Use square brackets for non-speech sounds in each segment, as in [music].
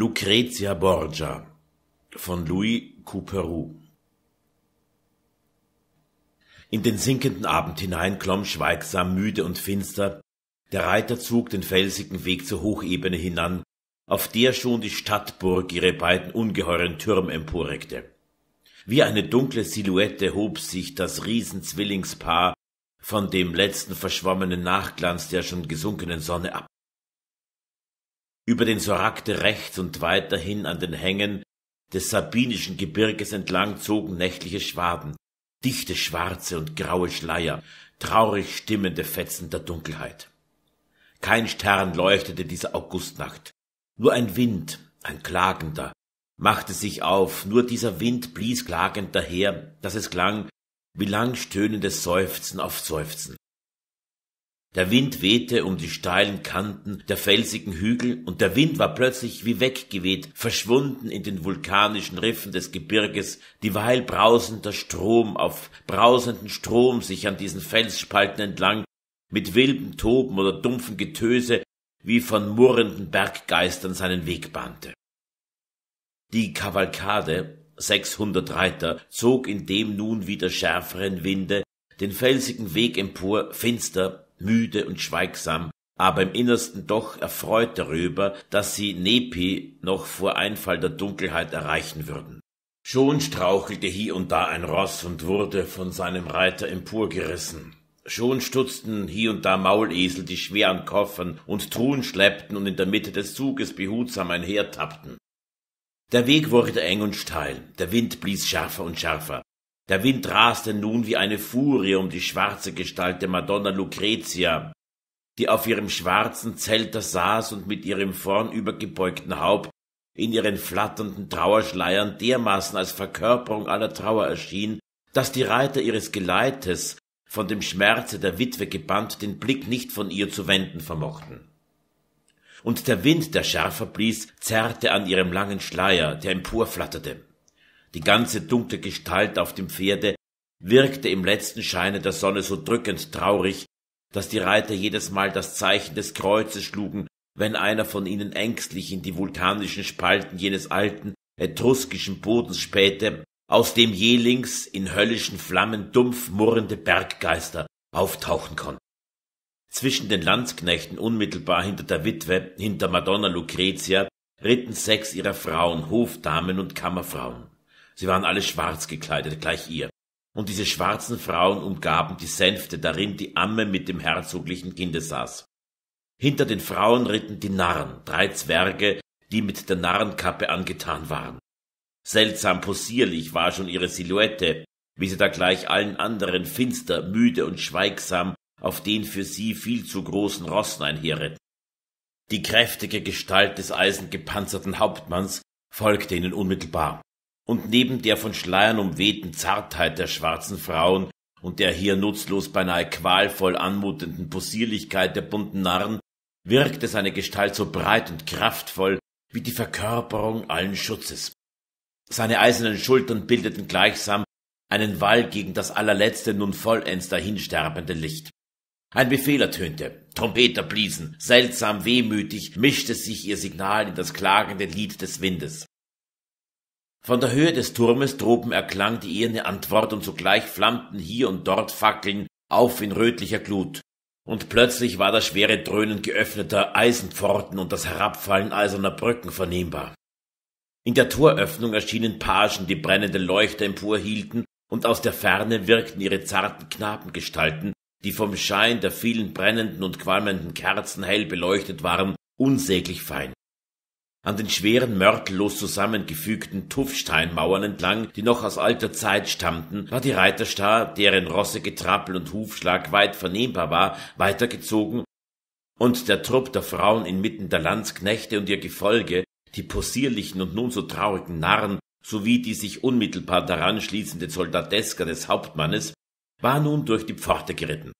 Lucrezia Borgia von Louis Couperoux In den sinkenden Abend hinein klomm schweigsam, müde und finster der Reiterzug den felsigen Weg zur Hochebene hinan, auf der schon die Stadtburg ihre beiden ungeheuren Türme emporreckte. Wie eine dunkle Silhouette hob sich das Riesenzwillingspaar von dem letzten verschwommenen Nachglanz der schon gesunkenen Sonne ab über den Sorakte rechts und weiterhin an den Hängen des Sabinischen Gebirges entlang zogen nächtliche Schwaden, dichte schwarze und graue Schleier, traurig stimmende Fetzen der Dunkelheit. Kein Stern leuchtete diese Augustnacht, nur ein Wind, ein klagender, machte sich auf, nur dieser Wind blies klagend daher, dass es klang wie langstöhnendes Seufzen auf Seufzen. Der Wind wehte um die steilen Kanten der felsigen Hügel, und der Wind war plötzlich wie weggeweht, verschwunden in den vulkanischen Riffen des Gebirges, dieweil brausender Strom auf brausenden Strom sich an diesen Felsspalten entlang, mit wildem Toben oder dumpfem Getöse wie von murrenden Berggeistern seinen Weg bahnte. Die Kavalkade, sechshundert Reiter, zog in dem nun wieder schärferen Winde den felsigen Weg empor, finster, müde und schweigsam, aber im Innersten doch erfreut darüber, dass sie Nepi noch vor Einfall der Dunkelheit erreichen würden. Schon strauchelte hie und da ein Ross und wurde von seinem Reiter emporgerissen. Schon stutzten hie und da Maulesel, die schwer an Koffern und Truhen schleppten und in der Mitte des Zuges behutsam einhertappten. Der Weg wurde eng und steil, der Wind blies schärfer und schärfer. Der Wind raste nun wie eine Furie um die schwarze Gestalt der Madonna Lucretia, die auf ihrem schwarzen Zelter saß und mit ihrem vornübergebeugten Haupt in ihren flatternden Trauerschleiern dermaßen als Verkörperung aller Trauer erschien, dass die Reiter ihres Geleites, von dem Schmerze der Witwe gebannt, den Blick nicht von ihr zu wenden vermochten. Und der Wind, der schärfer blies, zerrte an ihrem langen Schleier, der emporflatterte. Die ganze dunkle Gestalt auf dem Pferde wirkte im letzten Scheine der Sonne so drückend traurig, dass die Reiter jedes Mal das Zeichen des Kreuzes schlugen, wenn einer von ihnen ängstlich in die vulkanischen Spalten jenes alten, etruskischen Bodens spähte, aus dem jählings in höllischen Flammen dumpf murrende Berggeister auftauchen konnten. Zwischen den Landsknechten unmittelbar hinter der Witwe, hinter Madonna Lucretia, ritten sechs ihrer Frauen, Hofdamen und Kammerfrauen. Sie waren alle schwarz gekleidet, gleich ihr. Und diese schwarzen Frauen umgaben die Sänfte, darin die Amme mit dem herzoglichen Kinde saß. Hinter den Frauen ritten die Narren, drei Zwerge, die mit der Narrenkappe angetan waren. Seltsam possierlich war schon ihre Silhouette, wie sie da gleich allen anderen finster, müde und schweigsam auf den für sie viel zu großen Rossen einherritten. Die kräftige Gestalt des eisengepanzerten Hauptmanns folgte ihnen unmittelbar und neben der von Schleiern umwehten Zartheit der schwarzen Frauen und der hier nutzlos beinahe qualvoll anmutenden Possierlichkeit der bunten Narren wirkte seine Gestalt so breit und kraftvoll wie die Verkörperung allen Schutzes. Seine eisernen Schultern bildeten gleichsam einen Wall gegen das allerletzte, nun vollends dahinsterbende Licht. Ein Befehl ertönte, Trompeter bliesen, seltsam wehmütig mischte sich ihr Signal in das klagende Lied des Windes. Von der Höhe des Turmes droben erklang die eherne Antwort und sogleich flammten hier und dort Fackeln auf in rötlicher Glut. Und plötzlich war das schwere Dröhnen geöffneter Eisenpforten und das Herabfallen eiserner Brücken vernehmbar. In der Toröffnung erschienen Pagen, die brennende Leuchter emporhielten, und aus der Ferne wirkten ihre zarten Knabengestalten, die vom Schein der vielen brennenden und qualmenden Kerzen hell beleuchtet waren, unsäglich fein an den schweren, mörtellos zusammengefügten Tuffsteinmauern entlang, die noch aus alter Zeit stammten, war die Reiterstar, deren Rosse Getrappel und Hufschlag weit vernehmbar war, weitergezogen, und der Trupp der Frauen inmitten der Landsknechte und ihr Gefolge, die possierlichen und nun so traurigen Narren, sowie die sich unmittelbar daran schließende Soldateska des Hauptmannes, war nun durch die Pforte geritten.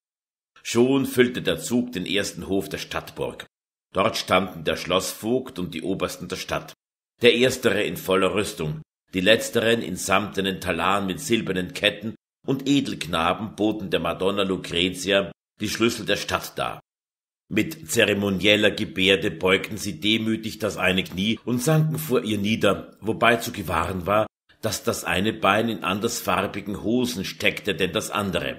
Schon füllte der Zug den ersten Hof der Stadtburg. Dort standen der Schlossvogt und die Obersten der Stadt, der erstere in voller Rüstung, die letzteren in samtenen Talaren mit silbernen Ketten und Edelknaben boten der Madonna Lucretia die Schlüssel der Stadt dar. Mit zeremonieller Gebärde beugten sie demütig das eine Knie und sanken vor ihr nieder, wobei zu gewahren war, dass das eine Bein in andersfarbigen Hosen steckte denn das andere.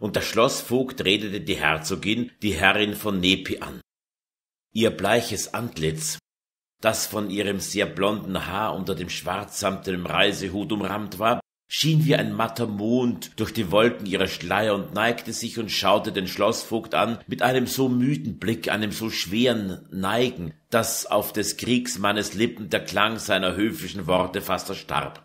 Und der Schlossvogt redete die Herzogin, die Herrin von Nepi an. Ihr bleiches Antlitz, das von ihrem sehr blonden Haar unter dem schwarzsamtenen Reisehut umrahmt war, schien wie ein matter Mond durch die Wolken ihrer Schleier und neigte sich und schaute den Schloßvogt an mit einem so müden Blick, einem so schweren Neigen, daß auf des Kriegsmannes Lippen der Klang seiner höfischen Worte fast erstarb.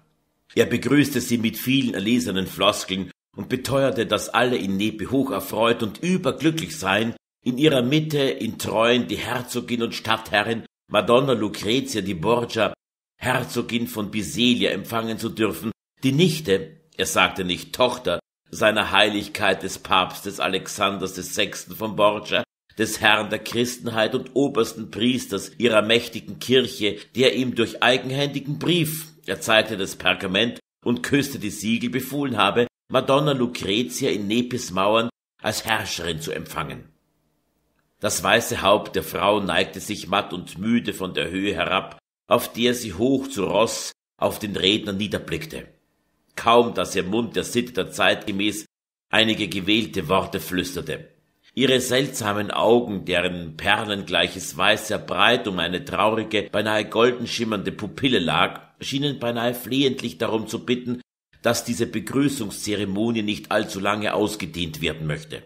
Er begrüßte sie mit vielen erlesenen Floskeln und beteuerte, daß alle in Nepe hoch erfreut und überglücklich seien, in ihrer Mitte in Treuen die Herzogin und Stadtherrin Madonna Lucrezia di Borgia, Herzogin von Biselia, empfangen zu dürfen, die Nichte, er sagte nicht Tochter, seiner Heiligkeit des Papstes Alexanders VI. von Borgia, des Herrn der Christenheit und obersten Priesters ihrer mächtigen Kirche, der ihm durch eigenhändigen Brief, er zeigte das Pergament und küsste die Siegel, befohlen habe, Madonna Lucrezia in Nepis Mauern als Herrscherin zu empfangen. Das weiße Haupt der Frau neigte sich matt und müde von der Höhe herab, auf der sie hoch zu Ross auf den Redner niederblickte. Kaum, dass ihr Mund der Sitte der Zeit gemäß einige gewählte Worte flüsterte. Ihre seltsamen Augen, deren perlengleiches Weiß sehr breit um eine traurige, beinahe golden schimmernde Pupille lag, schienen beinahe flehentlich darum zu bitten, dass diese Begrüßungszeremonie nicht allzu lange ausgedehnt werden möchte.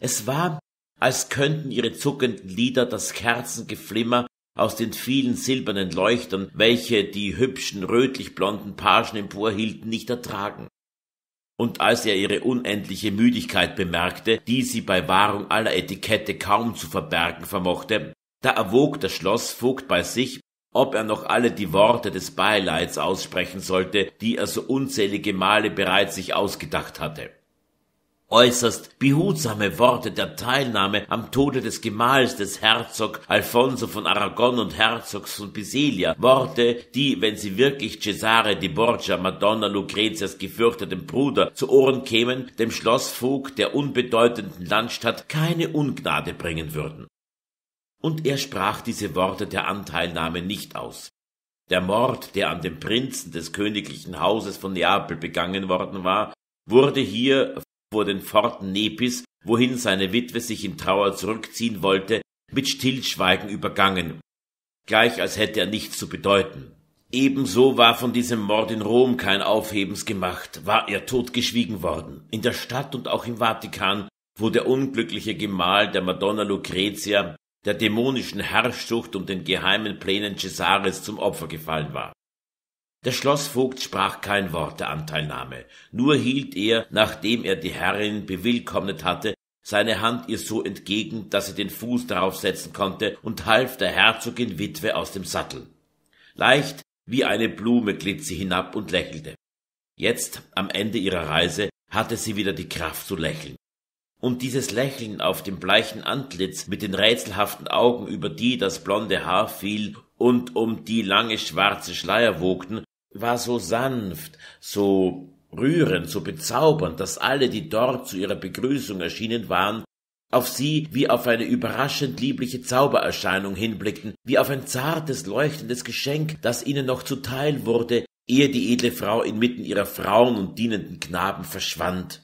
Es war, als könnten ihre zuckenden Lieder das Kerzengeflimmer aus den vielen silbernen Leuchtern, welche die hübschen rötlich blonden Pagen emporhielten, nicht ertragen. Und als er ihre unendliche Müdigkeit bemerkte, die sie bei Wahrung aller Etikette kaum zu verbergen vermochte, da erwog der Schlossvogt bei sich, ob er noch alle die Worte des Beileids aussprechen sollte, die er so unzählige Male bereits sich ausgedacht hatte äußerst behutsame Worte der Teilnahme am Tode des Gemahls des Herzog Alfonso von Aragon und Herzogs von Basilia, Worte, die, wenn sie wirklich Cesare di Borgia, Madonna Lucrezias gefürchtetem Bruder, zu Ohren kämen, dem Schlossvogt der unbedeutenden Landstadt keine Ungnade bringen würden. Und er sprach diese Worte der Anteilnahme nicht aus. Der Mord, der an dem Prinzen des königlichen Hauses von Neapel begangen worden war, wurde hier vor den Pforten Nepis, wohin seine Witwe sich in Trauer zurückziehen wollte, mit Stillschweigen übergangen, gleich als hätte er nichts zu bedeuten. Ebenso war von diesem Mord in Rom kein Aufhebens gemacht, war er totgeschwiegen worden. In der Stadt und auch im Vatikan, wo der unglückliche Gemahl der Madonna Lucretia der dämonischen Herrschsucht und den geheimen Plänen Cesares zum Opfer gefallen war. Der Schlossvogt sprach kein Wort der Anteilnahme, nur hielt er, nachdem er die Herrin bewillkommnet hatte, seine Hand ihr so entgegen, dass sie den Fuß darauf setzen konnte, und half der Herzogin Witwe aus dem Sattel. Leicht wie eine Blume glitt sie hinab und lächelte. Jetzt, am Ende ihrer Reise, hatte sie wieder die Kraft zu lächeln. Und dieses Lächeln auf dem bleichen Antlitz mit den rätselhaften Augen, über die das blonde Haar fiel und um die lange schwarze Schleier wogten, war so sanft, so rührend, so bezaubernd, dass alle, die dort zu ihrer Begrüßung erschienen waren, auf sie wie auf eine überraschend liebliche Zaubererscheinung hinblickten, wie auf ein zartes, leuchtendes Geschenk, das ihnen noch zuteil wurde, ehe die edle Frau inmitten ihrer Frauen und dienenden Knaben verschwand.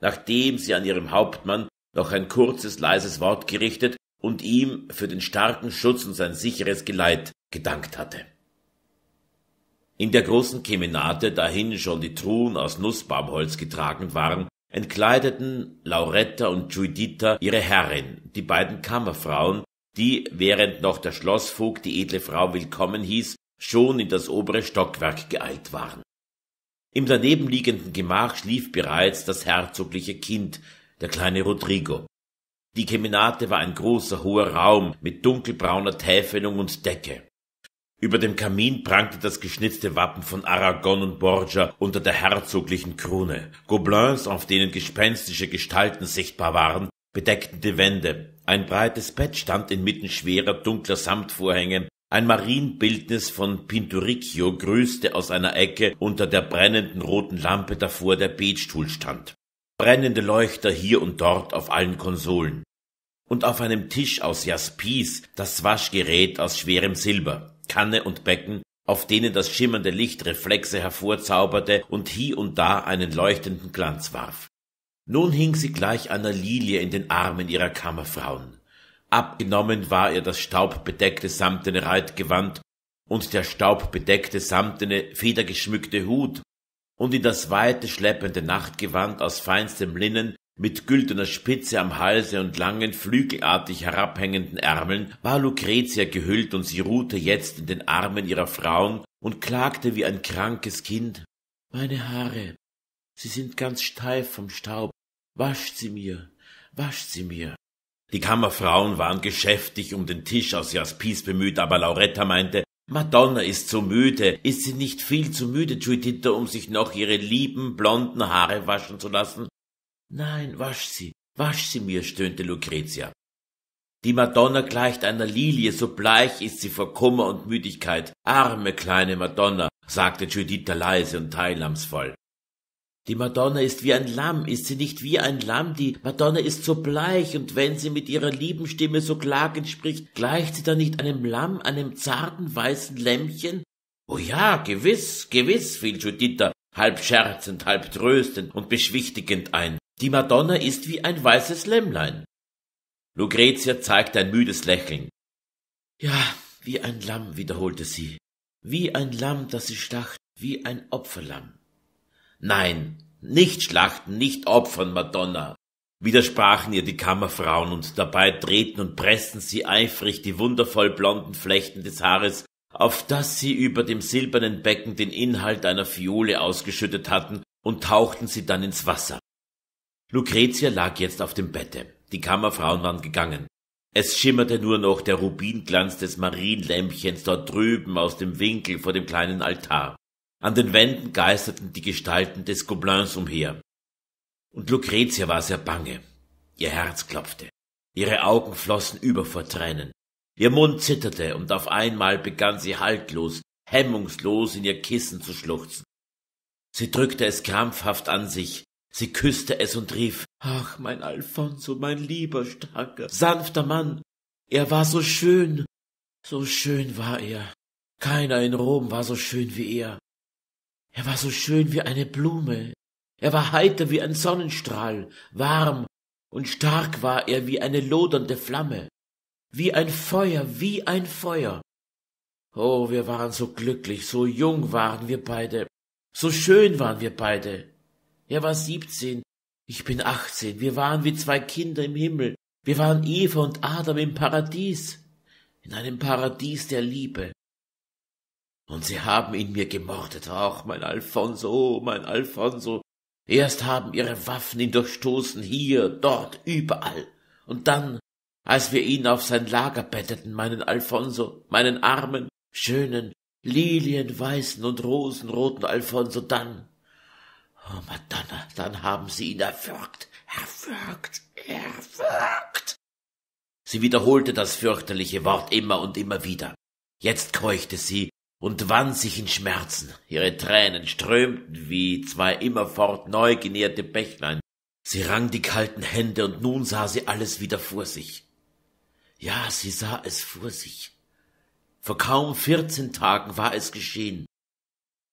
Nachdem sie an ihrem Hauptmann noch ein kurzes, leises Wort gerichtet und ihm für den starken Schutz und sein sicheres Geleit gedankt hatte. In der großen Kemenate, dahin schon die Truhen aus Nussbaumholz getragen waren, entkleideten Lauretta und Giuditta ihre Herrin, die beiden Kammerfrauen, die, während noch der Schlossvogt die edle Frau willkommen hieß, schon in das obere Stockwerk geeilt waren. Im danebenliegenden Gemach schlief bereits das herzogliche Kind, der kleine Rodrigo. Die Kemenate war ein großer, hoher Raum mit dunkelbrauner Täfelung und Decke. Über dem Kamin prangte das geschnitzte Wappen von Aragon und Borgia unter der herzoglichen Krone. Gobelins, auf denen gespenstische Gestalten sichtbar waren, bedeckten die Wände. Ein breites Bett stand inmitten schwerer, dunkler Samtvorhänge. Ein Marienbildnis von Pinturicchio grüßte aus einer Ecke, unter der brennenden roten Lampe davor der Betstuhl stand. Brennende Leuchter hier und dort auf allen Konsolen. Und auf einem Tisch aus Jaspis das Waschgerät aus schwerem Silber. Kanne und Becken, auf denen das schimmernde Licht Reflexe hervorzauberte und hie und da einen leuchtenden Glanz warf. Nun hing sie gleich einer Lilie in den Armen ihrer Kammerfrauen. Abgenommen war ihr das staubbedeckte samtene Reitgewand und der staubbedeckte samtene, federgeschmückte Hut, und in das weite schleppende Nachtgewand aus feinstem Linnen mit güldener Spitze am Halse und langen, flügelartig herabhängenden Ärmeln war Lucretia gehüllt und sie ruhte jetzt in den Armen ihrer Frauen und klagte wie ein krankes Kind. Meine Haare, sie sind ganz steif vom Staub. Wascht sie mir, wascht sie mir. Die Kammerfrauen waren geschäftig um den Tisch aus Jaspis bemüht, aber Lauretta meinte, Madonna ist so müde. Ist sie nicht viel zu müde, Giuditta, um sich noch ihre lieben blonden Haare waschen zu lassen? Nein, wasch sie, wasch sie mir, stöhnte Lucretia. Die Madonna gleicht einer Lilie, so bleich ist sie vor Kummer und Müdigkeit. Arme kleine Madonna, sagte Judith leise und teilnahmsvoll. Die Madonna ist wie ein Lamm, ist sie nicht wie ein Lamm? Die Madonna ist so bleich, und wenn sie mit ihrer lieben Stimme so klagend spricht, gleicht sie dann nicht einem Lamm, einem zarten weißen Lämmchen? Oh ja, gewiss, gewiss, fiel Judith halb scherzend, halb tröstend und beschwichtigend ein. Die Madonna ist wie ein weißes Lämmlein. Lucretia zeigt ein müdes Lächeln. Ja, wie ein Lamm, wiederholte sie. Wie ein Lamm, das sie schlacht, wie ein Opferlamm. Nein, nicht schlachten, nicht opfern, Madonna, widersprachen ihr die Kammerfrauen und dabei drehten und pressten sie eifrig die wundervoll blonden Flechten des Haares, auf das sie über dem silbernen Becken den Inhalt einer Fiole ausgeschüttet hatten, und tauchten sie dann ins Wasser. Lucretia lag jetzt auf dem Bette. Die Kammerfrauen waren gegangen. Es schimmerte nur noch der Rubinglanz des Marienlämpchens dort drüben aus dem Winkel vor dem kleinen Altar. An den Wänden geisterten die Gestalten des Gobelins umher. Und Lucretia war sehr bange. Ihr Herz klopfte. Ihre Augen flossen über vor Tränen. Ihr Mund zitterte und auf einmal begann sie haltlos, hemmungslos in ihr Kissen zu schluchzen. Sie drückte es krampfhaft an sich, Sie küßte es und rief Ach, mein Alfonso, mein lieber, starker, sanfter Mann. Er war so schön, so schön war er. Keiner in Rom war so schön wie er. Er war so schön wie eine Blume. Er war heiter wie ein Sonnenstrahl, warm und stark war er wie eine lodernde Flamme, wie ein Feuer, wie ein Feuer. Oh, wir waren so glücklich, so jung waren wir beide, so schön waren wir beide. Er war siebzehn, ich bin achtzehn. Wir waren wie zwei Kinder im Himmel. Wir waren Eva und Adam im Paradies, in einem Paradies der Liebe. Und sie haben ihn mir gemordet. Ach, mein Alfonso, mein Alfonso. Erst haben ihre Waffen ihn durchstoßen, hier, dort, überall. Und dann, als wir ihn auf sein Lager betteten, meinen Alfonso, meinen armen, schönen, lilienweißen und rosenroten Alfonso, dann, Oh, Madonna, dann haben Sie ihn erwürgt, erwürgt, erwürgt. Sie wiederholte das fürchterliche Wort immer und immer wieder. Jetzt keuchte sie und wand sich in Schmerzen. Ihre Tränen strömten wie zwei immerfort neu genährte Bächlein. Sie rang die kalten Hände und nun sah sie alles wieder vor sich. Ja, sie sah es vor sich. Vor kaum vierzehn Tagen war es geschehen.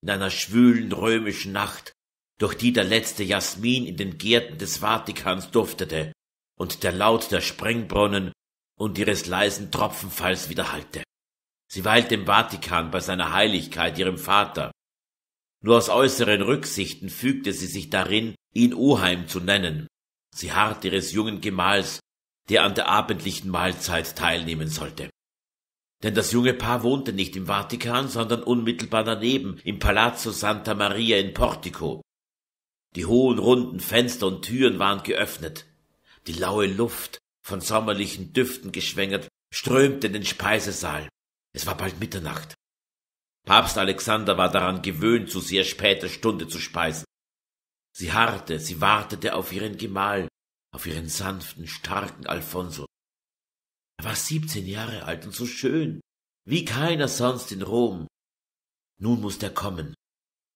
In einer schwülen römischen Nacht durch die der letzte Jasmin in den Gärten des Vatikans duftete und der Laut der Sprengbrunnen und ihres leisen Tropfenfalls widerhallte. Sie weilt im Vatikan bei seiner Heiligkeit ihrem Vater. Nur aus äußeren Rücksichten fügte sie sich darin, ihn Oheim zu nennen. Sie harrt ihres jungen Gemahls, der an der abendlichen Mahlzeit teilnehmen sollte. Denn das junge Paar wohnte nicht im Vatikan, sondern unmittelbar daneben, im Palazzo Santa Maria in Portico. Die hohen runden Fenster und Türen waren geöffnet. Die laue Luft, von sommerlichen Düften geschwängert, strömte in den Speisesaal. Es war bald Mitternacht. Papst Alexander war daran gewöhnt, zu sehr später Stunde zu speisen. Sie harrte, sie wartete auf ihren Gemahl, auf ihren sanften, starken Alfonso. Er war siebzehn Jahre alt und so schön, wie keiner sonst in Rom. Nun mußte er kommen,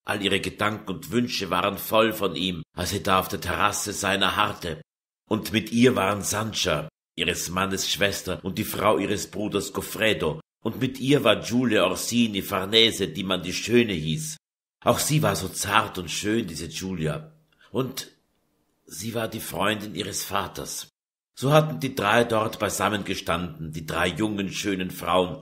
All ihre Gedanken und Wünsche waren voll von ihm, als sie da auf der Terrasse seiner harrte. Und mit ihr waren Sancha, ihres Mannes Schwester und die Frau ihres Bruders Goffredo, und mit ihr war Giulia Orsini Farnese, die man die Schöne hieß. Auch sie war so zart und schön, diese Giulia. Und sie war die Freundin ihres Vaters. So hatten die drei dort beisammen gestanden, die drei jungen, schönen Frauen,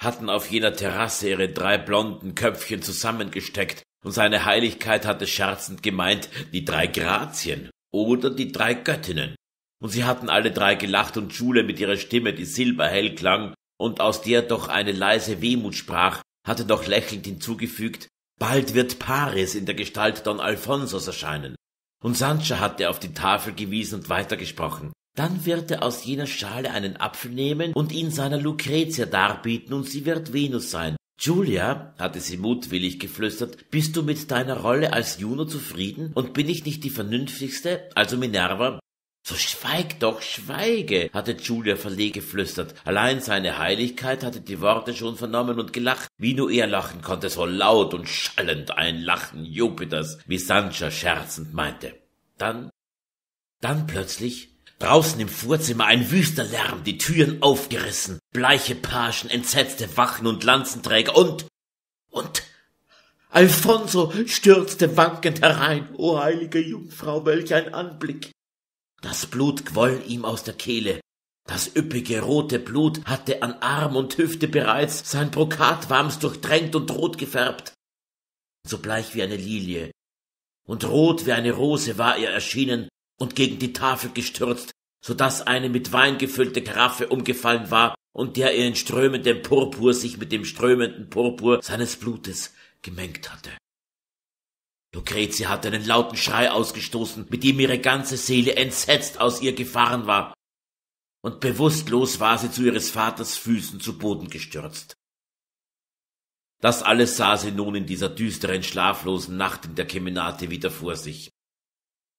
hatten auf jener Terrasse ihre drei blonden Köpfchen zusammengesteckt und seine Heiligkeit hatte scherzend gemeint, die drei Grazien oder die drei Göttinnen. Und sie hatten alle drei gelacht und Schule mit ihrer Stimme, die silberhell klang und aus der doch eine leise Wehmut sprach, hatte doch lächelnd hinzugefügt, bald wird Paris in der Gestalt Don Alfonsos erscheinen. Und Sancha hatte auf die Tafel gewiesen und weitergesprochen. Dann wird er aus jener Schale einen Apfel nehmen und ihn seiner Lucretia darbieten, und sie wird Venus sein, Julia, hatte sie mutwillig geflüstert, bist du mit deiner Rolle als Juno zufrieden und bin ich nicht die vernünftigste, also Minerva? So schweig doch, schweige, hatte Julia verlegen geflüstert. Allein seine Heiligkeit hatte die Worte schon vernommen und gelacht, wie nur er lachen konnte, so laut und schallend ein Lachen Jupiters, wie Sancha scherzend meinte. Dann, dann plötzlich Draußen im Vorzimmer ein wüster Lärm, die Türen aufgerissen bleiche Pagen, entsetzte Wachen und Lanzenträger und, und Alfonso stürzte wankend herein. O heilige Jungfrau, welch ein Anblick! Das Blut quoll ihm aus der Kehle. Das üppige rote Blut hatte an Arm und Hüfte bereits sein Brokat warms durchtränkt und rot gefärbt. So bleich wie eine Lilie und rot wie eine Rose war er erschienen und gegen die Tafel gestürzt, so daß eine mit Wein gefüllte Karaffe umgefallen war und der in strömendem Purpur sich mit dem strömenden Purpur seines Blutes gemengt hatte. Lucretia hatte einen lauten Schrei ausgestoßen, mit dem ihre ganze Seele entsetzt aus ihr gefahren war, und bewusstlos war sie zu ihres Vaters Füßen zu Boden gestürzt. Das alles sah sie nun in dieser düsteren, schlaflosen Nacht in der Kemenate wieder vor sich.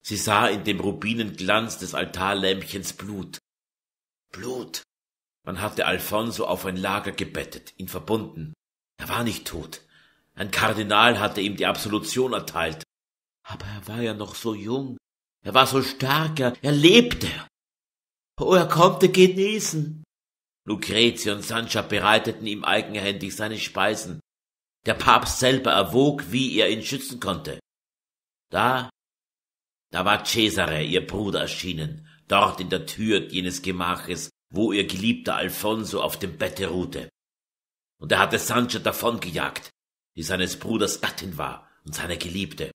Sie sah in dem Rubinenglanz des Altarlämpchens Blut. Blut, man hatte Alfonso auf ein Lager gebettet, ihn verbunden. Er war nicht tot. Ein Kardinal hatte ihm die Absolution erteilt. Aber er war ja noch so jung. Er war so stark, er, er lebte. Oh, er konnte genießen. Lucrezia und Sancha bereiteten ihm eigenhändig seine Speisen. Der Papst selber erwog, wie er ihn schützen konnte. Da, da war Cesare, ihr Bruder, erschienen, dort in der Tür jenes Gemaches, wo ihr geliebter Alfonso auf dem Bette ruhte. Und er hatte Sancho davongejagt, die seines Bruders Gattin war und seine Geliebte.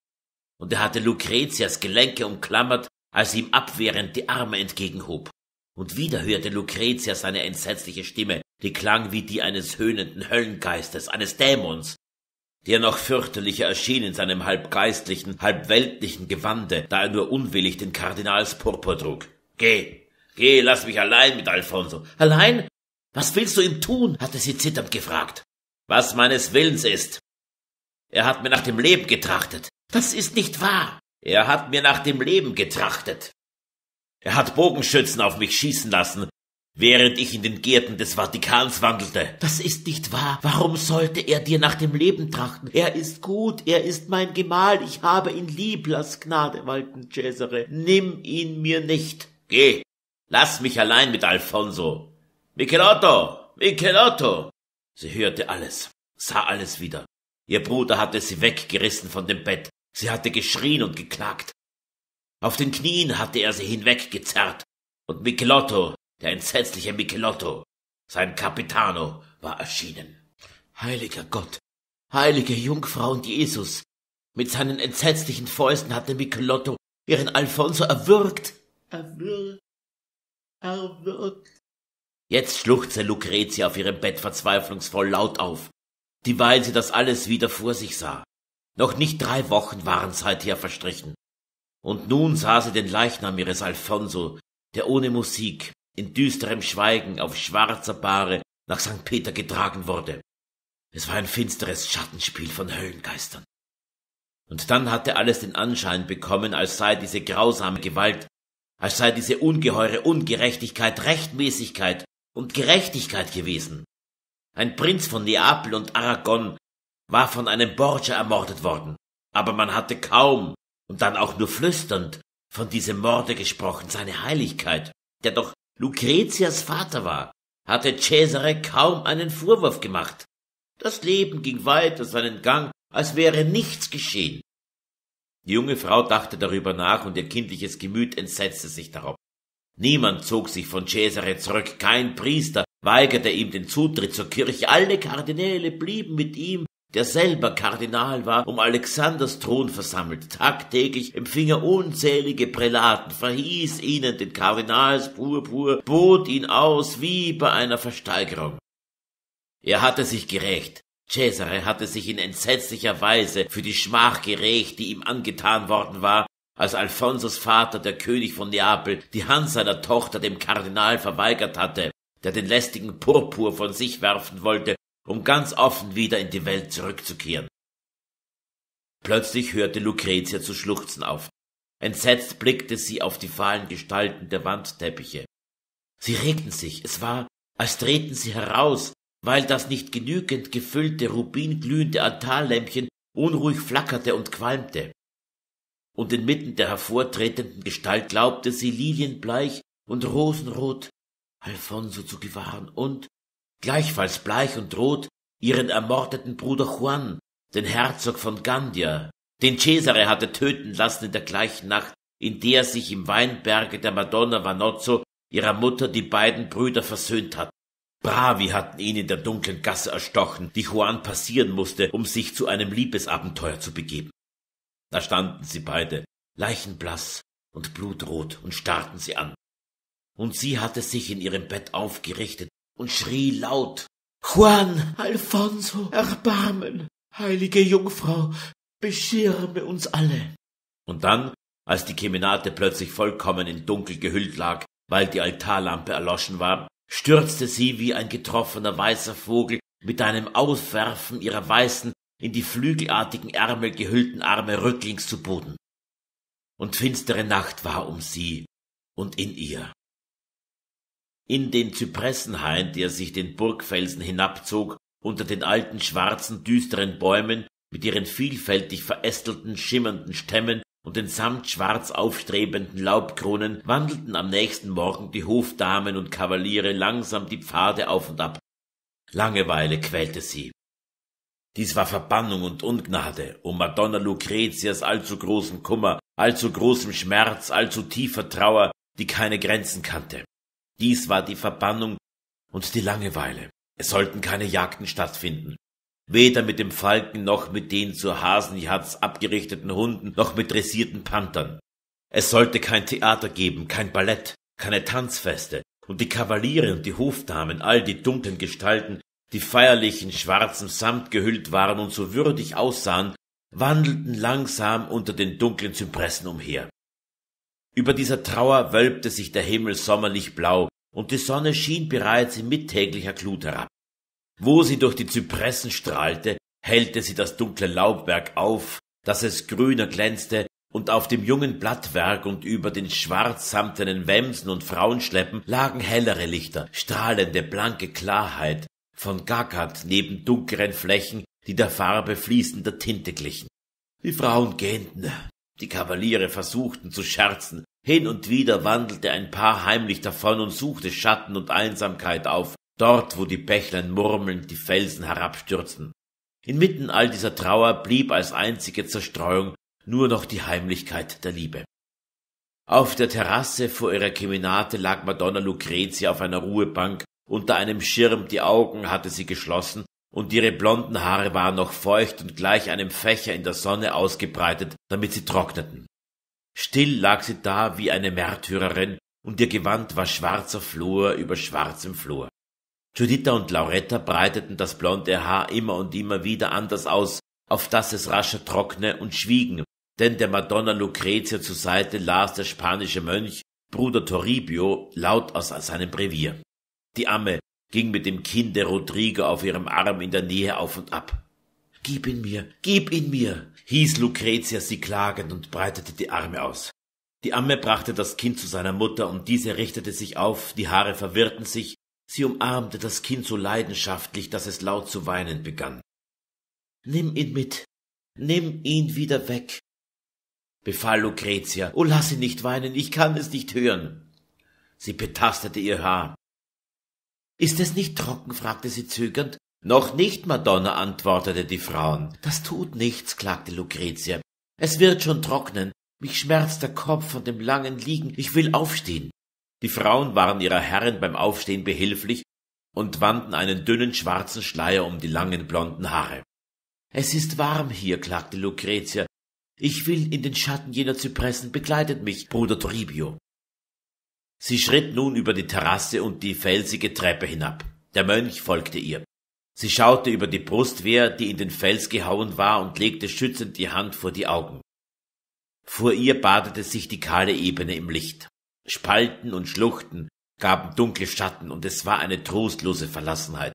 Und er hatte Lucretias Gelenke umklammert, als ihm abwehrend die Arme entgegenhob. Und wieder hörte Lucretia seine entsetzliche Stimme, die klang wie die eines höhnenden Höllengeistes, eines Dämons, der noch fürchterlicher erschien in seinem halbgeistlichen, halbweltlichen Gewande, da er nur unwillig den Kardinalspurpur trug. Geh, Geh, lass mich allein mit Alfonso. Allein? Was willst du ihm tun? hatte sie zitternd gefragt. Was meines Willens ist. Er hat mir nach dem Leben getrachtet. Das ist nicht wahr. Er hat mir nach dem Leben getrachtet. Er hat Bogenschützen auf mich schießen lassen, während ich in den Gärten des Vatikans wandelte. Das ist nicht wahr. Warum sollte er dir nach dem Leben trachten? Er ist gut, er ist mein Gemahl, ich habe ihn lieb, lass Gnade walten, Cesare. Nimm ihn mir nicht. Geh, Lass mich allein mit Alfonso. Michelotto! Michelotto! Sie hörte alles, sah alles wieder. Ihr Bruder hatte sie weggerissen von dem Bett. Sie hatte geschrien und geklagt. Auf den Knien hatte er sie hinweggezerrt. Und Michelotto, der entsetzliche Michelotto, sein Capitano, war erschienen. Heiliger Gott, heilige Jungfrau und Jesus! Mit seinen entsetzlichen Fäusten hatte Michelotto ihren Alfonso erwürgt. Erwürgt? erwürgt. Jetzt schluchzte Lucretia auf ihrem Bett verzweiflungsvoll laut auf, dieweil sie das alles wieder vor sich sah. Noch nicht drei Wochen waren seither verstrichen. Und nun sah sie den Leichnam ihres Alfonso, der ohne Musik, in düsterem Schweigen auf schwarzer Bahre nach St. Peter getragen wurde. Es war ein finsteres Schattenspiel von Höllengeistern. Und dann hatte alles den Anschein bekommen, als sei diese grausame Gewalt als sei diese ungeheure Ungerechtigkeit Rechtmäßigkeit und Gerechtigkeit gewesen. Ein Prinz von Neapel und Aragon war von einem Borgia ermordet worden, aber man hatte kaum und dann auch nur flüsternd von diesem Morde gesprochen. Seine Heiligkeit, der doch Lucretias Vater war, hatte Cesare kaum einen Vorwurf gemacht. Das Leben ging weiter seinen Gang, als wäre nichts geschehen. Die junge Frau dachte darüber nach und ihr kindliches Gemüt entsetzte sich darauf. Niemand zog sich von Cesare zurück, kein Priester weigerte ihm den Zutritt zur Kirche, alle Kardinäle blieben mit ihm, der selber Kardinal war, um Alexanders Thron versammelt. Tagtäglich empfing er unzählige Prälaten, verhieß ihnen den Kardinalspurpur, bot ihn aus wie bei einer Versteigerung. Er hatte sich gerecht, Cesare hatte sich in entsetzlicher Weise für die Schmach geregt, die ihm angetan worden war, als Alfonsos Vater, der König von Neapel, die Hand seiner Tochter dem Kardinal verweigert hatte, der den lästigen Purpur von sich werfen wollte, um ganz offen wieder in die Welt zurückzukehren. Plötzlich hörte Lucretia zu schluchzen auf. Entsetzt blickte sie auf die fahlen Gestalten der Wandteppiche. Sie regten sich, es war, als treten sie heraus, weil das nicht genügend gefüllte, rubinglühende Altarlämpchen unruhig flackerte und qualmte. Und inmitten der hervortretenden Gestalt glaubte sie lilienbleich und rosenrot Alfonso zu gewahren und, gleichfalls bleich und rot, ihren ermordeten Bruder Juan, den Herzog von Gandia, den Cesare hatte töten lassen in der gleichen Nacht, in der sich im Weinberge der Madonna Vanozzo ihrer Mutter die beiden Brüder versöhnt hatten. Bravi hatten ihn in der dunklen Gasse erstochen, die Juan passieren musste, um sich zu einem Liebesabenteuer zu begeben. Da standen sie beide, leichenblaß und blutrot, und starrten sie an. Und sie hatte sich in ihrem Bett aufgerichtet und schrie laut Juan, Alfonso, Erbarmen, heilige Jungfrau, beschirme uns alle. Und dann, als die Kemenate plötzlich vollkommen in Dunkel gehüllt lag, weil die Altarlampe erloschen war, stürzte sie wie ein getroffener weißer Vogel mit einem Auswerfen ihrer weißen, in die flügelartigen Ärmel gehüllten Arme rücklings zu Boden. Und finstere Nacht war um sie und in ihr. In den Zypressenhain, der sich den Burgfelsen hinabzog, unter den alten schwarzen, düsteren Bäumen mit ihren vielfältig verästelten, schimmernden Stämmen und den samt schwarz aufstrebenden Laubkronen wandelten am nächsten Morgen die Hofdamen und Kavaliere langsam die Pfade auf und ab. Langeweile quälte sie. Dies war Verbannung und Ungnade, um Madonna Lucretias allzu großen Kummer, allzu großem Schmerz, allzu tiefer Trauer, die keine Grenzen kannte. Dies war die Verbannung und die Langeweile. Es sollten keine Jagden stattfinden, Weder mit dem Falken noch mit den zur Hasenjatz abgerichteten Hunden noch mit dressierten Panthern. Es sollte kein Theater geben, kein Ballett, keine Tanzfeste, und die Kavaliere und die Hofdamen, all die dunklen Gestalten, die feierlich in schwarzem Samt gehüllt waren und so würdig aussahen, wandelten langsam unter den dunklen Zypressen umher. Über dieser Trauer wölbte sich der Himmel sommerlich blau, und die Sonne schien bereits in mittäglicher Glut herab. Wo sie durch die Zypressen strahlte, hellte sie das dunkle Laubwerk auf, dass es grüner glänzte, und auf dem jungen Blattwerk und über den schwarzsamtenen Wemsen und Frauenschleppen lagen hellere Lichter, strahlende, blanke Klarheit, von Gackert neben dunkleren Flächen, die der Farbe fließender Tinte glichen. Die Frauen gähnten, die Kavaliere versuchten zu scherzen, hin und wieder wandelte ein Paar heimlich davon und suchte Schatten und Einsamkeit auf, dort wo die Bächlein murmelnd die Felsen herabstürzten. Inmitten all dieser Trauer blieb als einzige Zerstreuung nur noch die Heimlichkeit der Liebe. Auf der Terrasse vor ihrer Kemenate lag Madonna Lucrezia auf einer Ruhebank unter einem Schirm, die Augen hatte sie geschlossen und ihre blonden Haare waren noch feucht und gleich einem Fächer in der Sonne ausgebreitet, damit sie trockneten. Still lag sie da wie eine Märtyrerin und ihr Gewand war schwarzer Flor über schwarzem Flor. Juditha und Lauretta breiteten das blonde Haar immer und immer wieder anders aus, auf dass es rascher trockne und schwiegen, denn der Madonna Lucrezia zur Seite las der spanische Mönch, Bruder Toribio, laut aus seinem Brevier. Die Amme ging mit dem Kinde Rodrigo auf ihrem Arm in der Nähe auf und ab. Gib ihn mir, gib ihn mir, hieß Lucrezia sie klagend und breitete die Arme aus. Die Amme brachte das Kind zu seiner Mutter und diese richtete sich auf, die Haare verwirrten sich Sie umarmte das Kind so leidenschaftlich, dass es laut zu weinen begann. Nimm ihn mit, nimm ihn wieder weg, befahl Lucretia. Oh, lass ihn nicht weinen, ich kann es nicht hören. Sie betastete ihr Haar. Ist es nicht trocken? fragte sie zögernd. Noch nicht, Madonna, antwortete die Frauen. Das tut nichts, klagte Lucretia. Es wird schon trocknen. Mich schmerzt der Kopf von dem langen Liegen. Ich will aufstehen. Die Frauen waren ihrer Herrin beim Aufstehen behilflich und wandten einen dünnen schwarzen Schleier um die langen blonden Haare. Es ist warm hier, klagte Lucretia. Ich will in den Schatten jener Zypressen, begleitet mich, Bruder Toribio. Sie schritt nun über die Terrasse und die felsige Treppe hinab. Der Mönch folgte ihr. Sie schaute über die Brustwehr, die in den Fels gehauen war, und legte schützend die Hand vor die Augen. Vor ihr badete sich die kahle Ebene im Licht. Spalten und Schluchten gaben dunkle Schatten, und es war eine trostlose Verlassenheit.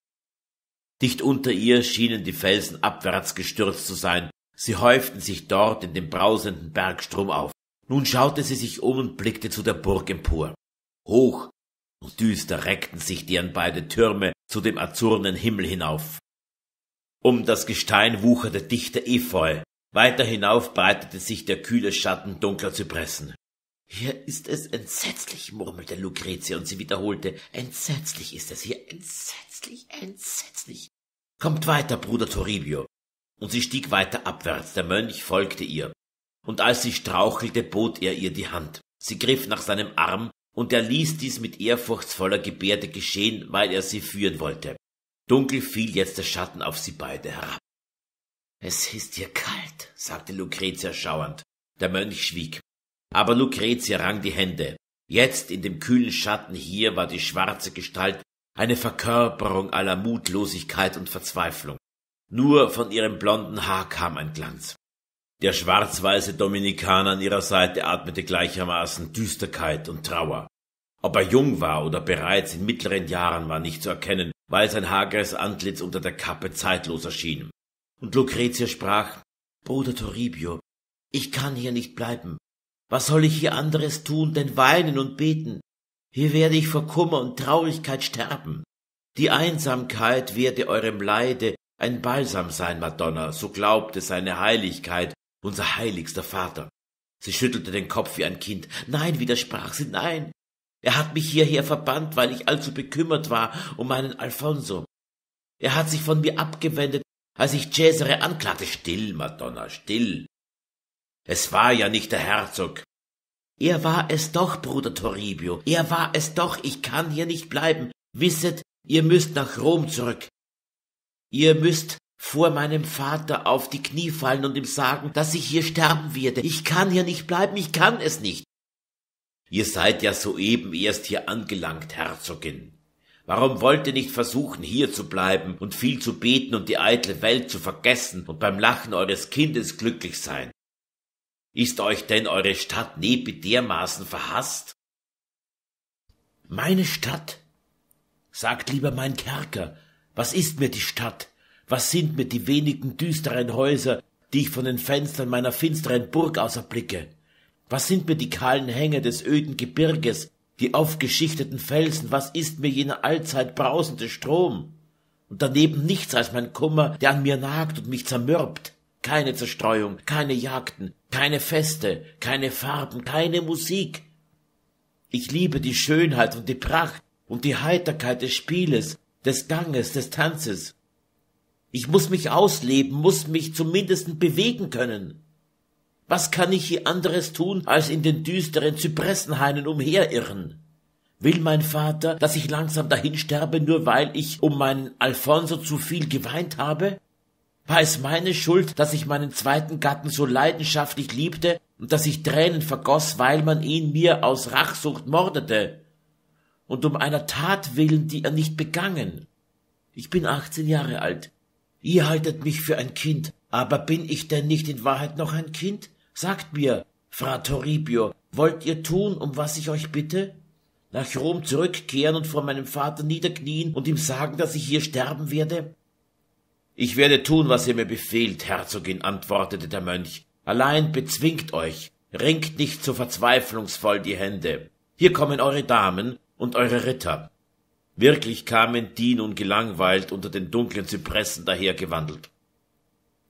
Dicht unter ihr schienen die Felsen abwärts gestürzt zu sein, sie häuften sich dort in dem brausenden Bergstrom auf. Nun schaute sie sich um und blickte zu der Burg empor. Hoch und düster reckten sich deren beide Türme zu dem azurnen Himmel hinauf. Um das Gestein wucherte dichter Efeu, weiter hinauf breitete sich der kühle Schatten dunkler Zypressen. Hier ist es entsetzlich, murmelte Lucretia, und sie wiederholte, entsetzlich ist es hier, entsetzlich, entsetzlich. Kommt weiter, Bruder Toribio. Und sie stieg weiter abwärts, der Mönch folgte ihr. Und als sie strauchelte, bot er ihr die Hand. Sie griff nach seinem Arm, und er ließ dies mit ehrfurchtsvoller Gebärde geschehen, weil er sie führen wollte. Dunkel fiel jetzt der Schatten auf sie beide herab. Es ist hier kalt, sagte Lucretia schauernd. Der Mönch schwieg. Aber Lucretia rang die Hände. Jetzt in dem kühlen Schatten hier war die schwarze Gestalt eine Verkörperung aller Mutlosigkeit und Verzweiflung. Nur von ihrem blonden Haar kam ein Glanz. Der schwarz-weiße Dominikaner an ihrer Seite atmete gleichermaßen Düsterkeit und Trauer. Ob er jung war oder bereits in mittleren Jahren war nicht zu erkennen, weil sein hageres Antlitz unter der Kappe zeitlos erschien. Und Lucretia sprach, Bruder Toribio, ich kann hier nicht bleiben. Was soll ich hier anderes tun, denn weinen und beten? Hier werde ich vor Kummer und Traurigkeit sterben. Die Einsamkeit werde eurem Leide ein Balsam sein, Madonna, so glaubte seine Heiligkeit, unser heiligster Vater. Sie schüttelte den Kopf wie ein Kind. Nein, widersprach sie, nein. Er hat mich hierher verbannt, weil ich allzu bekümmert war um meinen Alfonso. Er hat sich von mir abgewendet, als ich Cesare anklagte. Still, Madonna, still. Es war ja nicht der Herzog, er war es doch, Bruder Toribio, er war es doch, ich kann hier nicht bleiben. Wisset, ihr müsst nach Rom zurück. Ihr müsst vor meinem Vater auf die Knie fallen und ihm sagen, dass ich hier sterben werde. Ich kann hier nicht bleiben, ich kann es nicht. Ihr seid ja soeben erst hier angelangt, Herzogin. Warum wollt ihr nicht versuchen, hier zu bleiben und viel zu beten und die eitle Welt zu vergessen und beim Lachen eures Kindes glücklich sein? Ist euch denn eure Stadt nie dermaßen verhaßt? Meine Stadt? Sagt lieber mein Kerker, was ist mir die Stadt? Was sind mir die wenigen düsteren Häuser, die ich von den Fenstern meiner finsteren Burg aus erblicke? Was sind mir die kahlen Hänge des öden Gebirges, die aufgeschichteten Felsen, was ist mir jener allzeit brausende Strom? Und daneben nichts als mein Kummer, der an mir nagt und mich zermürbt, keine Zerstreuung, keine Jagden, keine Feste, keine Farben, keine Musik. Ich liebe die Schönheit und die Pracht und die Heiterkeit des Spieles, des Ganges, des Tanzes. Ich muss mich ausleben, muss mich zumindest bewegen können. Was kann ich hier anderes tun, als in den düsteren Zypressenhainen umherirren? Will mein Vater, dass ich langsam dahin sterbe, nur weil ich um meinen Alfonso zu viel geweint habe? War es meine Schuld, dass ich meinen zweiten Gatten so leidenschaftlich liebte und dass ich Tränen vergoß, weil man ihn mir aus Rachsucht mordete? Und um einer Tat willen, die er nicht begangen. Ich bin achtzehn Jahre alt. Ihr haltet mich für ein Kind, aber bin ich denn nicht in Wahrheit noch ein Kind? Sagt mir, Fra Toribio, wollt ihr tun, um was ich euch bitte? Nach Rom zurückkehren und vor meinem Vater niederknien und ihm sagen, dass ich hier sterben werde? Ich werde tun, was ihr mir befehlt, Herzogin, antwortete der Mönch. Allein bezwingt euch, ringt nicht so verzweiflungsvoll die Hände. Hier kommen eure Damen und eure Ritter. Wirklich kamen die nun gelangweilt unter den dunklen Zypressen dahergewandelt.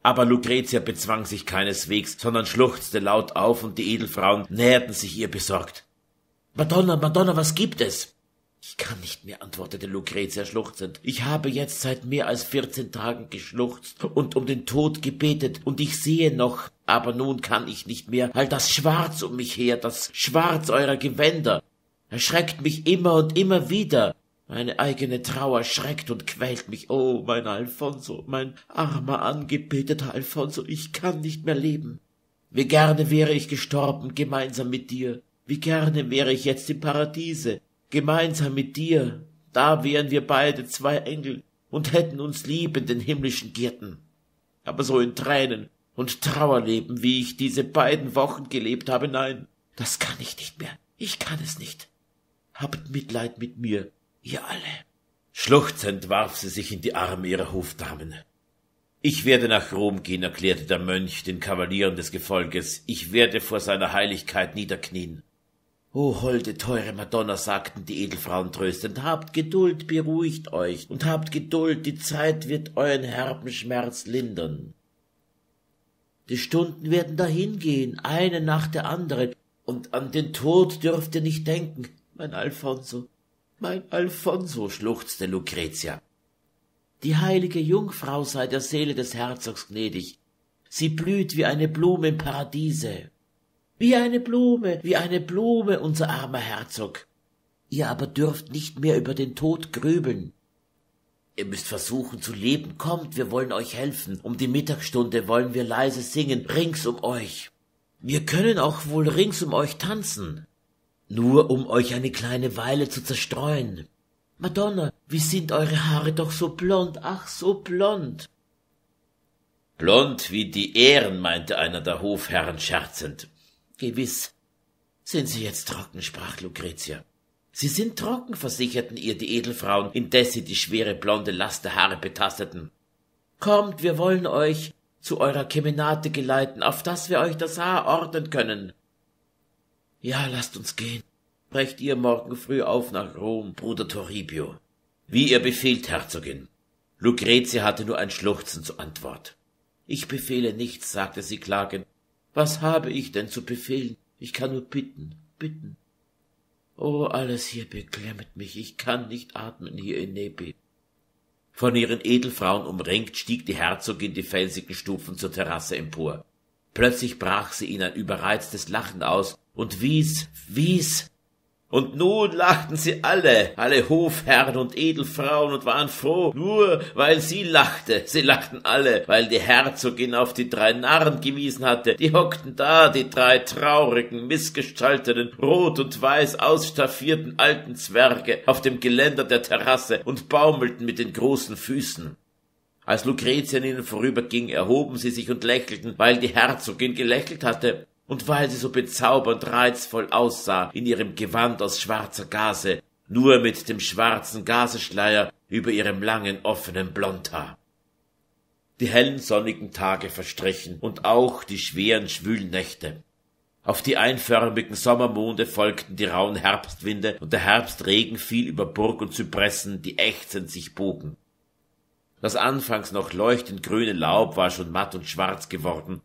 Aber Lucretia bezwang sich keineswegs, sondern schluchzte laut auf, und die Edelfrauen näherten sich ihr besorgt. Madonna, Madonna, was gibt es? Ich kann nicht mehr, antwortete Lucrezia schluchzend. Ich habe jetzt seit mehr als vierzehn Tagen geschluchzt und um den Tod gebetet, und ich sehe noch, aber nun kann ich nicht mehr, all das Schwarz um mich her, das Schwarz eurer Gewänder, erschreckt mich immer und immer wieder. Meine eigene Trauer schreckt und quält mich. Oh, mein Alfonso, mein armer, angebeteter Alfonso, ich kann nicht mehr leben. Wie gerne wäre ich gestorben gemeinsam mit dir. Wie gerne wäre ich jetzt im Paradiese gemeinsam mit dir, da wären wir beide zwei Engel und hätten uns lieb in den himmlischen Gärten. Aber so in Tränen und Trauerleben, wie ich diese beiden Wochen gelebt habe, nein, das kann ich nicht mehr. Ich kann es nicht. Habt Mitleid mit mir, ihr alle. Schluchzend warf sie sich in die Arme ihrer Hofdamen. Ich werde nach Rom gehen, erklärte der Mönch den Kavalieren des Gefolges. Ich werde vor seiner Heiligkeit niederknien. O oh, holde, teure Madonna, sagten die Edelfrauen tröstend, habt Geduld, beruhigt euch und habt Geduld, die Zeit wird euren herben Schmerz lindern. Die Stunden werden dahingehen, eine nach der anderen, und an den Tod dürft ihr nicht denken, mein Alfonso, mein Alfonso, schluchzte Lucretia. Die heilige Jungfrau sei der Seele des Herzogs gnädig, sie blüht wie eine Blume im Paradiese, wie eine Blume, wie eine Blume, unser armer Herzog. Ihr aber dürft nicht mehr über den Tod grübeln. Ihr müsst versuchen zu leben. Kommt, wir wollen euch helfen. Um die Mittagsstunde wollen wir leise singen, rings um euch. Wir können auch wohl rings um euch tanzen. Nur um euch eine kleine Weile zu zerstreuen. Madonna, wie sind eure Haare doch so blond, ach so blond. Blond wie die Ehren, meinte einer der Hofherren scherzend. Gewiss. Sind Sie jetzt trocken, sprach Lucretia. Sie sind trocken, versicherten ihr die Edelfrauen, indes sie die schwere blonde Last der Haare betasteten. Kommt, wir wollen euch zu eurer Kemenate geleiten, auf daß wir euch das Haar ordnen können. Ja, lasst uns gehen. Brecht ihr morgen früh auf nach Rom, Bruder Toribio. Wie ihr befehlt, Herzogin. Lucretia hatte nur ein Schluchzen zur Antwort. Ich befehle nichts, sagte sie klagend. Was habe ich denn zu befehlen? Ich kann nur bitten, bitten. Oh, alles hier beklemmt mich, ich kann nicht atmen hier in Nebi. Von ihren Edelfrauen umringt stieg die Herzogin die felsigen Stufen zur Terrasse empor. Plötzlich brach sie in ein überreiztes Lachen aus und wies, wies und nun lachten sie alle, alle Hofherren und Edelfrauen und waren froh, nur weil sie lachte. Sie lachten alle, weil die Herzogin auf die drei Narren gewiesen hatte. Die hockten da, die drei traurigen, missgestalteten, rot und weiß ausstaffierten alten Zwerge auf dem Geländer der Terrasse und baumelten mit den großen Füßen. Als Lucretia an ihnen vorüberging, erhoben sie sich und lächelten, weil die Herzogin gelächelt hatte und weil sie so bezaubernd reizvoll aussah in ihrem Gewand aus schwarzer Gase, nur mit dem schwarzen Gaseschleier über ihrem langen offenen Blondhaar. Die hellen sonnigen Tage verstrichen und auch die schweren schwülen Nächte. Auf die einförmigen Sommermonde folgten die rauen Herbstwinde und der Herbstregen fiel über Burg und Zypressen, die ächzend sich bogen. Das anfangs noch leuchtend grüne Laub war schon matt und schwarz geworden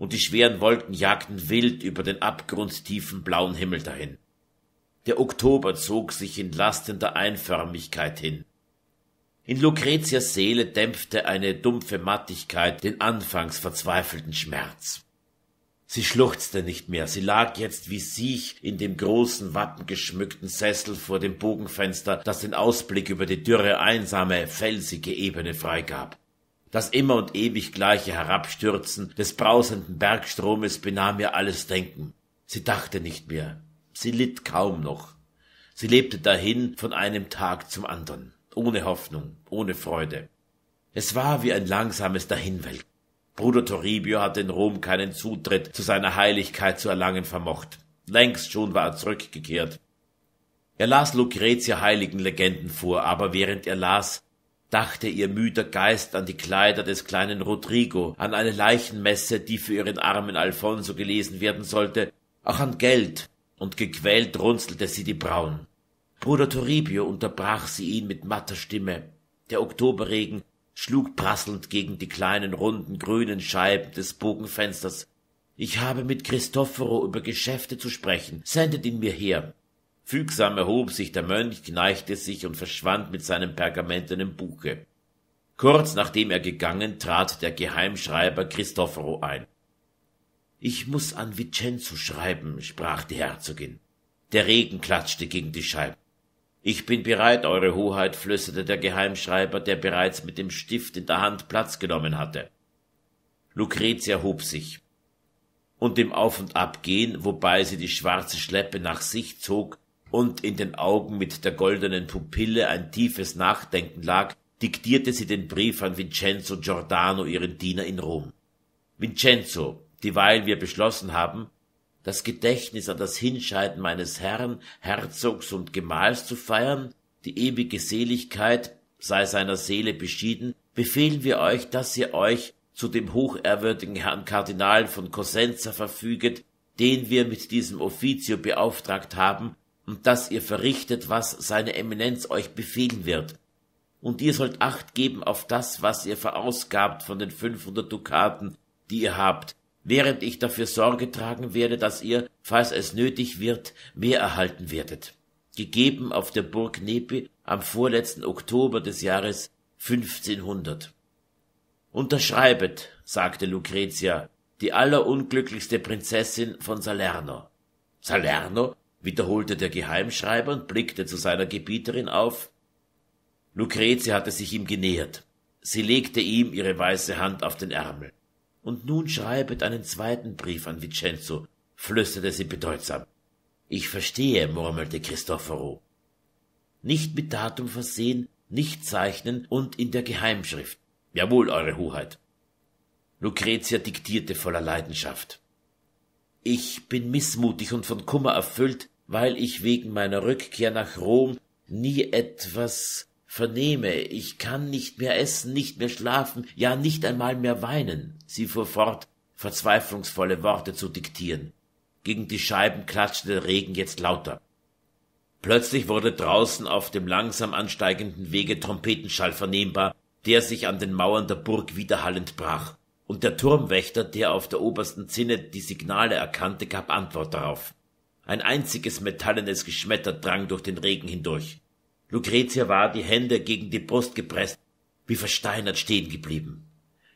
und die schweren Wolken jagten wild über den abgrundtiefen blauen Himmel dahin. Der Oktober zog sich in lastender Einförmigkeit hin. In Lucretias Seele dämpfte eine dumpfe Mattigkeit den anfangs verzweifelten Schmerz. Sie schluchzte nicht mehr, sie lag jetzt wie Siech in dem großen, wappengeschmückten Sessel vor dem Bogenfenster, das den Ausblick über die dürre, einsame, felsige Ebene freigab. Das immer und ewig gleiche Herabstürzen des brausenden Bergstromes benahm ihr alles Denken. Sie dachte nicht mehr. Sie litt kaum noch. Sie lebte dahin von einem Tag zum anderen. ohne Hoffnung, ohne Freude. Es war wie ein langsames Dahinwelken. Bruder Toribio hatte in Rom keinen Zutritt zu seiner Heiligkeit zu erlangen vermocht. Längst schon war er zurückgekehrt. Er las Lucretia heiligen Legenden vor, aber während er las, dachte ihr müder Geist an die Kleider des kleinen Rodrigo, an eine Leichenmesse, die für ihren armen Alfonso gelesen werden sollte, auch an Geld, und gequält runzelte sie die Brauen. Bruder Toribio unterbrach sie ihn mit matter Stimme. Der Oktoberregen schlug prasselnd gegen die kleinen runden grünen Scheiben des Bogenfensters. Ich habe mit Christophoro über Geschäfte zu sprechen. Sendet ihn mir her. Fügsam erhob sich der Mönch, neigte sich und verschwand mit seinem pergamentenen Buche. Kurz nachdem er gegangen, trat der Geheimschreiber Christophoro ein. Ich muß an Vincenzo schreiben, sprach die Herzogin. Der Regen klatschte gegen die Scheiben. Ich bin bereit, Eure Hoheit, flüsterte der Geheimschreiber, der bereits mit dem Stift in der Hand Platz genommen hatte. Lucrezia hob sich. Und im Auf und Abgehen, wobei sie die schwarze Schleppe nach sich zog, und in den Augen mit der goldenen Pupille ein tiefes Nachdenken lag, diktierte sie den Brief an Vincenzo Giordano, ihren Diener in Rom. Vincenzo, dieweil wir beschlossen haben, das Gedächtnis an das Hinscheiden meines Herrn, Herzogs und Gemahls zu feiern, die ewige Seligkeit sei seiner Seele beschieden, befehlen wir euch, dass ihr euch zu dem hochehrwürdigen Herrn Kardinal von Cosenza verfüget, den wir mit diesem Offizio beauftragt haben, und dass ihr verrichtet, was seine Eminenz euch befehlen wird. Und ihr sollt Acht geben auf das, was ihr verausgabt von den fünfhundert Dukaten, die ihr habt, während ich dafür Sorge tragen werde, dass ihr, falls es nötig wird, mehr erhalten werdet. Gegeben auf der Burg Nepi am vorletzten Oktober des Jahres 1500. Unterschreibet, sagte Lucretia, die allerunglücklichste Prinzessin von Salerno. Salerno wiederholte der Geheimschreiber und blickte zu seiner Gebieterin auf. Lucretia hatte sich ihm genähert. Sie legte ihm ihre weiße Hand auf den Ärmel. Und nun schreibet einen zweiten Brief an Vincenzo, flüsterte sie bedeutsam. Ich verstehe, murmelte Christophoro. Nicht mit Datum versehen, nicht zeichnen und in der Geheimschrift. Jawohl, Eure Hoheit. Lucretia diktierte voller Leidenschaft. Ich bin missmutig und von Kummer erfüllt, weil ich wegen meiner Rückkehr nach Rom nie etwas vernehme. Ich kann nicht mehr essen, nicht mehr schlafen, ja nicht einmal mehr weinen. Sie fuhr fort, verzweiflungsvolle Worte zu diktieren. Gegen die Scheiben klatschte der Regen jetzt lauter. Plötzlich wurde draußen auf dem langsam ansteigenden Wege Trompetenschall vernehmbar, der sich an den Mauern der Burg widerhallend brach und der Turmwächter, der auf der obersten Zinne die Signale erkannte, gab Antwort darauf. Ein einziges metallenes Geschmetter drang durch den Regen hindurch. Lucretia war die Hände gegen die Brust gepresst, wie versteinert stehen geblieben.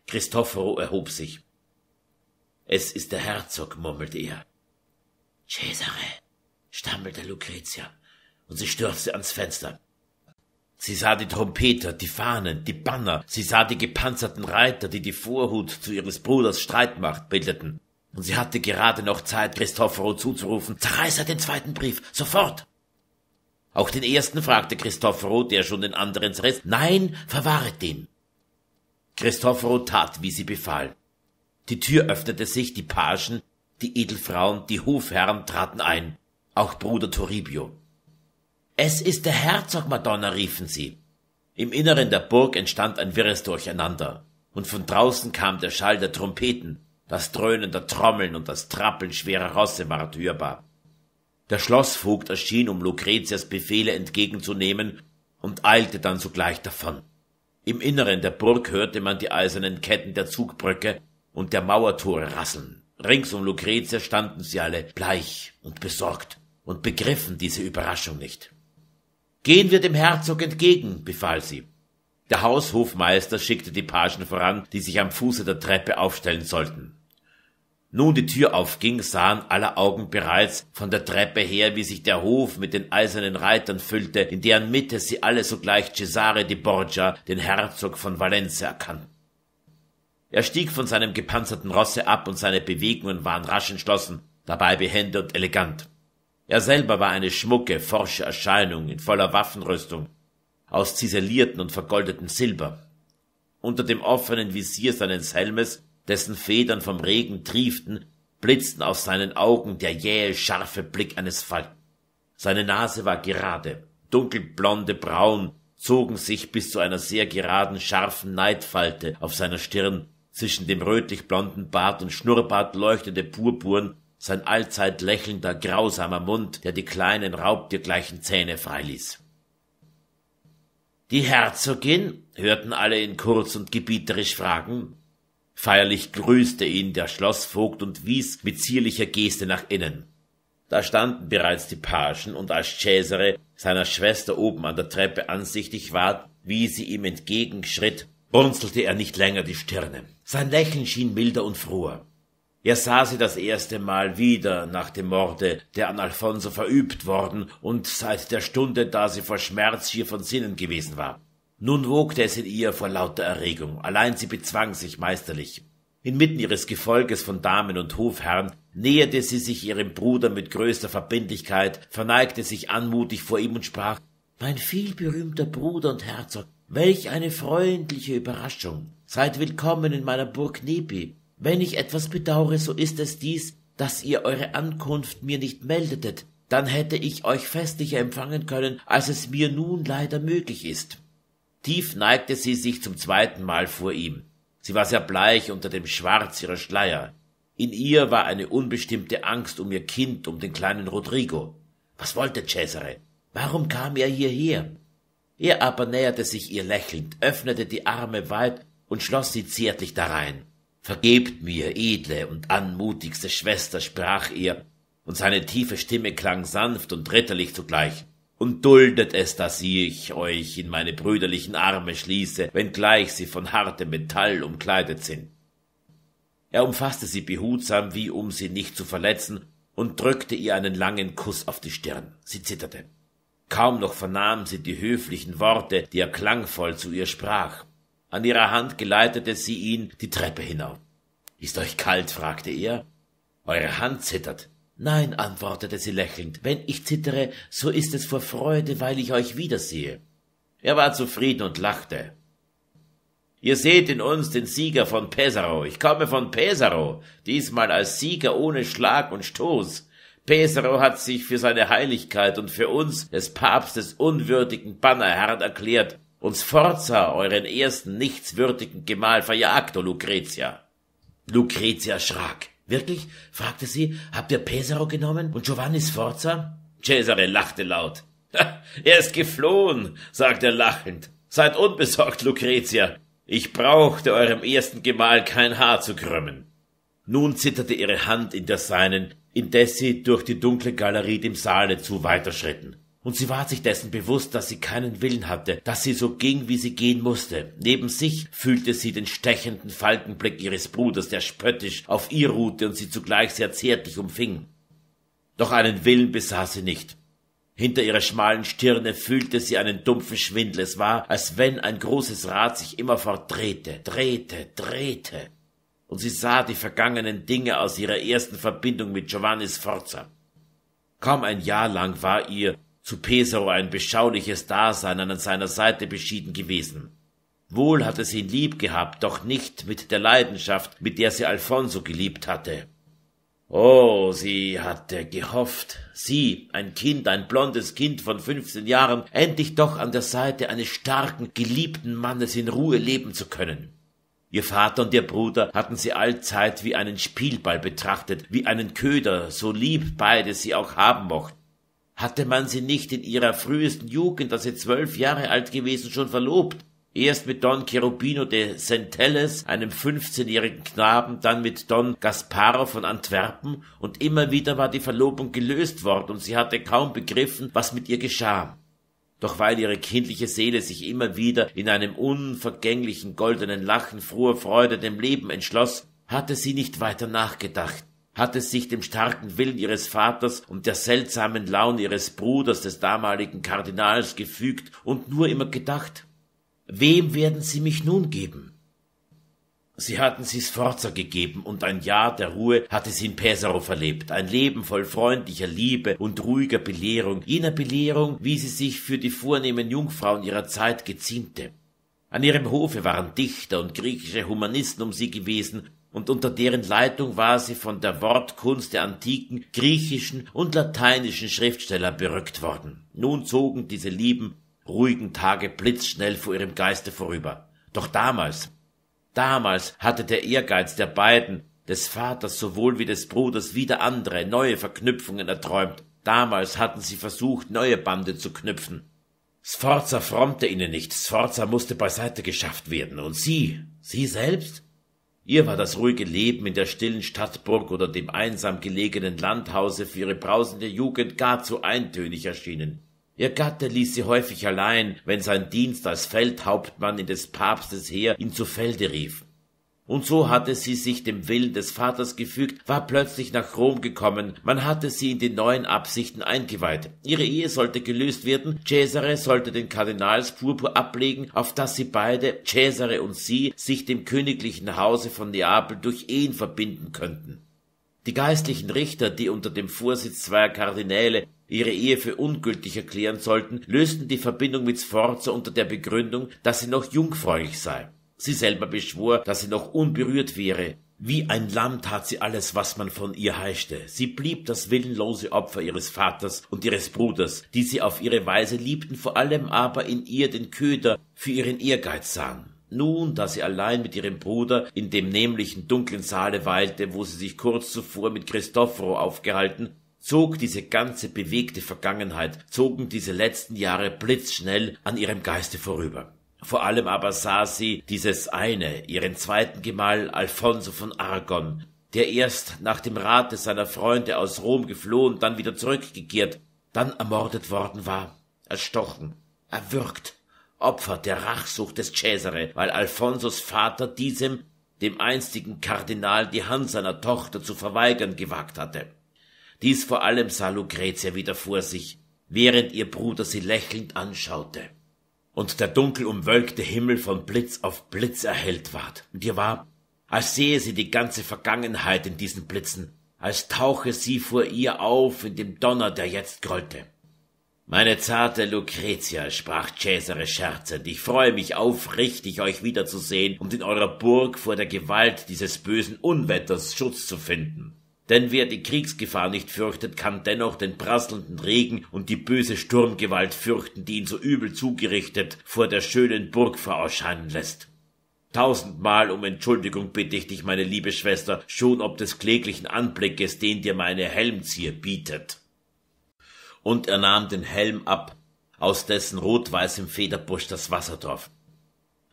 Christophoro erhob sich. Es ist der Herzog, murmelte er. Cesare, stammelte Lucretia, und sie stürzte ans Fenster. Sie sah die Trompeter, die Fahnen, die Banner, sie sah die gepanzerten Reiter, die die Vorhut zu ihres Bruders Streitmacht bildeten. Und sie hatte gerade noch Zeit, Christophoro zuzurufen, zerreiße den zweiten Brief, sofort! Auch den ersten fragte Christophoro, der schon den anderen zerriss, nein, verwahret den! Christophoro tat, wie sie befahl. Die Tür öffnete sich, die Pagen, die Edelfrauen, die Hofherren traten ein, auch Bruder Toribio. Es ist der Herzog, Madonna, riefen sie. Im Inneren der Burg entstand ein wirres Durcheinander, und von draußen kam der Schall der Trompeten, das Dröhnen der Trommeln und das Trappeln schwerer Rosse ward hörbar. Der Schlossvogt erschien, um Lucretias Befehle entgegenzunehmen, und eilte dann sogleich davon. Im Inneren der Burg hörte man die eisernen Ketten der Zugbrücke und der Mauertore rasseln. Rings um Lucretia standen sie alle bleich und besorgt und begriffen diese Überraschung nicht. Gehen wir dem Herzog entgegen, befahl sie. Der Haushofmeister schickte die Pagen voran, die sich am Fuße der Treppe aufstellen sollten. Nun die Tür aufging, sahen aller Augen bereits von der Treppe her, wie sich der Hof mit den eisernen Reitern füllte, in deren Mitte sie alle sogleich Cesare di Borgia, den Herzog von Valencia, erkannten. Er stieg von seinem gepanzerten Rosse ab und seine Bewegungen waren rasch entschlossen, dabei behende und elegant. Er selber war eine schmucke, forsche Erscheinung in voller Waffenrüstung, aus ziselierten und vergoldeten Silber. Unter dem offenen Visier seines Helmes, dessen Federn vom Regen trieften, blitzten aus seinen Augen der jähe, scharfe Blick eines Falken. Seine Nase war gerade, dunkelblonde Braun zogen sich bis zu einer sehr geraden, scharfen Neidfalte auf seiner Stirn, zwischen dem rötlich-blonden Bart und Schnurrbart leuchtete purpurn sein allzeit lächelnder, grausamer Mund, der die kleinen raubtiergleichen Zähne freiließ. Die Herzogin? hörten alle ihn kurz und gebieterisch fragen. Feierlich grüßte ihn der Schlossvogt und wies mit zierlicher Geste nach innen. Da standen bereits die Pagen, und als Cesare seiner Schwester oben an der Treppe ansichtig ward, wie sie ihm entgegenschritt, runzelte er nicht länger die Stirne. Sein Lächeln schien milder und froher er sah sie das erste Mal wieder nach dem Morde, der an Alfonso verübt worden und seit der Stunde, da sie vor Schmerz hier von Sinnen gewesen war. Nun wogte es in ihr vor lauter Erregung, allein sie bezwang sich meisterlich. Inmitten ihres Gefolges von Damen und Hofherren näherte sie sich ihrem Bruder mit größter Verbindlichkeit, verneigte sich anmutig vor ihm und sprach Mein vielberühmter Bruder und Herzog, welch eine freundliche Überraschung. Seid willkommen in meiner Burg Nepi. Wenn ich etwas bedaure, so ist es dies, dass ihr eure Ankunft mir nicht meldetet, dann hätte ich euch festlicher empfangen können, als es mir nun leider möglich ist. Tief neigte sie sich zum zweiten Mal vor ihm. Sie war sehr bleich unter dem Schwarz ihrer Schleier. In ihr war eine unbestimmte Angst um ihr Kind, um den kleinen Rodrigo. Was wollte Cesare? Warum kam er hierher? Er aber näherte sich ihr lächelnd, öffnete die Arme weit und schloss sie zärtlich darein. Vergebt mir, edle und anmutigste Schwester, sprach er, und seine tiefe Stimme klang sanft und ritterlich zugleich, und duldet es, dass ich euch in meine brüderlichen Arme schließe, wenngleich sie von hartem Metall umkleidet sind. Er umfasste sie behutsam, wie um sie nicht zu verletzen, und drückte ihr einen langen Kuss auf die Stirn. Sie zitterte. Kaum noch vernahm sie die höflichen Worte, die er klangvoll zu ihr sprach. An ihrer Hand geleitete sie ihn die Treppe hinauf. Ist euch kalt? fragte er. Eure Hand zittert. Nein, antwortete sie lächelnd. Wenn ich zittere, so ist es vor Freude, weil ich euch wiedersehe. Er war zufrieden und lachte. Ihr seht in uns den Sieger von Pesaro. Ich komme von Pesaro, diesmal als Sieger ohne Schlag und Stoß. Pesaro hat sich für seine Heiligkeit und für uns des Papstes unwürdigen Bannerherrn erklärt uns Forza, euren ersten nichtswürdigen Gemahl, verjagt, o Lucretia. Lucretia schrak. Wirklich? fragte sie. Habt ihr Pesaro genommen und Giovanni Sforza? Cesare lachte laut. [laughs] er ist geflohen, sagte er lachend. Seid unbesorgt, Lucretia. Ich brauchte eurem ersten Gemahl kein Haar zu krümmen. Nun zitterte ihre Hand in der seinen, indes sie durch die dunkle Galerie dem Saale zu weiterschritten und sie war sich dessen bewusst, dass sie keinen Willen hatte, dass sie so ging, wie sie gehen musste. Neben sich fühlte sie den stechenden Falkenblick ihres Bruders, der spöttisch auf ihr ruhte und sie zugleich sehr zärtlich umfing. Doch einen Willen besaß sie nicht. Hinter ihrer schmalen Stirne fühlte sie einen dumpfen Schwindel. Es war, als wenn ein großes Rad sich immerfort drehte, drehte, drehte. Und sie sah die vergangenen Dinge aus ihrer ersten Verbindung mit Giovanni Sforza. Kaum ein Jahr lang war ihr zu Pesaro ein beschauliches Dasein an seiner Seite beschieden gewesen. Wohl hatte sie ihn lieb gehabt, doch nicht mit der Leidenschaft, mit der sie Alfonso geliebt hatte. Oh, sie hatte gehofft, sie, ein Kind, ein blondes Kind von fünfzehn Jahren, endlich doch an der Seite eines starken, geliebten Mannes in Ruhe leben zu können. Ihr Vater und ihr Bruder hatten sie allzeit wie einen Spielball betrachtet, wie einen Köder, so lieb beide sie auch haben mochten. Hatte man sie nicht in ihrer frühesten Jugend, als sie zwölf Jahre alt gewesen, schon verlobt? Erst mit Don Cherubino de Centelles, einem 15-jährigen Knaben, dann mit Don Gasparo von Antwerpen, und immer wieder war die Verlobung gelöst worden, und sie hatte kaum begriffen, was mit ihr geschah. Doch weil ihre kindliche Seele sich immer wieder in einem unvergänglichen goldenen Lachen froher Freude dem Leben entschloss, hatte sie nicht weiter nachgedacht hat es sich dem starken Willen ihres Vaters und der seltsamen Laune ihres Bruders, des damaligen Kardinals, gefügt und nur immer gedacht, wem werden sie mich nun geben? Sie hatten sie Sforza gegeben, und ein Jahr der Ruhe hatte sie in Pesaro verlebt, ein Leben voll freundlicher Liebe und ruhiger Belehrung, jener Belehrung, wie sie sich für die vornehmen Jungfrauen ihrer Zeit geziemte. An ihrem Hofe waren Dichter und griechische Humanisten um sie gewesen, und unter deren Leitung war sie von der Wortkunst der antiken, griechischen und lateinischen Schriftsteller berückt worden. Nun zogen diese lieben, ruhigen Tage blitzschnell vor ihrem Geiste vorüber. Doch damals, damals hatte der Ehrgeiz der beiden, des Vaters sowohl wie des Bruders, wieder andere, neue Verknüpfungen erträumt. Damals hatten sie versucht, neue Bande zu knüpfen, Sforza frommte ihnen nicht, Sforza musste beiseite geschafft werden, und sie, sie selbst, Ihr war das ruhige Leben in der stillen Stadtburg oder dem einsam gelegenen Landhause für ihre brausende Jugend gar zu eintönig erschienen. Ihr Gatte ließ sie häufig allein, wenn sein Dienst als Feldhauptmann in des Papstes Heer ihn zu Felde rief. Und so hatte sie sich dem Willen des Vaters gefügt, war plötzlich nach Rom gekommen, man hatte sie in die neuen Absichten eingeweiht. Ihre Ehe sollte gelöst werden, Cesare sollte den Kardinalspurpur ablegen, auf das sie beide, Cesare und sie, sich dem königlichen Hause von Neapel durch Ehen verbinden könnten. Die geistlichen Richter, die unter dem Vorsitz zweier Kardinäle ihre Ehe für ungültig erklären sollten, lösten die Verbindung mit Sforza unter der Begründung, dass sie noch jungfräulich sei. Sie selber beschwor, dass sie noch unberührt wäre. Wie ein Lamm tat sie alles, was man von ihr heischte. Sie blieb das willenlose Opfer ihres Vaters und ihres Bruders, die sie auf ihre Weise liebten, vor allem aber in ihr den Köder für ihren Ehrgeiz sahen. Nun, da sie allein mit ihrem Bruder in dem nämlichen dunklen Saale weilte, wo sie sich kurz zuvor mit Christophoro aufgehalten, zog diese ganze bewegte Vergangenheit, zogen diese letzten Jahre blitzschnell an ihrem Geiste vorüber. Vor allem aber sah sie dieses eine, ihren zweiten Gemahl Alfonso von Aragon, der erst nach dem Rate seiner Freunde aus Rom geflohen, dann wieder zurückgekehrt, dann ermordet worden war, erstochen, erwürgt, Opfer der Rachsucht des Cesare, weil Alfonsos Vater diesem, dem einstigen Kardinal, die Hand seiner Tochter zu verweigern gewagt hatte. Dies vor allem sah Lucretia wieder vor sich, während ihr Bruder sie lächelnd anschaute und der dunkel umwölkte Himmel von Blitz auf Blitz erhellt ward. Und ihr war, als sehe sie die ganze Vergangenheit in diesen Blitzen, als tauche sie vor ihr auf in dem Donner, der jetzt grollte. Meine zarte Lucretia, sprach Cesare scherzend, ich freue mich aufrichtig, euch wiederzusehen und in eurer Burg vor der Gewalt dieses bösen Unwetters Schutz zu finden. Denn wer die Kriegsgefahr nicht fürchtet, kann dennoch den prasselnden Regen und die böse Sturmgewalt fürchten, die ihn so übel zugerichtet vor der schönen Burgfrau erscheinen lässt. Tausendmal um Entschuldigung bitte ich dich, meine liebe Schwester, schon ob des kläglichen Anblickes, den dir meine Helmzier bietet. Und er nahm den Helm ab, aus dessen rot-weißem Federbusch das Wassertorf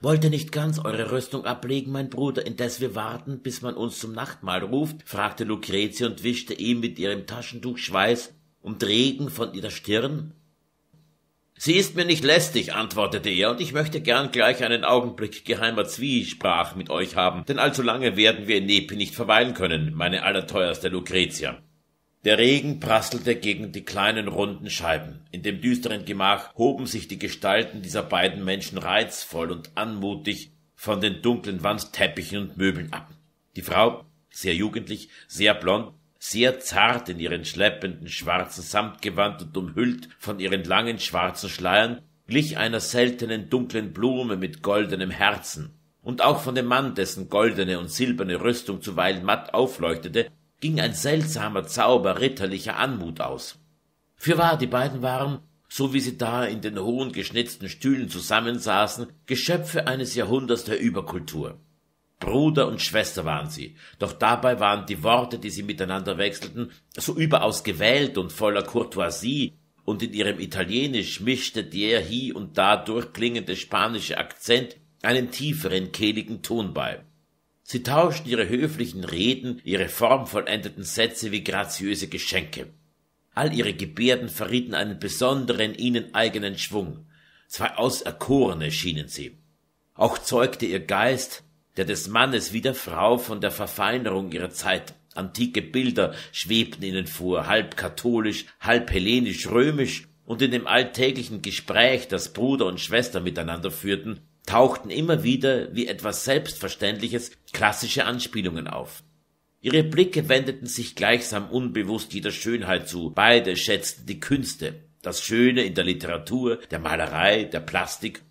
Wollt ihr nicht ganz eure Rüstung ablegen, mein Bruder, indes wir warten, bis man uns zum Nachtmahl ruft? fragte Lucretia und wischte ihm mit ihrem Taschentuch Schweiß und Regen von ihrer Stirn. Sie ist mir nicht lästig, antwortete er, und ich möchte gern gleich einen Augenblick geheimer Zwiesprach mit euch haben, denn allzu lange werden wir in Nepi nicht verweilen können, meine allerteuerste Lucretia. Der Regen prasselte gegen die kleinen runden Scheiben. In dem düsteren Gemach hoben sich die Gestalten dieser beiden Menschen reizvoll und anmutig von den dunklen Wandteppichen und Möbeln ab. Die Frau, sehr jugendlich, sehr blond, sehr zart in ihren schleppenden schwarzen Samtgewand und umhüllt von ihren langen schwarzen Schleiern, glich einer seltenen dunklen Blume mit goldenem Herzen. Und auch von dem Mann, dessen goldene und silberne Rüstung zuweilen matt aufleuchtete, ging ein seltsamer Zauber ritterlicher Anmut aus. Für wahr, die beiden waren, so wie sie da in den hohen geschnitzten Stühlen zusammensaßen, Geschöpfe eines Jahrhunderts der Überkultur. Bruder und Schwester waren sie, doch dabei waren die Worte, die sie miteinander wechselten, so überaus gewählt und voller Courtoisie, und in ihrem Italienisch mischte der hie und da durchklingende spanische Akzent einen tieferen, kehligen Ton bei. Sie tauschten ihre höflichen Reden, ihre formvollendeten Sätze wie graziöse Geschenke. All ihre Gebärden verrieten einen besonderen, ihnen eigenen Schwung. Zwei Auserkorene schienen sie. Auch zeugte ihr Geist, der des Mannes wie der Frau von der Verfeinerung ihrer Zeit. Antike Bilder schwebten ihnen vor, halb katholisch, halb hellenisch, römisch und in dem alltäglichen Gespräch, das Bruder und Schwester miteinander führten, tauchten immer wieder wie etwas Selbstverständliches klassische Anspielungen auf. Ihre Blicke wendeten sich gleichsam unbewusst jeder Schönheit zu, beide schätzten die Künste, das Schöne in der Literatur, der Malerei, der Plastik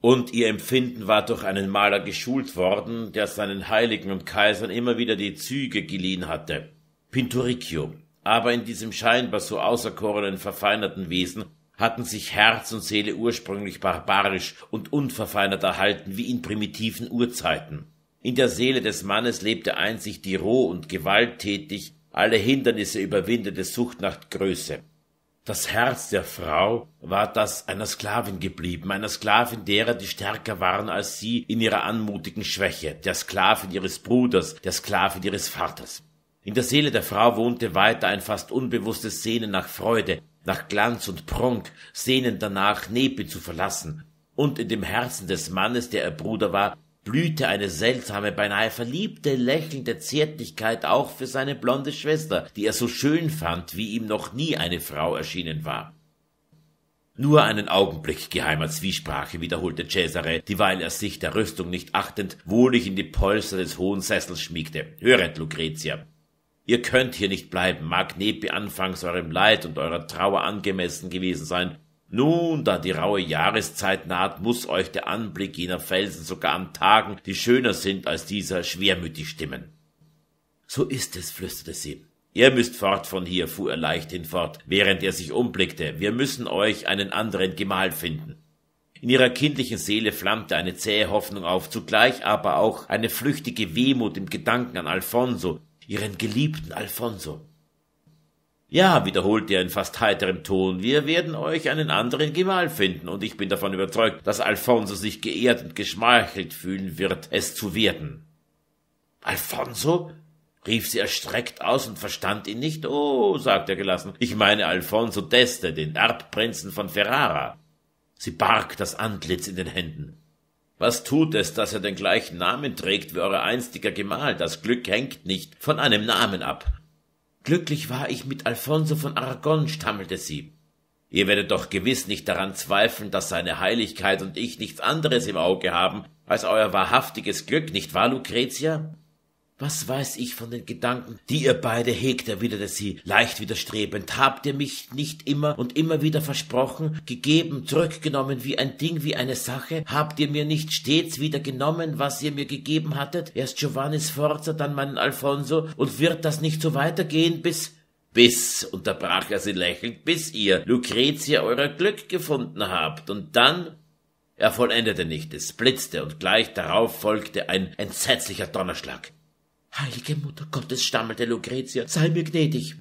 und ihr Empfinden war durch einen Maler geschult worden, der seinen Heiligen und Kaisern immer wieder die Züge geliehen hatte. Pinturicchio. Aber in diesem scheinbar so auserkorenen, verfeinerten Wesen hatten sich Herz und Seele ursprünglich barbarisch und unverfeinert erhalten wie in primitiven Urzeiten. In der Seele des Mannes lebte einzig die roh und gewalttätig alle Hindernisse überwindende Sucht nach Größe. Das Herz der Frau war das einer Sklavin geblieben, einer Sklavin derer, die stärker waren als sie in ihrer anmutigen Schwäche, der Sklavin ihres Bruders, der Sklavin ihres Vaters. In der Seele der Frau wohnte weiter ein fast unbewusstes Sehnen nach Freude, nach Glanz und Prunk, sehnend danach, Nepe zu verlassen, und in dem Herzen des Mannes, der ihr Bruder war, blühte eine seltsame, beinahe verliebte, lächelnde Zärtlichkeit auch für seine blonde Schwester, die er so schön fand, wie ihm noch nie eine Frau erschienen war. Nur einen Augenblick geheimer Zwiesprache wiederholte Cesare, dieweil er sich der Rüstung nicht achtend wohlig in die Polster des hohen Sessels schmiegte. Höret, Lucretia, Ihr könnt hier nicht bleiben, mag Nepi anfangs eurem Leid und eurer Trauer angemessen gewesen sein. Nun, da die raue Jahreszeit naht, muß euch der Anblick jener Felsen sogar an Tagen, die schöner sind als dieser, schwermütig stimmen. So ist es, flüsterte sie. Ihr müsst fort von hier, fuhr er leichthin fort, während er sich umblickte. Wir müssen euch einen anderen Gemahl finden. In ihrer kindlichen Seele flammte eine zähe Hoffnung auf, zugleich aber auch eine flüchtige Wehmut im Gedanken an Alfonso, Ihren geliebten Alfonso. Ja, wiederholte er in fast heiterem Ton, wir werden euch einen anderen Gemahl finden, und ich bin davon überzeugt, dass Alfonso sich geehrt und geschmeichelt fühlen wird, es zu werden. Alfonso? rief sie erstreckt aus und verstand ihn nicht. Oh, sagte er gelassen, ich meine Alfonso d'Este, den Erbprinzen von Ferrara. Sie barg das Antlitz in den Händen. Was tut es, dass er den gleichen Namen trägt wie euer einstiger Gemahl? Das Glück hängt nicht von einem Namen ab. Glücklich war ich mit Alfonso von Aragon, stammelte sie. Ihr werdet doch gewiss nicht daran zweifeln, dass seine Heiligkeit und ich nichts anderes im Auge haben als euer wahrhaftiges Glück, nicht wahr, Lucretia? Was weiß ich von den Gedanken, die ihr beide hegt, erwiderte sie, leicht widerstrebend. Habt ihr mich nicht immer und immer wieder versprochen, gegeben, zurückgenommen wie ein Ding, wie eine Sache? Habt ihr mir nicht stets wieder genommen, was ihr mir gegeben hattet? Erst Giovanni Sforza, dann meinen Alfonso, und wird das nicht so weitergehen, bis bis, unterbrach er sie lächelnd, bis ihr, Lucretia, euer Glück gefunden habt, und dann er vollendete nicht, es blitzte, und gleich darauf folgte ein entsetzlicher Donnerschlag. Heilige Mutter Gottes, stammelte Lucretia, sei mir gnädig.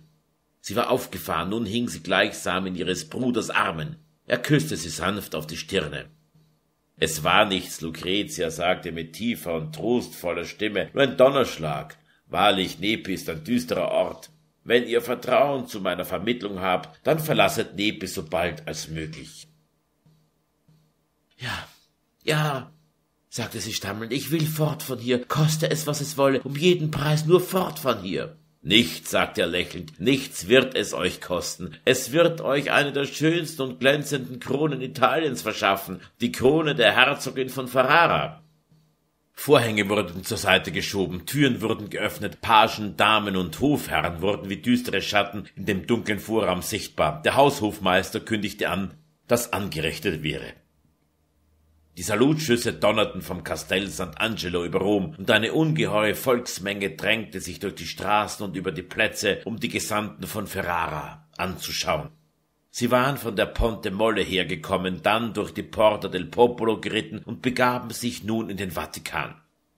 Sie war aufgefahren, nun hing sie gleichsam in ihres Bruders Armen. Er küßte sie sanft auf die Stirne. Es war nichts, Lucretia sagte mit tiefer und trostvoller Stimme, nur ein Donnerschlag. Wahrlich, Nepi ist ein düsterer Ort. Wenn ihr Vertrauen zu meiner Vermittlung habt, dann verlasset Nepi so bald als möglich. Ja, ja, sagte sie stammelnd, ich will fort von hier, koste es, was es wolle, um jeden Preis nur fort von hier. Nichts, sagte er lächelnd, nichts wird es euch kosten. Es wird euch eine der schönsten und glänzenden Kronen Italiens verschaffen, die Krone der Herzogin von Ferrara. Vorhänge wurden zur Seite geschoben, Türen wurden geöffnet, Pagen, Damen und Hofherren wurden wie düstere Schatten in dem dunklen Vorraum sichtbar. Der Haushofmeister kündigte an, dass angerichtet wäre. Die Salutschüsse donnerten vom Castel Sant'Angelo über Rom, und eine ungeheure Volksmenge drängte sich durch die Straßen und über die Plätze, um die Gesandten von Ferrara anzuschauen. Sie waren von der Ponte Molle hergekommen, dann durch die Porta del Popolo geritten und begaben sich nun in den Vatikan.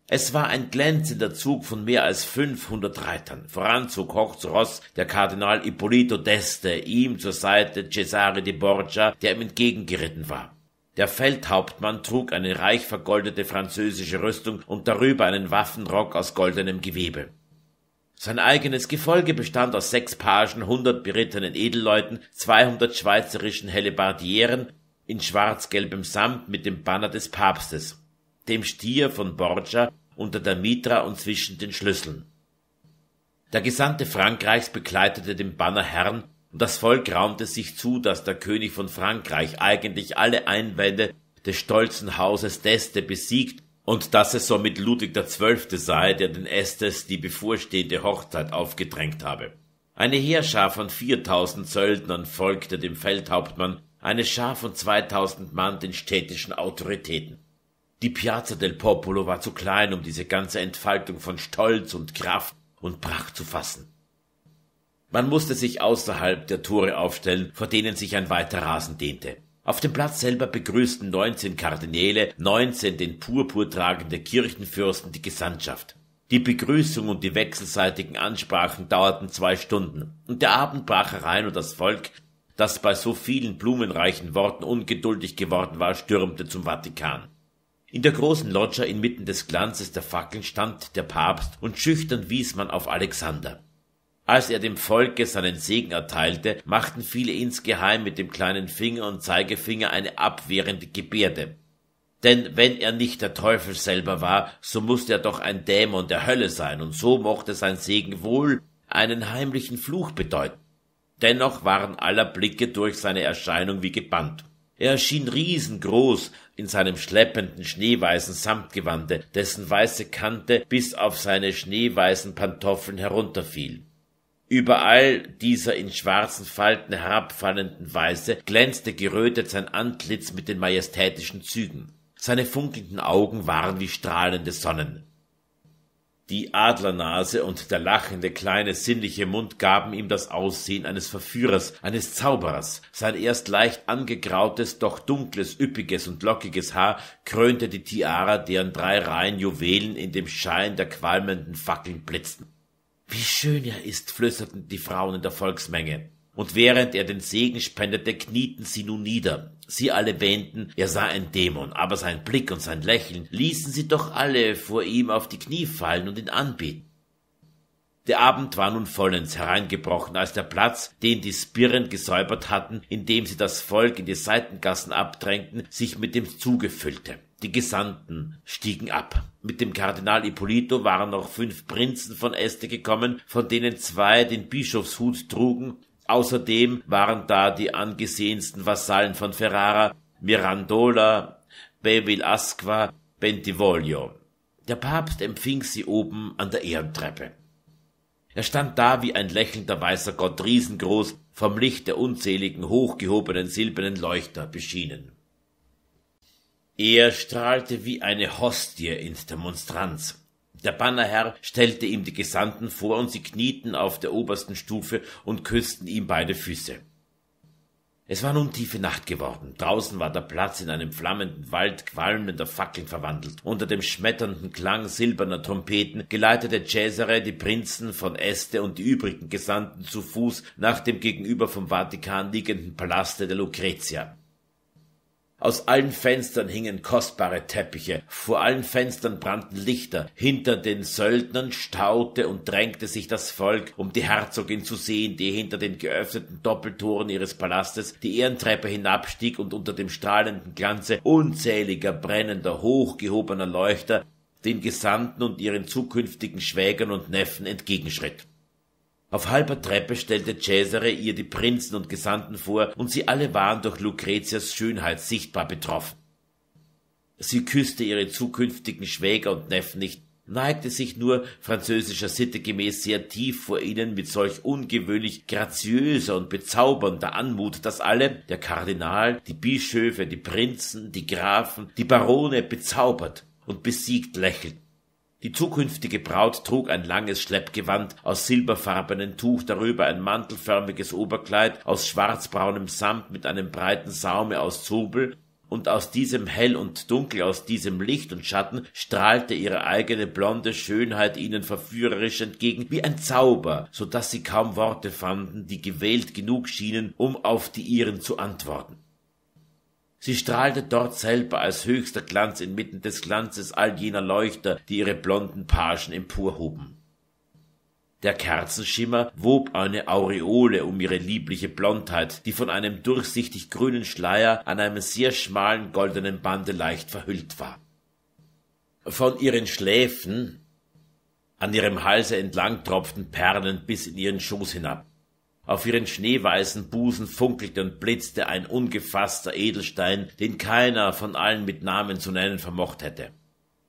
Es war ein glänzender Zug von mehr als 500 Reitern. Voran zog hoch zu Ross der Kardinal Ippolito d'Este, ihm zur Seite Cesare di Borgia, der ihm entgegengeritten war. Der Feldhauptmann trug eine reich vergoldete französische Rüstung und darüber einen Waffenrock aus goldenem Gewebe. Sein eigenes Gefolge bestand aus sechs Pagen, hundert berittenen Edelleuten, zweihundert schweizerischen Hellebardieren in schwarz-gelbem Samt mit dem Banner des Papstes, dem Stier von Borgia unter der Mitra und zwischen den Schlüsseln. Der Gesandte Frankreichs begleitete den Bannerherrn das Volk raunte sich zu, dass der König von Frankreich eigentlich alle Einwände des stolzen Hauses d'Este besiegt und dass es somit Ludwig XII. sei, der den Estes die bevorstehende Hochzeit aufgedrängt habe. Eine Heerschar von 4000 Söldnern folgte dem Feldhauptmann, eine Schar von 2000 Mann den städtischen Autoritäten. Die Piazza del Popolo war zu klein, um diese ganze Entfaltung von Stolz und Kraft und Pracht zu fassen. Man musste sich außerhalb der Tore aufstellen, vor denen sich ein weiter Rasen dehnte. Auf dem Platz selber begrüßten neunzehn Kardinäle, neunzehn den Purpur tragende Kirchenfürsten die Gesandtschaft. Die Begrüßung und die wechselseitigen Ansprachen dauerten zwei Stunden, und der Abend brach herein und das Volk, das bei so vielen blumenreichen Worten ungeduldig geworden war, stürmte zum Vatikan. In der großen Loggia inmitten des Glanzes der Fackeln stand der Papst und schüchtern wies man auf Alexander. Als er dem Volke seinen Segen erteilte, machten viele insgeheim mit dem kleinen Finger und Zeigefinger eine abwehrende Gebärde. Denn wenn er nicht der Teufel selber war, so mußte er doch ein Dämon der Hölle sein, und so mochte sein Segen wohl einen heimlichen Fluch bedeuten. Dennoch waren aller Blicke durch seine Erscheinung wie gebannt. Er erschien riesengroß in seinem schleppenden schneeweißen Samtgewande, dessen weiße Kante bis auf seine schneeweißen Pantoffeln herunterfiel. Überall dieser in schwarzen Falten herabfallenden Weise glänzte gerötet sein Antlitz mit den majestätischen Zügen. Seine funkelnden Augen waren wie strahlende Sonnen. Die Adlernase und der lachende kleine sinnliche Mund gaben ihm das Aussehen eines Verführers, eines Zauberers. Sein erst leicht angegrautes, doch dunkles, üppiges und lockiges Haar krönte die Tiara, deren drei Reihen Juwelen in dem Schein der qualmenden Fackeln blitzten. Wie schön er ist, flüsterten die Frauen in der Volksmenge. Und während er den Segen spendete, knieten sie nun nieder. Sie alle wähnten, er sei ein Dämon, aber sein Blick und sein Lächeln ließen sie doch alle vor ihm auf die Knie fallen und ihn anbieten. Der Abend war nun vollends hereingebrochen, als der Platz, den die Spirren gesäubert hatten, indem sie das Volk in die Seitengassen abdrängten, sich mit dem Zuge füllte. Die Gesandten stiegen ab. Mit dem Kardinal Ippolito waren noch fünf Prinzen von Este gekommen, von denen zwei den Bischofshut trugen. Außerdem waren da die angesehensten Vasallen von Ferrara, Mirandola, Bebil Asqua, Bentivoglio. Der Papst empfing sie oben an der Ehrentreppe. Er stand da wie ein lächelnder weißer Gott riesengroß, vom Licht der unzähligen, hochgehobenen silbernen Leuchter beschienen. Er strahlte wie eine Hostie ins Demonstranz. Der Bannerherr stellte ihm die Gesandten vor, und sie knieten auf der obersten Stufe und küssten ihm beide Füße. Es war nun tiefe Nacht geworden. Draußen war der Platz in einem flammenden Wald qualmender Fackeln verwandelt. Unter dem schmetternden Klang silberner Trompeten geleitete Cesare die Prinzen von Este und die übrigen Gesandten zu Fuß nach dem gegenüber vom Vatikan liegenden Palaste der Lucretia. Aus allen Fenstern hingen kostbare Teppiche, vor allen Fenstern brannten Lichter, hinter den Söldnern staute und drängte sich das Volk, um die Herzogin zu sehen, die hinter den geöffneten Doppeltoren ihres Palastes die Ehrentreppe hinabstieg und unter dem strahlenden Glanze unzähliger brennender, hochgehobener Leuchter den Gesandten und ihren zukünftigen Schwägern und Neffen entgegenschritt. Auf halber Treppe stellte Cesare ihr die Prinzen und Gesandten vor, und sie alle waren durch Lucretias Schönheit sichtbar betroffen. Sie küsste ihre zukünftigen Schwäger und Neffen nicht, neigte sich nur französischer Sitte gemäß sehr tief vor ihnen mit solch ungewöhnlich graziöser und bezaubernder Anmut, dass alle, der Kardinal, die Bischöfe, die Prinzen, die Grafen, die Barone bezaubert und besiegt lächelten. Die zukünftige Braut trug ein langes Schleppgewand aus silberfarbenen Tuch, darüber ein mantelförmiges Oberkleid aus schwarzbraunem Samt mit einem breiten Saume aus Zobel, und aus diesem Hell und Dunkel, aus diesem Licht und Schatten strahlte ihre eigene blonde Schönheit ihnen verführerisch entgegen wie ein Zauber, so daß sie kaum Worte fanden, die gewählt genug schienen, um auf die ihren zu antworten. Sie strahlte dort selber als höchster Glanz inmitten des Glanzes all jener Leuchter, die ihre blonden Pagen emporhoben. Der Kerzenschimmer wob eine Aureole um ihre liebliche Blondheit, die von einem durchsichtig grünen Schleier an einem sehr schmalen goldenen Bande leicht verhüllt war. Von ihren Schläfen, an ihrem Halse entlang tropften Perlen bis in ihren Schoß hinab. Auf ihren schneeweißen Busen funkelte und blitzte ein ungefasster Edelstein, den keiner von allen mit Namen zu nennen vermocht hätte.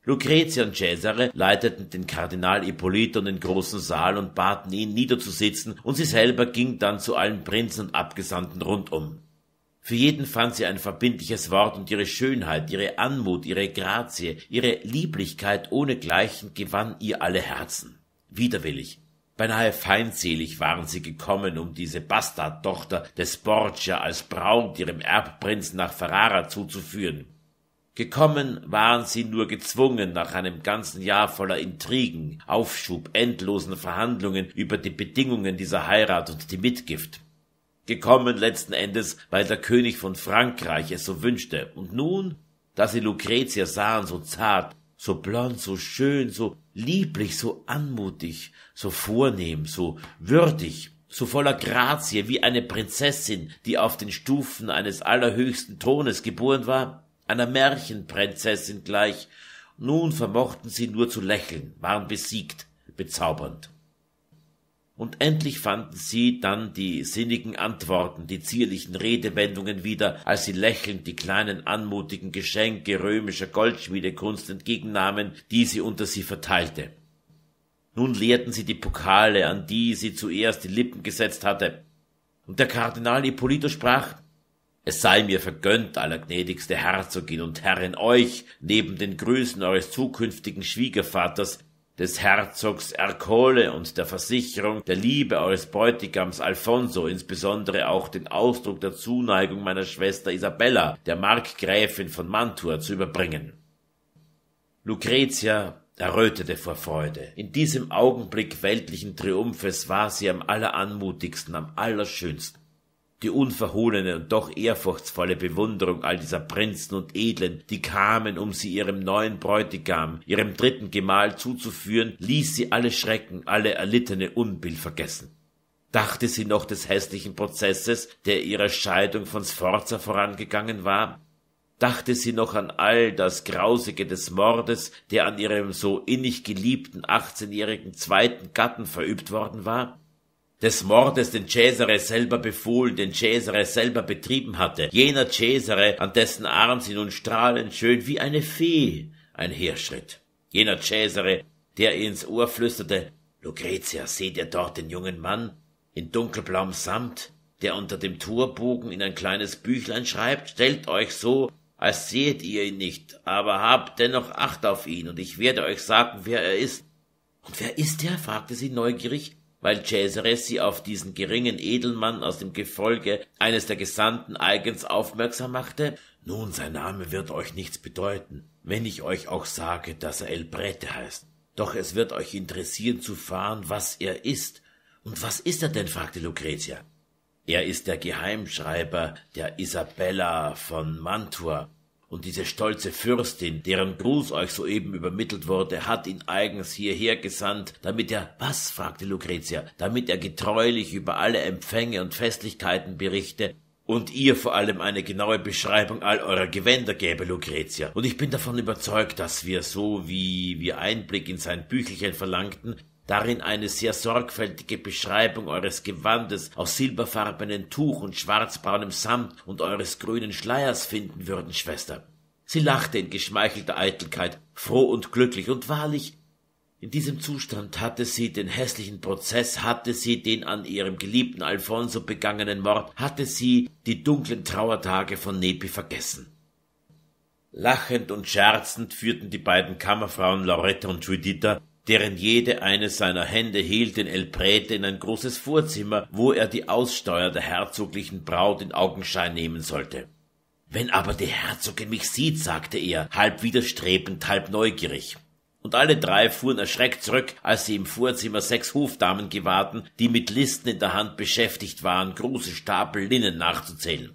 Lucretia und Cesare leiteten den Kardinal Ippolito in den großen Saal und baten ihn niederzusitzen, und sie selber ging dann zu allen Prinzen und Abgesandten rundum. Für jeden fand sie ein verbindliches Wort und ihre Schönheit, ihre Anmut, ihre Grazie, ihre Lieblichkeit ohnegleichen gewann ihr alle Herzen. Widerwillig Beinahe feindselig waren sie gekommen, um diese Bastardtochter des Borgia als Braut ihrem Erbprinzen nach Ferrara zuzuführen. Gekommen waren sie nur gezwungen, nach einem ganzen Jahr voller Intrigen, Aufschub, endlosen Verhandlungen über die Bedingungen dieser Heirat und die Mitgift. Gekommen letzten Endes, weil der König von Frankreich es so wünschte. Und nun, da sie Lucretia sahen, so zart, so blond, so schön, so lieblich, so anmutig, so vornehm, so würdig, so voller Grazie wie eine Prinzessin, die auf den Stufen eines allerhöchsten Thrones geboren war, einer Märchenprinzessin gleich, nun vermochten sie nur zu lächeln, waren besiegt, bezaubernd und endlich fanden sie dann die sinnigen Antworten, die zierlichen Redewendungen wieder, als sie lächelnd die kleinen anmutigen Geschenke römischer Goldschmiedekunst entgegennahmen, die sie unter sie verteilte. Nun leerten sie die Pokale, an die sie zuerst die Lippen gesetzt hatte, und der Kardinal Ippolito sprach, es sei mir vergönnt, allergnädigste Herzogin und Herrin, euch, neben den Grüßen eures zukünftigen Schwiegervaters, des Herzogs Ercole und der Versicherung der Liebe eures Bräutigams Alfonso, insbesondere auch den Ausdruck der Zuneigung meiner Schwester Isabella, der Markgräfin von Mantua, zu überbringen. Lucretia errötete vor Freude. In diesem Augenblick weltlichen Triumphes war sie am alleranmutigsten, am allerschönsten die unverhohlene und doch ehrfurchtsvolle Bewunderung all dieser Prinzen und Edlen, die kamen, um sie ihrem neuen Bräutigam, ihrem dritten Gemahl zuzuführen, ließ sie alle Schrecken, alle erlittene Unbill vergessen. Dachte sie noch des hässlichen Prozesses, der ihrer Scheidung von Sforza vorangegangen war? Dachte sie noch an all das Grausige des Mordes, der an ihrem so innig geliebten achtzehnjährigen zweiten Gatten verübt worden war? des Mordes, den Cesare selber befohlen, den Cesare selber betrieben hatte, jener Cesare, an dessen Arm sie nun strahlend schön wie eine Fee einherschritt, jener Cesare, der ihr ins Ohr flüsterte, Lucretia, seht ihr dort den jungen Mann in dunkelblauem Samt, der unter dem Torbogen in ein kleines Büchlein schreibt, stellt euch so, als seht ihr ihn nicht, aber habt dennoch Acht auf ihn, und ich werde euch sagen, wer er ist. Und wer ist er? fragte sie neugierig weil Cäsaressi auf diesen geringen Edelmann aus dem Gefolge eines der Gesandten eigens aufmerksam machte, nun, sein Name wird euch nichts bedeuten, wenn ich euch auch sage, dass er El Brete heißt. Doch es wird euch interessieren zu fahren, was er ist. Und was ist er denn? fragte Lucretia. Er ist der Geheimschreiber der Isabella von Mantua, und diese stolze Fürstin, deren Gruß euch soeben übermittelt wurde, hat ihn eigens hierher gesandt, damit er, was? fragte Lucretia, damit er getreulich über alle Empfänge und Festlichkeiten berichte und ihr vor allem eine genaue Beschreibung all eurer Gewänder gäbe, Lucretia. Und ich bin davon überzeugt, dass wir so, wie wir Einblick in sein Büchelchen verlangten, darin eine sehr sorgfältige Beschreibung eures Gewandes aus silberfarbenem Tuch und schwarzbraunem Samt und eures grünen Schleiers finden würden, Schwester. Sie lachte in geschmeichelter Eitelkeit, froh und glücklich, und wahrlich, in diesem Zustand hatte sie den hässlichen Prozess, hatte sie den an ihrem geliebten Alfonso begangenen Mord, hatte sie die dunklen Trauertage von Nepi vergessen. Lachend und scherzend führten die beiden Kammerfrauen Loretta und Giuditta deren jede eine seiner Hände hielt den El Prete in ein großes Vorzimmer, wo er die Aussteuer der herzoglichen Braut in Augenschein nehmen sollte. Wenn aber die Herzogin mich sieht, sagte er, halb widerstrebend, halb neugierig. Und alle drei fuhren erschreckt zurück, als sie im Vorzimmer sechs Hofdamen gewahrten, die mit Listen in der Hand beschäftigt waren, große Stapel Linnen nachzuzählen.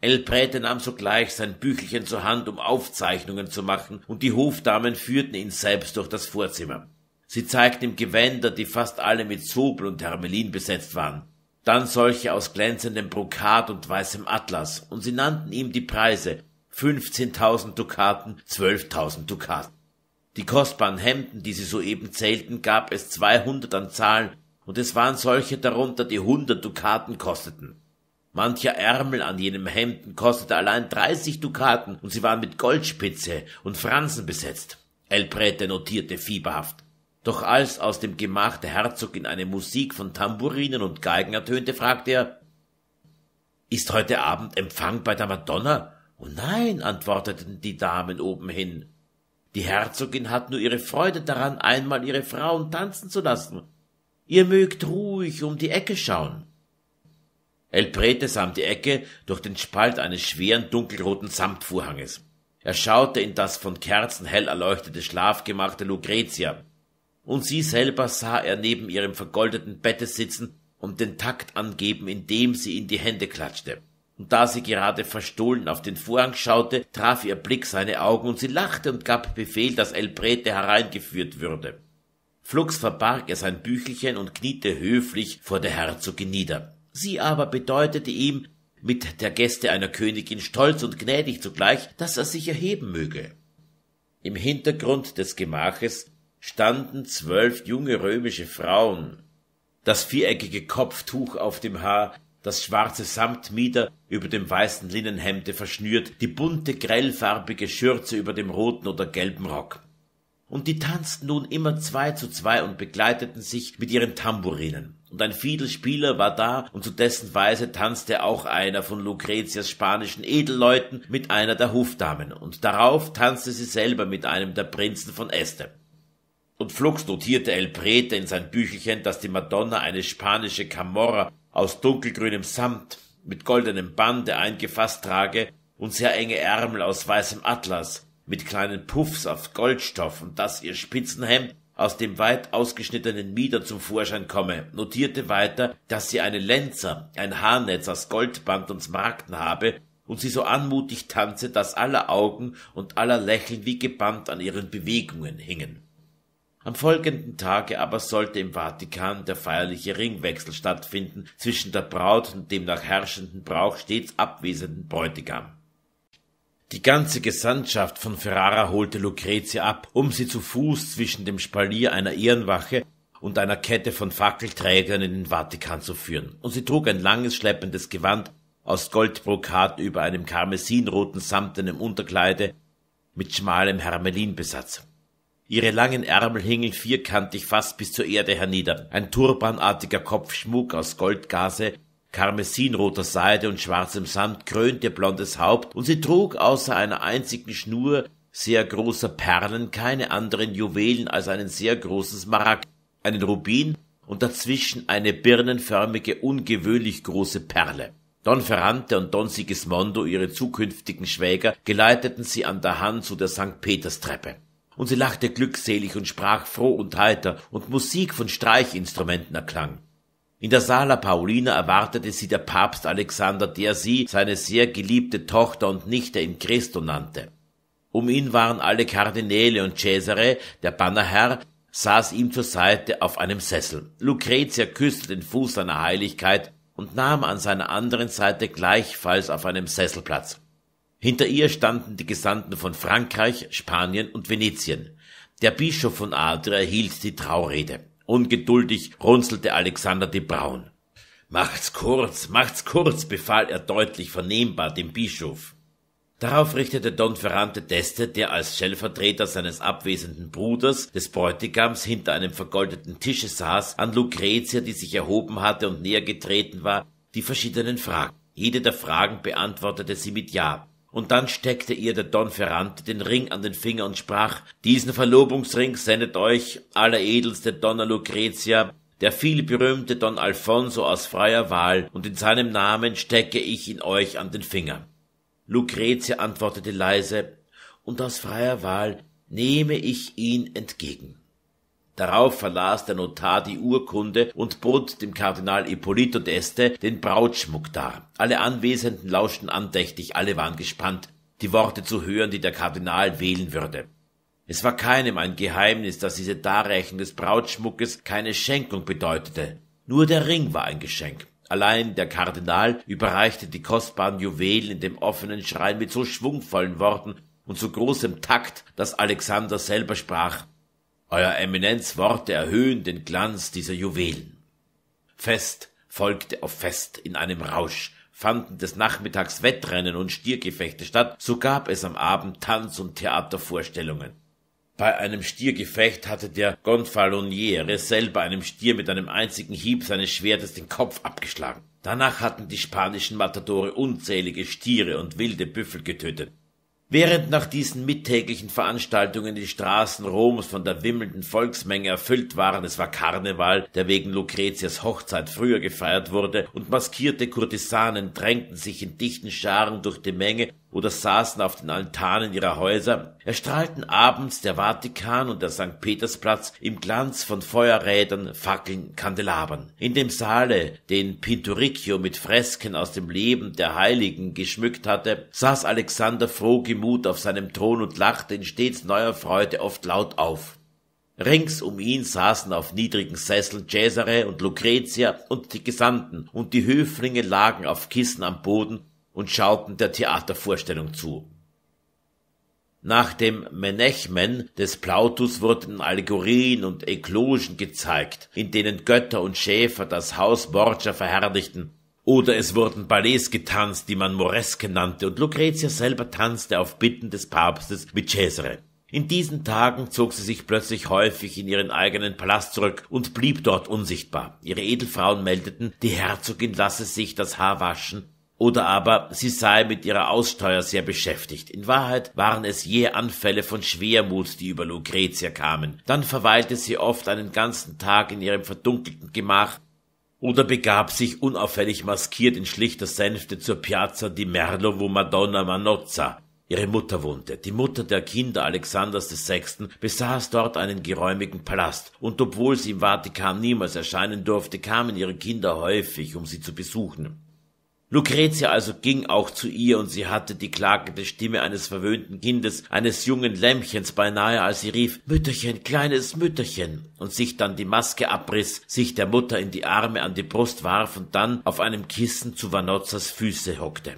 El Prete nahm sogleich sein Büchelchen zur Hand, um Aufzeichnungen zu machen, und die Hofdamen führten ihn selbst durch das Vorzimmer. Sie zeigten ihm Gewänder, die fast alle mit Sobel und Hermelin besetzt waren, dann solche aus glänzendem Brokat und weißem Atlas, und sie nannten ihm die Preise, 15.000 Dukaten, 12.000 Dukaten. Die kostbaren Hemden, die sie soeben zählten, gab es 200 an Zahlen, und es waren solche darunter, die 100 Dukaten kosteten. Mancher Ärmel an jenem Hemden kostete allein 30 Dukaten, und sie waren mit Goldspitze und Fransen besetzt. El Prete notierte fieberhaft. Doch als aus dem Gemach der Herzog in eine Musik von Tamburinen und Geigen ertönte, fragte er Ist heute Abend Empfang bei der Madonna? Oh nein, antworteten die Damen obenhin. Die Herzogin hat nur ihre Freude daran, einmal ihre Frauen tanzen zu lassen. Ihr mögt ruhig um die Ecke schauen. El Prete sah um die Ecke durch den Spalt eines schweren, dunkelroten Samtvorhanges. Er schaute in das von Kerzen hell erleuchtete Schlafgemach der Lucretia, und sie selber sah er neben ihrem vergoldeten Bette sitzen und den Takt angeben, indem sie in die Hände klatschte. Und da sie gerade verstohlen auf den Vorhang schaute, traf ihr Blick seine Augen und sie lachte und gab Befehl, dass Elbrete hereingeführt würde. Flugs verbarg er sein Büchelchen und kniete höflich vor der Herzogin nieder. Sie aber bedeutete ihm, mit der Gäste einer Königin stolz und gnädig zugleich, dass er sich erheben möge. Im Hintergrund des Gemaches standen zwölf junge römische Frauen. Das viereckige Kopftuch auf dem Haar, das schwarze Samtmieder über dem weißen Linnenhemde verschnürt, die bunte grellfarbige Schürze über dem roten oder gelben Rock. Und die tanzten nun immer zwei zu zwei und begleiteten sich mit ihren Tamburinen. Und ein Fiedelspieler war da, und zu dessen Weise tanzte auch einer von Lucretias spanischen Edelleuten mit einer der Hofdamen, und darauf tanzte sie selber mit einem der Prinzen von Este und flugs notierte El Prete in sein Büchelchen, dass die Madonna eine spanische Camorra aus dunkelgrünem Samt mit goldenem Bande eingefasst trage und sehr enge Ärmel aus weißem Atlas mit kleinen Puffs auf Goldstoff und dass ihr Spitzenhemd aus dem weit ausgeschnittenen Mieder zum Vorschein komme, notierte weiter, dass sie eine Lenzer, ein Haarnetz aus Goldband und Smaragden habe und sie so anmutig tanze, dass aller Augen und aller Lächeln wie gebannt an ihren Bewegungen hingen. Am folgenden Tage aber sollte im Vatikan der feierliche Ringwechsel stattfinden zwischen der Braut und dem nach herrschenden Brauch stets abwesenden Bräutigam. Die ganze Gesandtschaft von Ferrara holte Lucretia ab, um sie zu Fuß zwischen dem Spalier einer Ehrenwache und einer Kette von Fackelträgern in den Vatikan zu führen, und sie trug ein langes, schleppendes Gewand aus Goldbrokat über einem karmesinroten samtenem Unterkleide mit schmalem Hermelinbesatz. Ihre langen Ärmel hingen vierkantig fast bis zur Erde hernieder. Ein turbanartiger Kopfschmuck aus Goldgase, karmesinroter Seide und schwarzem Samt krönte blondes Haupt, und sie trug außer einer einzigen Schnur sehr großer Perlen keine anderen Juwelen als einen sehr großen Smaragd, einen Rubin und dazwischen eine birnenförmige, ungewöhnlich große Perle. Don Ferrante und Don Sigismondo, ihre zukünftigen Schwäger, geleiteten sie an der Hand zu der St. Peterstreppe und sie lachte glückselig und sprach froh und heiter, und Musik von Streichinstrumenten erklang. In der Sala Paulina erwartete sie der Papst Alexander, der sie seine sehr geliebte Tochter und Nichte in Christo nannte. Um ihn waren alle Kardinäle und Cesare, der Bannerherr, saß ihm zur Seite auf einem Sessel. Lucretia küsste den Fuß seiner Heiligkeit und nahm an seiner anderen Seite gleichfalls auf einem Sessel Platz. Hinter ihr standen die Gesandten von Frankreich, Spanien und Venetien. Der Bischof von Adria hielt die Traurede. Ungeduldig runzelte Alexander die Brauen. Macht's kurz, macht's kurz, befahl er deutlich vernehmbar dem Bischof. Darauf richtete Don Ferrante d'Este, der als Stellvertreter seines abwesenden Bruders, des Bräutigams, hinter einem vergoldeten Tische saß, an Lucretia, die sich erhoben hatte und näher getreten war, die verschiedenen Fragen. Jede der Fragen beantwortete sie mit Ja und dann steckte ihr der Don Ferrante den Ring an den Finger und sprach, diesen Verlobungsring sendet euch, alleredelste Donna Lucrezia, der vielberühmte Don Alfonso aus freier Wahl, und in seinem Namen stecke ich ihn euch an den Finger. Lucrezia antwortete leise, und aus freier Wahl nehme ich ihn entgegen. Darauf verlas der Notar die Urkunde und bot dem Kardinal Ippolito d'Este den Brautschmuck dar. Alle Anwesenden lauschten andächtig, alle waren gespannt, die Worte zu hören, die der Kardinal wählen würde. Es war keinem ein Geheimnis, dass diese Darreichung des Brautschmuckes keine Schenkung bedeutete. Nur der Ring war ein Geschenk. Allein der Kardinal überreichte die kostbaren Juwelen in dem offenen Schrein mit so schwungvollen Worten und so großem Takt, dass Alexander selber sprach euer Eminenz Worte erhöhen den Glanz dieser Juwelen. Fest folgte auf Fest in einem Rausch, fanden des Nachmittags Wettrennen und Stiergefechte statt, so gab es am Abend Tanz und Theatervorstellungen. Bei einem Stiergefecht hatte der Gonfaloniere selber einem Stier mit einem einzigen Hieb seines Schwertes den Kopf abgeschlagen. Danach hatten die spanischen Matadore unzählige Stiere und wilde Büffel getötet. Während nach diesen mittäglichen Veranstaltungen die Straßen Roms von der wimmelnden Volksmenge erfüllt waren, es war Karneval, der wegen Lucretias Hochzeit früher gefeiert wurde, und maskierte Kurtisanen drängten sich in dichten Scharen durch die Menge oder saßen auf den Altanen ihrer Häuser, erstrahlten abends der Vatikan und der St. Petersplatz im Glanz von Feuerrädern, Fackeln, Kandelabern. In dem Saale, den Pinturicchio mit Fresken aus dem Leben der Heiligen geschmückt hatte, saß Alexander frohgemut auf seinem Thron und lachte in stets neuer Freude oft laut auf. Rings um ihn saßen auf niedrigen Sesseln Cesare und Lucretia und die Gesandten, und die Höflinge lagen auf Kissen am Boden und schauten der Theatervorstellung zu. Nach dem Menechmen des Plautus wurden Allegorien und Eklogen gezeigt, in denen Götter und Schäfer das Haus Borgia verherrlichten, oder es wurden Ballets getanzt, die man Moreske nannte, und Lucretia selber tanzte auf Bitten des Papstes mit Cesare. In diesen Tagen zog sie sich plötzlich häufig in ihren eigenen Palast zurück und blieb dort unsichtbar. Ihre Edelfrauen meldeten, die Herzogin lasse sich das Haar waschen oder aber sie sei mit ihrer Aussteuer sehr beschäftigt. In Wahrheit waren es je Anfälle von Schwermut, die über Lucretia kamen. Dann verweilte sie oft einen ganzen Tag in ihrem verdunkelten Gemach oder begab sich unauffällig maskiert in schlichter Sänfte zur Piazza di Merlo, wo Madonna Manozza, ihre Mutter wohnte. Die Mutter der Kinder Alexanders VI. besaß dort einen geräumigen Palast, und obwohl sie im Vatikan niemals erscheinen durfte, kamen ihre Kinder häufig, um sie zu besuchen. Lucretia also ging auch zu ihr, und sie hatte die klagende Stimme eines verwöhnten Kindes, eines jungen Lämmchens beinahe, als sie rief Mütterchen, kleines Mütterchen, und sich dann die Maske abriß, sich der Mutter in die Arme an die Brust warf und dann auf einem Kissen zu Vanozzas Füße hockte.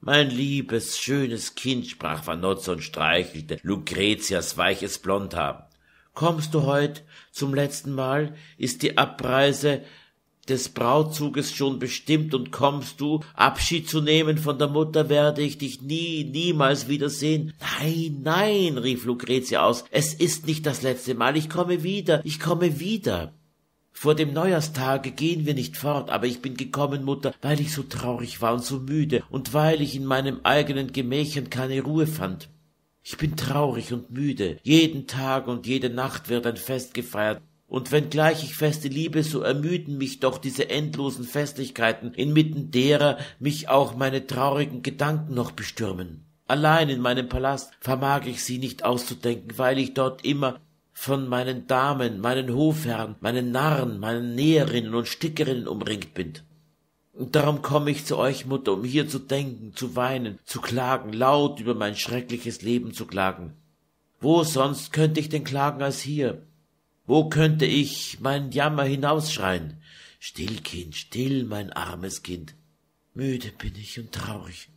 Mein liebes, schönes Kind, sprach Vanozza und streichelte Lucretias weiches Blondhaar. Kommst du heut zum letzten Mal? Ist die Abreise des Brautzuges schon bestimmt und kommst du, Abschied zu nehmen von der Mutter werde ich dich nie, niemals wiedersehen. Nein, nein, rief Lucretia aus, es ist nicht das letzte Mal, ich komme wieder, ich komme wieder. Vor dem Neujahrstage gehen wir nicht fort, aber ich bin gekommen, Mutter, weil ich so traurig war und so müde und weil ich in meinem eigenen Gemächern keine Ruhe fand. Ich bin traurig und müde. Jeden Tag und jede Nacht wird ein Fest gefeiert und wenngleich ich feste liebe, so ermüden mich doch diese endlosen Festlichkeiten, inmitten derer mich auch meine traurigen Gedanken noch bestürmen. Allein in meinem Palast vermag ich sie nicht auszudenken, weil ich dort immer von meinen Damen, meinen Hofherren, meinen Narren, meinen Näherinnen und Stickerinnen umringt bin. Und darum komme ich zu euch, Mutter, um hier zu denken, zu weinen, zu klagen, laut über mein schreckliches Leben zu klagen. Wo sonst könnte ich denn klagen als hier? Wo könnte ich meinen Jammer hinausschreien? Still, Kind, still, mein armes Kind. Müde bin ich und traurig.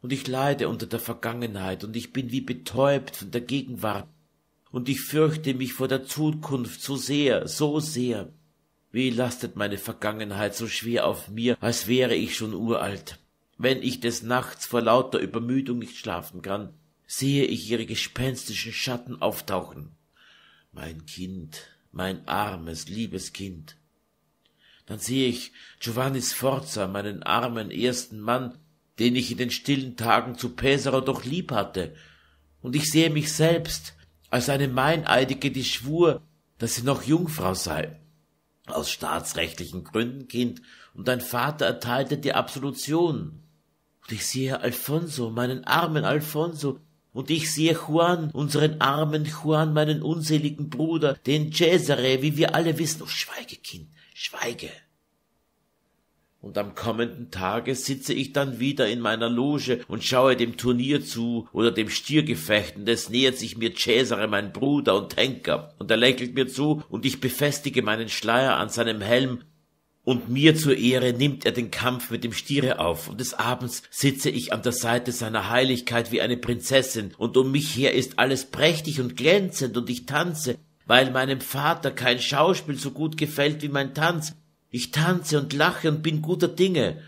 Und ich leide unter der Vergangenheit, und ich bin wie betäubt von der Gegenwart. Und ich fürchte mich vor der Zukunft so sehr, so sehr. Wie lastet meine Vergangenheit so schwer auf mir, als wäre ich schon uralt. Wenn ich des Nachts vor lauter Übermüdung nicht schlafen kann, sehe ich ihre gespenstischen Schatten auftauchen. Mein Kind, mein armes, liebes Kind. Dann sehe ich Giovanni Sforza, meinen armen ersten Mann, den ich in den stillen Tagen zu Pesaro doch lieb hatte, und ich sehe mich selbst als eine Meineidige, die schwur, dass sie noch Jungfrau sei. Aus staatsrechtlichen Gründen, Kind, und dein Vater erteilte dir Absolution. Und ich sehe Alfonso, meinen armen Alfonso, und ich sehe Juan, unseren armen Juan, meinen unseligen Bruder, den Cesare, wie wir alle wissen. Oh, schweige, Kind, schweige. Und am kommenden Tage sitze ich dann wieder in meiner Loge und schaue dem Turnier zu oder dem Stiergefecht, und es nähert sich mir Cesare, mein Bruder und Henker, und er lächelt mir zu, und ich befestige meinen Schleier an seinem Helm, und mir zur Ehre nimmt er den Kampf mit dem Stiere auf, und des Abends sitze ich an der Seite seiner Heiligkeit wie eine Prinzessin, und um mich her ist alles prächtig und glänzend, und ich tanze, weil meinem Vater kein Schauspiel so gut gefällt wie mein Tanz. Ich tanze und lache und bin guter Dinge,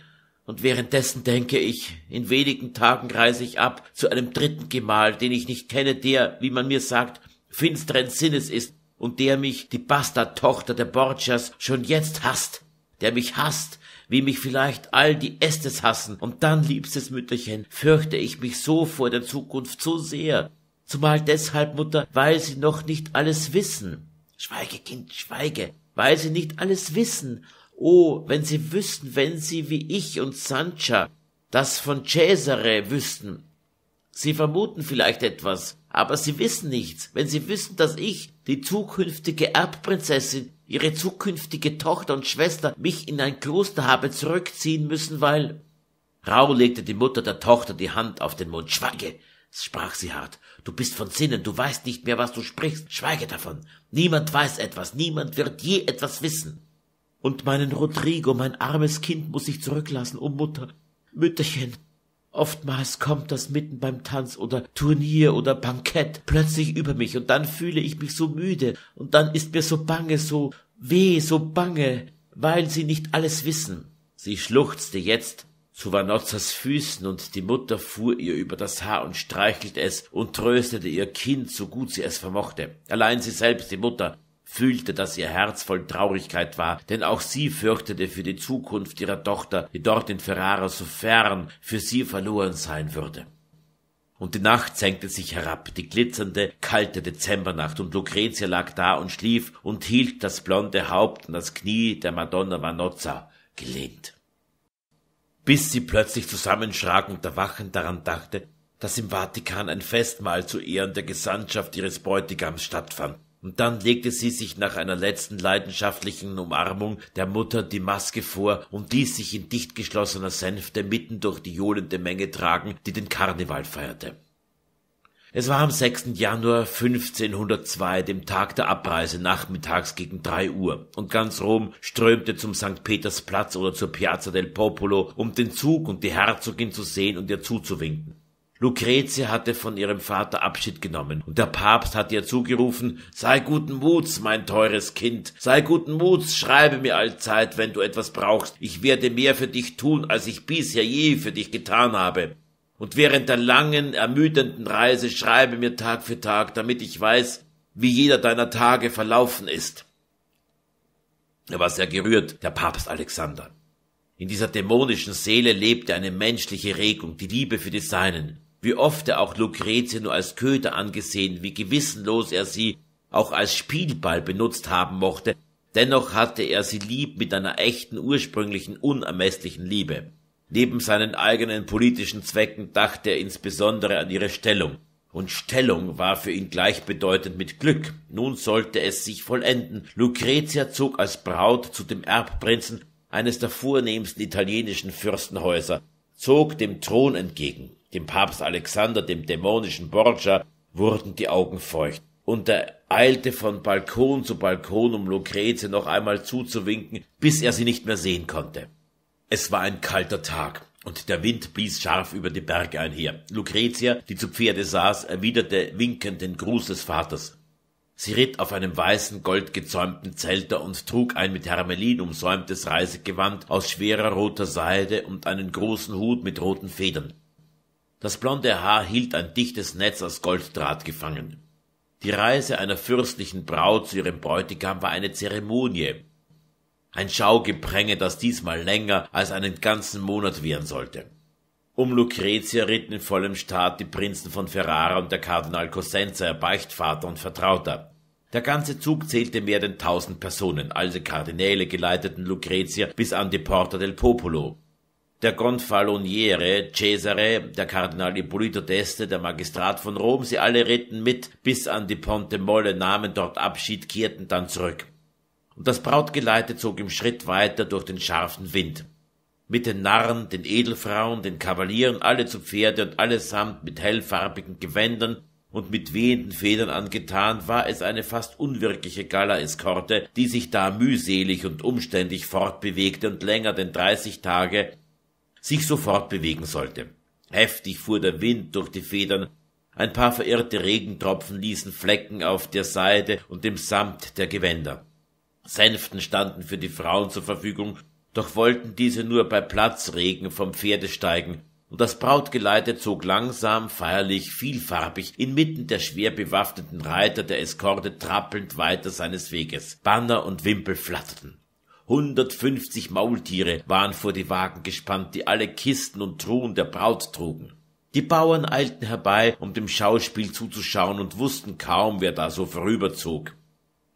und währenddessen denke ich, in wenigen Tagen reise ich ab zu einem dritten Gemahl, den ich nicht kenne, der, wie man mir sagt, finsteren Sinnes ist, und der mich, die Bastardtochter der Borgias, schon jetzt hasst, der mich hasst, wie mich vielleicht all die Estes hassen, und dann, liebstes Mütterchen, fürchte ich mich so vor der Zukunft so sehr, zumal deshalb, Mutter, weil sie noch nicht alles wissen. Schweige, Kind, schweige, weil sie nicht alles wissen. Oh, wenn sie wüssten, wenn sie wie ich und Sancha das von Cesare wüssten. Sie vermuten vielleicht etwas, aber sie wissen nichts. Wenn sie wüssten, dass ich, die zukünftige Erbprinzessin, ihre zukünftige Tochter und Schwester mich in ein Kloster habe zurückziehen müssen, weil. Rau legte die Mutter der Tochter die Hand auf den Mund. Schweige, sprach sie hart, du bist von Sinnen, du weißt nicht mehr, was du sprichst, schweige davon. Niemand weiß etwas, niemand wird je etwas wissen. Und meinen Rodrigo, mein armes Kind, muss ich zurücklassen, o oh Mutter. Mütterchen, Oftmals kommt das mitten beim Tanz oder Turnier oder Bankett plötzlich über mich und dann fühle ich mich so müde und dann ist mir so bange, so weh, so bange, weil sie nicht alles wissen. Sie schluchzte jetzt zu Vanozzas Füßen und die Mutter fuhr ihr über das Haar und streichelte es und tröstete ihr Kind so gut sie es vermochte. Allein sie selbst, die Mutter, fühlte, dass ihr Herz voll Traurigkeit war, denn auch sie fürchtete für die Zukunft ihrer Tochter, die dort in Ferrara so fern für sie verloren sein würde. Und die Nacht senkte sich herab, die glitzernde, kalte Dezembernacht, und Lucretia lag da und schlief und hielt das blonde Haupt an das Knie der Madonna Vanozza gelehnt. Bis sie plötzlich zusammenschrak und erwachend daran dachte, dass im Vatikan ein Festmahl zu Ehren der Gesandtschaft ihres Bräutigams stattfand und dann legte sie sich nach einer letzten leidenschaftlichen Umarmung der Mutter die Maske vor und ließ sich in dicht geschlossener Sänfte mitten durch die johlende Menge tragen, die den Karneval feierte. Es war am 6. Januar 1502, dem Tag der Abreise, nachmittags gegen drei Uhr, und ganz Rom strömte zum St. Petersplatz oder zur Piazza del Popolo, um den Zug und die Herzogin zu sehen und ihr zuzuwinken. Lucretia hatte von ihrem Vater Abschied genommen, und der Papst hatte ihr zugerufen, sei guten Muts, mein teures Kind, sei guten Muts, schreibe mir allzeit, wenn du etwas brauchst, ich werde mehr für dich tun, als ich bisher je für dich getan habe. Und während der langen, ermüdenden Reise schreibe mir Tag für Tag, damit ich weiß, wie jeder deiner Tage verlaufen ist. Er war sehr gerührt, der Papst Alexander. In dieser dämonischen Seele lebte eine menschliche Regung, die Liebe für die Seinen wie oft er auch Lucretia nur als Köder angesehen, wie gewissenlos er sie auch als Spielball benutzt haben mochte, dennoch hatte er sie lieb mit einer echten, ursprünglichen, unermeßlichen Liebe. Neben seinen eigenen politischen Zwecken dachte er insbesondere an ihre Stellung, und Stellung war für ihn gleichbedeutend mit Glück. Nun sollte es sich vollenden. Lucretia zog als Braut zu dem Erbprinzen eines der vornehmsten italienischen Fürstenhäuser, zog dem Thron entgegen. Dem Papst Alexander, dem dämonischen Borgia, wurden die Augen feucht, und er eilte von Balkon zu Balkon, um Lucrete noch einmal zuzuwinken, bis er sie nicht mehr sehen konnte. Es war ein kalter Tag, und der Wind blies scharf über die Berge einher. Lucretia, die zu Pferde saß, erwiderte winkend den Gruß des Vaters. Sie ritt auf einem weißen, goldgezäumten Zelter und trug ein mit Hermelin umsäumtes Reisegewand aus schwerer roter Seide und einen großen Hut mit roten Federn. Das blonde Haar hielt ein dichtes Netz aus Golddraht gefangen. Die Reise einer fürstlichen Braut zu ihrem Bräutigam war eine Zeremonie. Ein Schaugepränge, das diesmal länger als einen ganzen Monat währen sollte. Um Lucretia ritten in vollem Staat die Prinzen von Ferrara und der Kardinal Cosenza, ihr Beichtvater und Vertrauter. Der ganze Zug zählte mehr denn tausend Personen, also Kardinäle geleiteten Lucretia bis an die Porta del Popolo der Gonfaloniere, Cesare, der Kardinal Ippolito d'Este, der Magistrat von Rom, sie alle ritten mit bis an die Ponte Molle, nahmen dort Abschied, kehrten dann zurück. Und das Brautgeleite zog im Schritt weiter durch den scharfen Wind. Mit den Narren, den Edelfrauen, den Kavalieren, alle zu Pferde und allesamt mit hellfarbigen Gewändern und mit wehenden Federn angetan, war es eine fast unwirkliche Gala-Eskorte, die sich da mühselig und umständlich fortbewegte und länger denn dreißig Tage sich sofort bewegen sollte. Heftig fuhr der Wind durch die Federn, ein paar verirrte Regentropfen ließen Flecken auf der Seide und dem Samt der Gewänder. Sänften standen für die Frauen zur Verfügung, doch wollten diese nur bei Platzregen vom Pferde steigen, und das Brautgeleite zog langsam, feierlich, vielfarbig, inmitten der schwer bewaffneten Reiter der Eskorte trappelnd weiter seines Weges. Banner und Wimpel flatterten. 150 Maultiere waren vor die Wagen gespannt, die alle Kisten und Truhen der Braut trugen. Die Bauern eilten herbei, um dem Schauspiel zuzuschauen und wussten kaum, wer da so vorüberzog.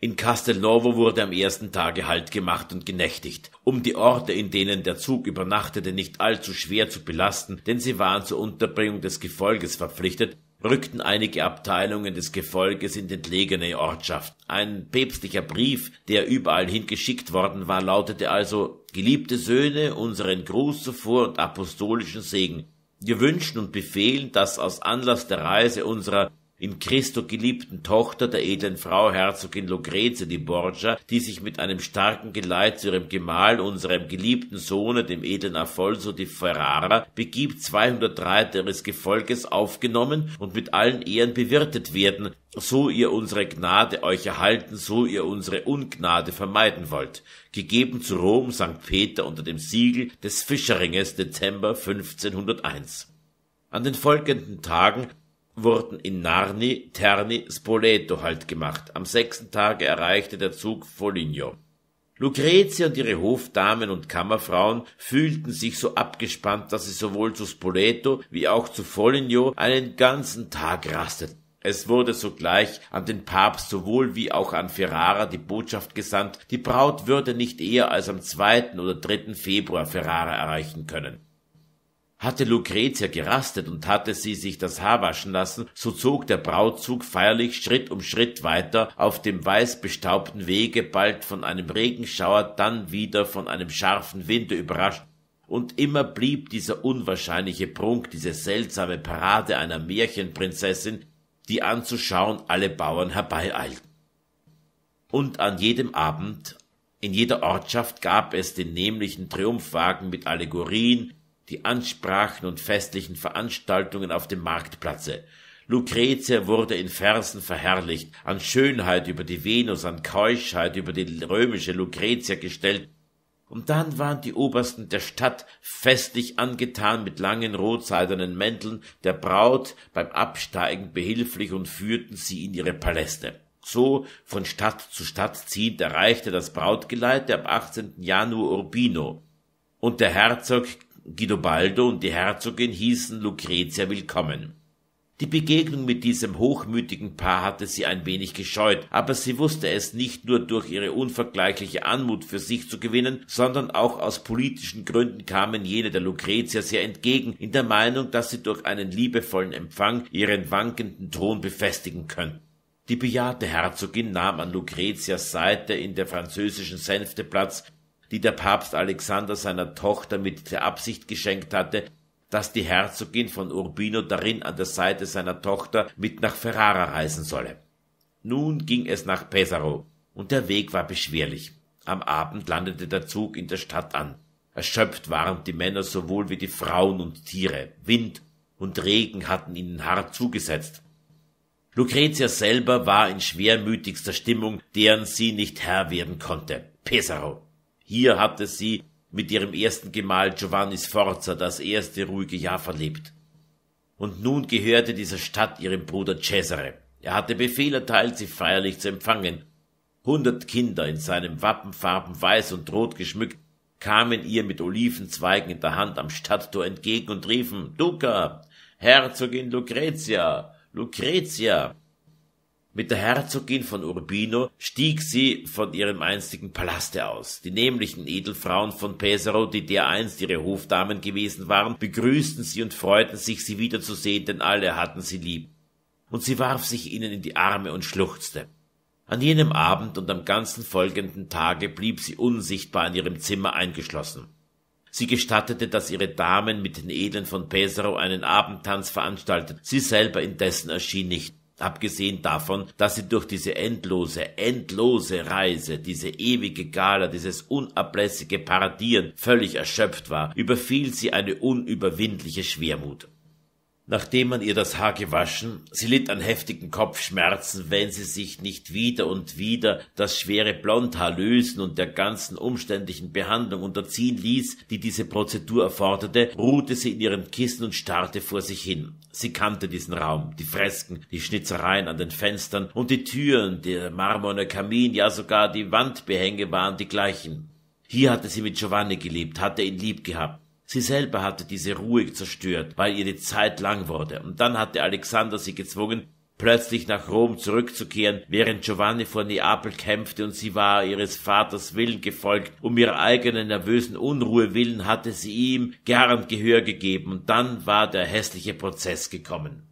In Castelnovo wurde am ersten Tage Halt gemacht und genächtigt, um die Orte, in denen der Zug übernachtete, nicht allzu schwer zu belasten, denn sie waren zur Unterbringung des Gefolges verpflichtet, rückten einige Abteilungen des Gefolges in entlegene Ortschaft. Ein päpstlicher Brief, der überall hin geschickt worden war, lautete also Geliebte Söhne, unseren Gruß zuvor und apostolischen Segen. Wir wünschen und befehlen, dass aus Anlass der Reise unserer in Christo geliebten Tochter der edlen Frau Herzogin Lucrezia di Borgia, die sich mit einem starken Geleit zu ihrem Gemahl, unserem geliebten Sohne, dem edlen Afolso di Ferrara, begibt 203 ihres Gefolges aufgenommen und mit allen Ehren bewirtet werden, so ihr unsere Gnade euch erhalten, so ihr unsere Ungnade vermeiden wollt. Gegeben zu Rom St. Peter unter dem Siegel des Fischerringes Dezember 1501. An den folgenden Tagen wurden in Narni, Terni, Spoleto Halt gemacht. Am sechsten Tage erreichte der Zug Foligno. Lucretia und ihre Hofdamen und Kammerfrauen fühlten sich so abgespannt, dass sie sowohl zu Spoleto wie auch zu Foligno einen ganzen Tag rasteten. Es wurde sogleich an den Papst sowohl wie auch an Ferrara die Botschaft gesandt, die Braut würde nicht eher als am zweiten oder dritten Februar Ferrara erreichen können. Hatte Lucretia gerastet und hatte sie sich das Haar waschen lassen, so zog der Brautzug feierlich Schritt um Schritt weiter auf dem weiß bestaubten Wege, bald von einem Regenschauer, dann wieder von einem scharfen Winde überrascht, und immer blieb dieser unwahrscheinliche Prunk, diese seltsame Parade einer Märchenprinzessin, die anzuschauen alle Bauern herbeieilten. Und an jedem Abend, in jeder Ortschaft gab es den nämlichen Triumphwagen mit Allegorien, die Ansprachen und festlichen Veranstaltungen auf dem Marktplatze. Lucretia wurde in Versen verherrlicht, an Schönheit über die Venus, an Keuschheit über die römische Lucretia gestellt, und dann waren die Obersten der Stadt festlich angetan mit langen rotseidernen Mänteln der Braut beim Absteigen behilflich und führten sie in ihre Paläste. So von Stadt zu Stadt ziehend erreichte das Brautgeleite am 18. Januar Urbino, und der Herzog Guidobaldo und die Herzogin hießen Lucretia willkommen. Die Begegnung mit diesem hochmütigen Paar hatte sie ein wenig gescheut, aber sie wusste es nicht nur durch ihre unvergleichliche Anmut für sich zu gewinnen, sondern auch aus politischen Gründen kamen jene der Lucretia sehr entgegen, in der Meinung, dass sie durch einen liebevollen Empfang ihren wankenden Ton befestigen könnten. Die bejahrte Herzogin nahm an Lucretias Seite in der französischen Sänfte Platz, die der Papst Alexander seiner Tochter mit der Absicht geschenkt hatte, dass die Herzogin von Urbino darin an der Seite seiner Tochter mit nach Ferrara reisen solle. Nun ging es nach Pesaro, und der Weg war beschwerlich. Am Abend landete der Zug in der Stadt an. Erschöpft waren die Männer sowohl wie die Frauen und Tiere. Wind und Regen hatten ihnen hart zugesetzt. Lucretia selber war in schwermütigster Stimmung, deren sie nicht Herr werden konnte. Pesaro. Hier hatte sie mit ihrem ersten Gemahl Giovanni Sforza das erste ruhige Jahr verlebt. Und nun gehörte diese Stadt ihrem Bruder Cesare. Er hatte Befehl erteilt, sie feierlich zu empfangen. Hundert Kinder in seinen Wappenfarben weiß und rot geschmückt kamen ihr mit Olivenzweigen in der Hand am Stadttor entgegen und riefen Duca, Herzogin Lucretia, Lucretia. Mit der Herzogin von Urbino stieg sie von ihrem einstigen Palaste aus. Die nämlichen Edelfrauen von Pesaro, die dereinst ihre Hofdamen gewesen waren, begrüßten sie und freuten sich, sie wiederzusehen, denn alle hatten sie lieb. Und sie warf sich ihnen in die Arme und schluchzte. An jenem Abend und am ganzen folgenden Tage blieb sie unsichtbar in ihrem Zimmer eingeschlossen. Sie gestattete, dass ihre Damen mit den Edeln von Pesaro einen Abendtanz veranstalteten, sie selber indessen erschien nicht. Abgesehen davon, dass sie durch diese endlose, endlose Reise, diese ewige Gala, dieses unablässige Paradieren völlig erschöpft war, überfiel sie eine unüberwindliche Schwermut. Nachdem man ihr das Haar gewaschen, sie litt an heftigen Kopfschmerzen, wenn sie sich nicht wieder und wieder das schwere Blondhaar lösen und der ganzen umständlichen Behandlung unterziehen ließ, die diese Prozedur erforderte, ruhte sie in ihrem Kissen und starrte vor sich hin. Sie kannte diesen Raum, die Fresken, die Schnitzereien an den Fenstern und die Türen, der marmorne Kamin, ja sogar die Wandbehänge waren die gleichen. Hier hatte sie mit Giovanni gelebt, hatte ihn lieb gehabt. Sie selber hatte diese Ruhe zerstört, weil ihr die Zeit lang wurde, und dann hatte Alexander sie gezwungen, plötzlich nach Rom zurückzukehren, während Giovanni vor Neapel kämpfte und sie war ihres Vaters Willen gefolgt. Um ihrer eigenen nervösen Unruhe willen hatte sie ihm gern Gehör gegeben, und dann war der hässliche Prozess gekommen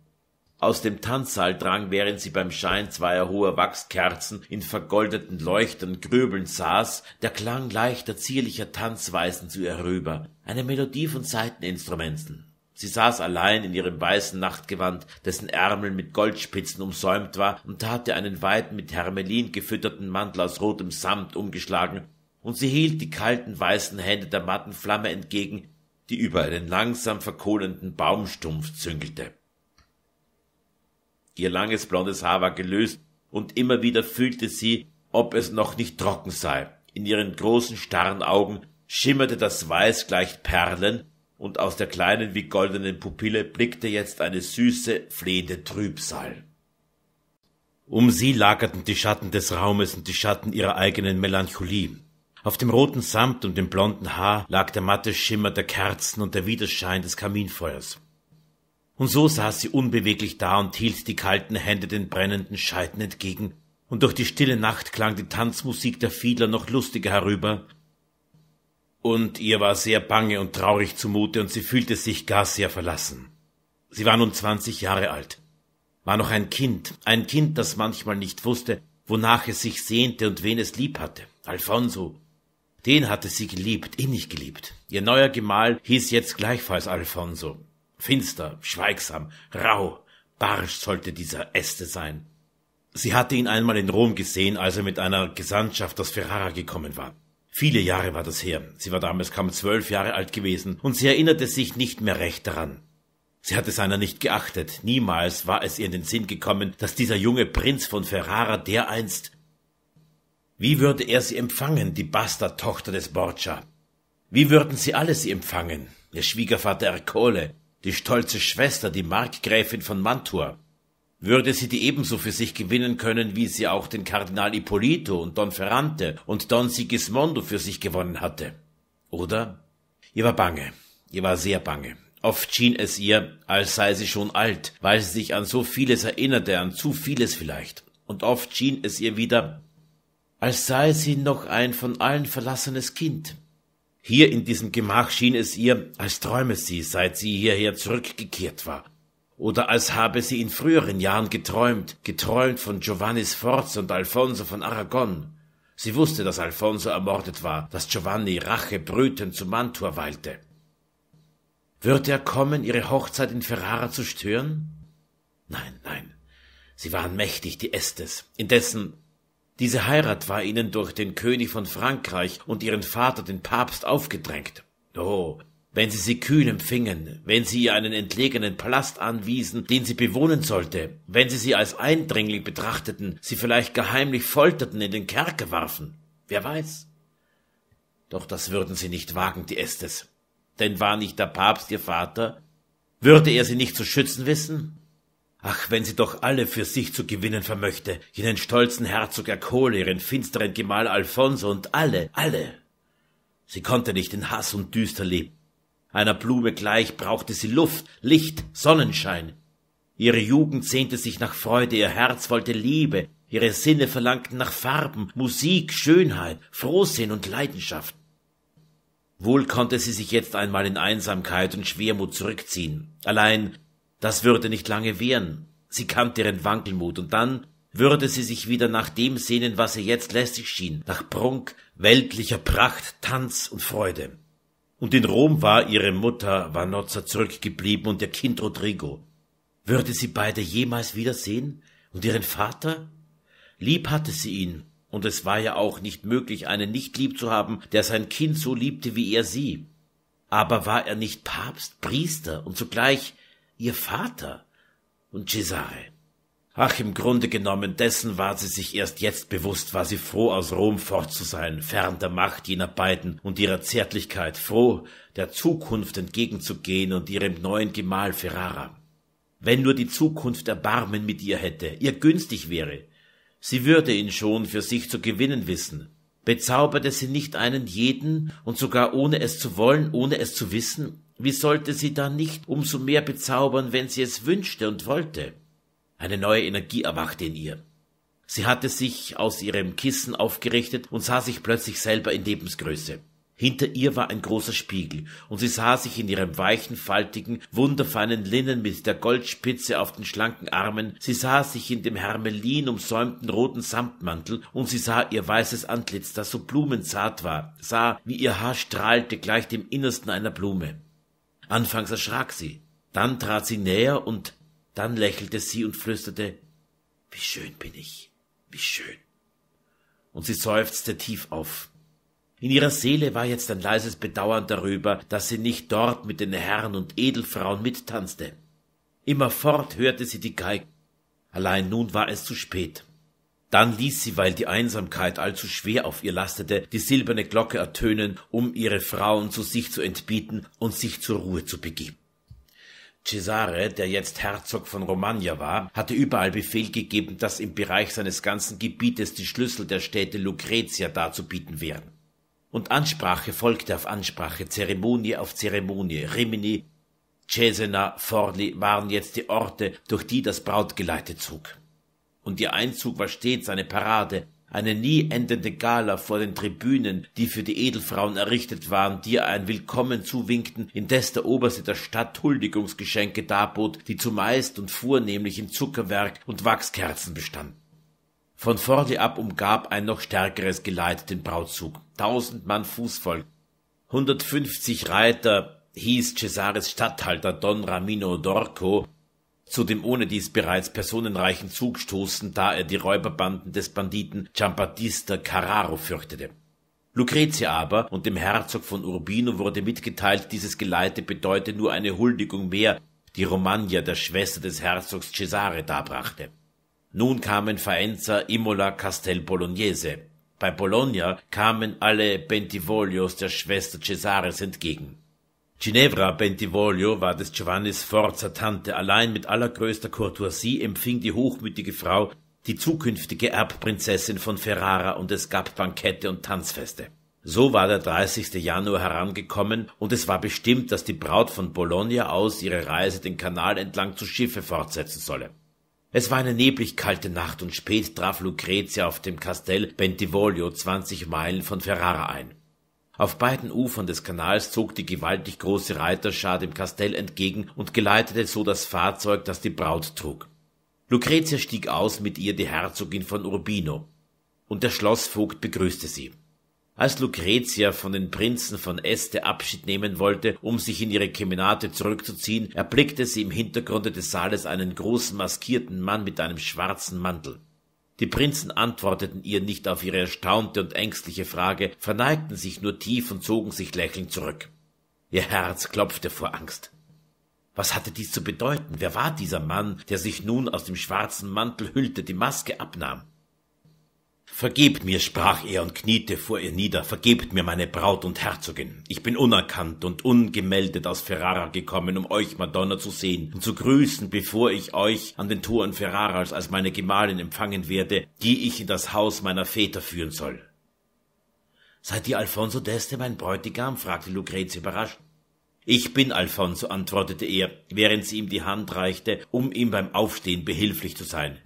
aus dem Tanzsaal drang, während sie beim Schein zweier hoher Wachskerzen in vergoldeten Leuchtern grübeln saß, der Klang leichter, zierlicher Tanzweisen zu ihr rüber, eine Melodie von Saiteninstrumenten. Sie saß allein in ihrem weißen Nachtgewand, dessen Ärmel mit Goldspitzen umsäumt war, und hatte einen weiten, mit Hermelin gefütterten Mantel aus rotem Samt umgeschlagen, und sie hielt die kalten weißen Hände der matten Flamme entgegen, die über einen langsam verkohlenden Baumstumpf züngelte. Ihr langes blondes Haar war gelöst, und immer wieder fühlte sie, ob es noch nicht trocken sei. In ihren großen starren Augen schimmerte das Weiß gleich Perlen, und aus der kleinen wie goldenen Pupille blickte jetzt eine süße, flehende Trübsal. Um sie lagerten die Schatten des Raumes und die Schatten ihrer eigenen Melancholie. Auf dem roten Samt und dem blonden Haar lag der matte Schimmer der Kerzen und der Widerschein des Kaminfeuers. Und so saß sie unbeweglich da und hielt die kalten Hände den brennenden Scheiten entgegen, und durch die stille Nacht klang die Tanzmusik der Fiedler noch lustiger herüber. Und ihr war sehr bange und traurig zumute, und sie fühlte sich gar sehr verlassen. Sie war nun zwanzig Jahre alt, war noch ein Kind, ein Kind, das manchmal nicht wusste, wonach es sich sehnte und wen es lieb hatte, Alfonso. Den hatte sie geliebt, innig geliebt. Ihr neuer Gemahl hieß jetzt gleichfalls Alfonso, Finster, schweigsam, rau, barsch sollte dieser Äste sein. Sie hatte ihn einmal in Rom gesehen, als er mit einer Gesandtschaft aus Ferrara gekommen war. Viele Jahre war das her, sie war damals kaum zwölf Jahre alt gewesen, und sie erinnerte sich nicht mehr recht daran. Sie hatte seiner nicht geachtet, niemals war es ihr in den Sinn gekommen, dass dieser junge Prinz von Ferrara dereinst... Wie würde er sie empfangen, die Bastardtochter des Borgia? Wie würden sie alle sie empfangen? Ihr Schwiegervater Ercole, die stolze Schwester, die Markgräfin von Mantua. Würde sie die ebenso für sich gewinnen können, wie sie auch den Kardinal Ippolito und Don Ferrante und Don Sigismondo für sich gewonnen hatte? Oder? Ihr war bange. Ihr war sehr bange. Oft schien es ihr, als sei sie schon alt, weil sie sich an so vieles erinnerte, an zu vieles vielleicht. Und oft schien es ihr wieder, als sei sie noch ein von allen verlassenes Kind. Hier in diesem Gemach schien es ihr, als träume sie, seit sie hierher zurückgekehrt war. Oder als habe sie in früheren Jahren geträumt, geträumt von Giovanni Sforza und Alfonso von Aragon. Sie wusste, dass Alfonso ermordet war, dass Giovanni Rache brütend zu Mantua weilte. Würde er kommen, ihre Hochzeit in Ferrara zu stören? Nein, nein. Sie waren mächtig, die Estes. Indessen diese Heirat war ihnen durch den König von Frankreich und ihren Vater den Papst aufgedrängt. Oh, wenn sie sie kühn empfingen, wenn sie ihr einen entlegenen Palast anwiesen, den sie bewohnen sollte, wenn sie sie als Eindringling betrachteten, sie vielleicht geheimlich folterten, in den Kerker warfen. Wer weiß? Doch das würden sie nicht wagen, die Estes. Denn war nicht der Papst ihr Vater? Würde er sie nicht zu schützen wissen? Ach, wenn sie doch alle für sich zu gewinnen vermöchte, jenen stolzen Herzog Ercole, ihren finsteren Gemahl Alfonso und alle, alle. Sie konnte nicht in Hass und Düster leben. Einer Blume gleich brauchte sie Luft, Licht, Sonnenschein. Ihre Jugend sehnte sich nach Freude, ihr Herz wollte Liebe, ihre Sinne verlangten nach Farben, Musik, Schönheit, Frohsinn und Leidenschaft. Wohl konnte sie sich jetzt einmal in Einsamkeit und Schwermut zurückziehen, allein das würde nicht lange wehren. Sie kannte ihren Wankelmut, und dann würde sie sich wieder nach dem sehnen, was ihr jetzt lästig schien, nach Prunk, weltlicher Pracht, Tanz und Freude. Und in Rom war ihre Mutter Vanozza zurückgeblieben und ihr Kind Rodrigo. Würde sie beide jemals wiedersehen? Und ihren Vater? Lieb hatte sie ihn, und es war ja auch nicht möglich, einen nicht lieb zu haben, der sein Kind so liebte wie er sie. Aber war er nicht Papst, Priester und zugleich ihr Vater und Cesare. Ach, im Grunde genommen, dessen war sie sich erst jetzt bewusst, war sie froh, aus Rom fort zu sein, fern der Macht jener beiden und ihrer Zärtlichkeit, froh, der Zukunft entgegenzugehen und ihrem neuen Gemahl Ferrara. Wenn nur die Zukunft Erbarmen mit ihr hätte, ihr günstig wäre, sie würde ihn schon für sich zu gewinnen wissen. Bezauberte sie nicht einen jeden und sogar ohne es zu wollen, ohne es zu wissen, wie sollte sie dann nicht umso mehr bezaubern, wenn sie es wünschte und wollte? Eine neue Energie erwachte in ihr. Sie hatte sich aus ihrem Kissen aufgerichtet und sah sich plötzlich selber in Lebensgröße. Hinter ihr war ein großer Spiegel, und sie sah sich in ihrem weichen, faltigen, wunderfeinen Linnen mit der Goldspitze auf den schlanken Armen, sie sah sich in dem hermelin umsäumten roten Samtmantel, und sie sah ihr weißes Antlitz, das so blumenzart war, sah, wie ihr Haar strahlte gleich dem Innersten einer Blume. Anfangs erschrak sie, dann trat sie näher und dann lächelte sie und flüsterte, wie schön bin ich, wie schön. Und sie seufzte tief auf. In ihrer Seele war jetzt ein leises Bedauern darüber, dass sie nicht dort mit den Herren und Edelfrauen mittanzte. Immerfort hörte sie die Geige. Allein nun war es zu spät. Dann ließ sie, weil die Einsamkeit allzu schwer auf ihr lastete, die silberne Glocke ertönen, um ihre Frauen zu sich zu entbieten und sich zur Ruhe zu begeben. Cesare, der jetzt Herzog von Romagna war, hatte überall Befehl gegeben, dass im Bereich seines ganzen Gebietes die Schlüssel der Städte Lucretia darzubieten wären. Und Ansprache folgte auf Ansprache, Zeremonie auf Zeremonie, Rimini, Cesena, Forli waren jetzt die Orte, durch die das Brautgeleite zog und ihr Einzug war stets eine Parade, eine nie endende Gala vor den Tribünen, die für die Edelfrauen errichtet waren, die ihr ein Willkommen zuwinkten, indes der Oberste der Stadt Huldigungsgeschenke darbot, die zumeist und vornehmlich in Zuckerwerk und Wachskerzen bestanden. Von vorne ab umgab ein noch stärkeres Geleit den Brautzug, tausend Mann Fußvolk, hundertfünfzig Reiter, hieß Cesares Statthalter Don Ramino Dorco, zu dem ohne dies bereits personenreichen Zug stoßen, da er die Räuberbanden des Banditen Giambattista Carraro fürchtete. Lucrezia aber und dem Herzog von Urbino wurde mitgeteilt, dieses Geleite bedeute nur eine Huldigung mehr, die Romagna der Schwester des Herzogs Cesare darbrachte. Nun kamen Faenza, Imola, Castel Bolognese. Bei Bologna kamen alle Bentivoglios der Schwester Cesares entgegen. Ginevra Bentivoglio war des Giovanni Sforza Tante, allein mit allergrößter Courtoisie empfing die hochmütige Frau die zukünftige Erbprinzessin von Ferrara und es gab Bankette und Tanzfeste. So war der 30. Januar herangekommen und es war bestimmt, dass die Braut von Bologna aus ihre Reise den Kanal entlang zu Schiffe fortsetzen solle. Es war eine neblig kalte Nacht und spät traf Lucrezia auf dem Castell Bentivoglio 20 Meilen von Ferrara ein. Auf beiden Ufern des Kanals zog die gewaltig große Reiterschar dem Kastell entgegen und geleitete so das Fahrzeug, das die Braut trug. Lucretia stieg aus, mit ihr die Herzogin von Urbino, und der Schlossvogt begrüßte sie. Als Lucretia von den Prinzen von Este Abschied nehmen wollte, um sich in ihre Kemenate zurückzuziehen, erblickte sie im Hintergrunde des Saales einen großen maskierten Mann mit einem schwarzen Mantel. Die Prinzen antworteten ihr nicht auf ihre erstaunte und ängstliche Frage, verneigten sich nur tief und zogen sich lächelnd zurück. Ihr Herz klopfte vor Angst. Was hatte dies zu bedeuten? Wer war dieser Mann, der sich nun aus dem schwarzen Mantel hüllte, die Maske abnahm? Vergebt mir, sprach er und kniete vor ihr nieder, vergebt mir, meine Braut und Herzogin. Ich bin unerkannt und ungemeldet aus Ferrara gekommen, um euch, Madonna, zu sehen und zu grüßen, bevor ich euch an den Toren Ferraras als meine Gemahlin empfangen werde, die ich in das Haus meiner Väter führen soll. Seid ihr Alfonso d'Este, mein Bräutigam? fragte Lucrezia überrascht. Ich bin Alfonso, antwortete er, während sie ihm die Hand reichte, um ihm beim Aufstehen behilflich zu sein.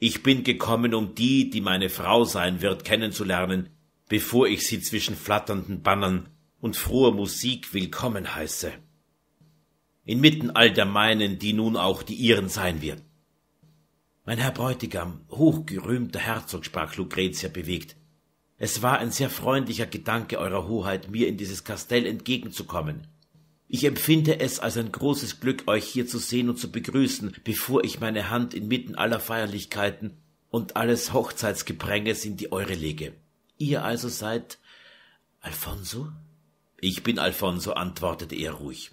Ich bin gekommen, um die, die meine Frau sein wird, kennenzulernen, bevor ich sie zwischen flatternden Bannern und froher Musik willkommen heiße. Inmitten all der meinen, die nun auch die ihren sein wird. Mein Herr Bräutigam, hochgerühmter Herzog, sprach Lucretia bewegt, es war ein sehr freundlicher Gedanke eurer Hoheit, mir in dieses Kastell entgegenzukommen. Ich empfinde es als ein großes Glück, euch hier zu sehen und zu begrüßen, bevor ich meine Hand inmitten aller Feierlichkeiten und alles Hochzeitsgepränges in die eure lege. Ihr also seid Alfonso? Ich bin Alfonso, antwortete er ruhig.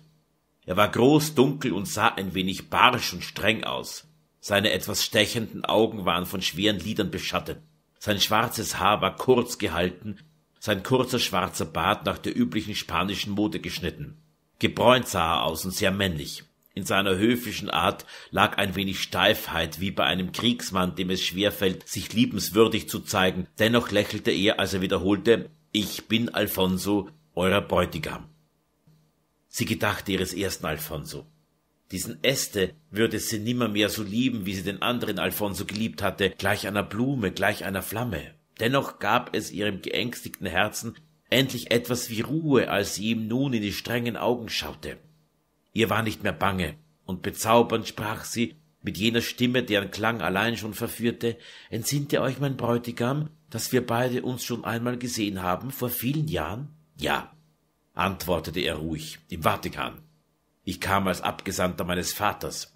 Er war groß, dunkel und sah ein wenig barsch und streng aus. Seine etwas stechenden Augen waren von schweren Lidern beschattet. Sein schwarzes Haar war kurz gehalten, sein kurzer schwarzer Bart nach der üblichen spanischen Mode geschnitten. Gebräunt sah er aus und sehr männlich. In seiner höfischen Art lag ein wenig Steifheit, wie bei einem Kriegsmann, dem es schwerfällt, sich liebenswürdig zu zeigen, dennoch lächelte er, als er wiederholte, ich bin Alfonso, euer Bräutigam. Sie gedachte ihres ersten Alfonso. Diesen Äste würde sie nimmermehr so lieben, wie sie den anderen Alfonso geliebt hatte, gleich einer Blume, gleich einer Flamme. Dennoch gab es ihrem geängstigten Herzen endlich etwas wie Ruhe, als sie ihm nun in die strengen Augen schaute. Ihr war nicht mehr bange, und bezaubernd sprach sie mit jener Stimme, deren Klang allein schon verführte, entsinnt ihr euch, mein Bräutigam, dass wir beide uns schon einmal gesehen haben, vor vielen Jahren? Ja, antwortete er ruhig, im Vatikan. Ich kam als Abgesandter meines Vaters.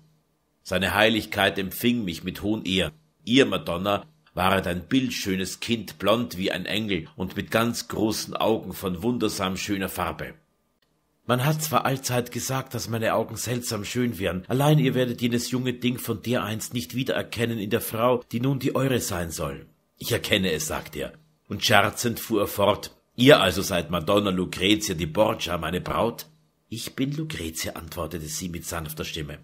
Seine Heiligkeit empfing mich mit hohen Ehren. Ihr, Madonna, war er ein bildschönes Kind, blond wie ein Engel und mit ganz großen Augen von wundersam schöner Farbe. Man hat zwar allzeit gesagt, dass meine Augen seltsam schön wären, allein ihr werdet jenes junge Ding von dir einst nicht wiedererkennen in der Frau, die nun die eure sein soll. Ich erkenne es, sagt er. Und scherzend fuhr er fort. Ihr also seid Madonna Lucrezia di Borgia, meine Braut? Ich bin Lucrezia, antwortete sie mit sanfter Stimme.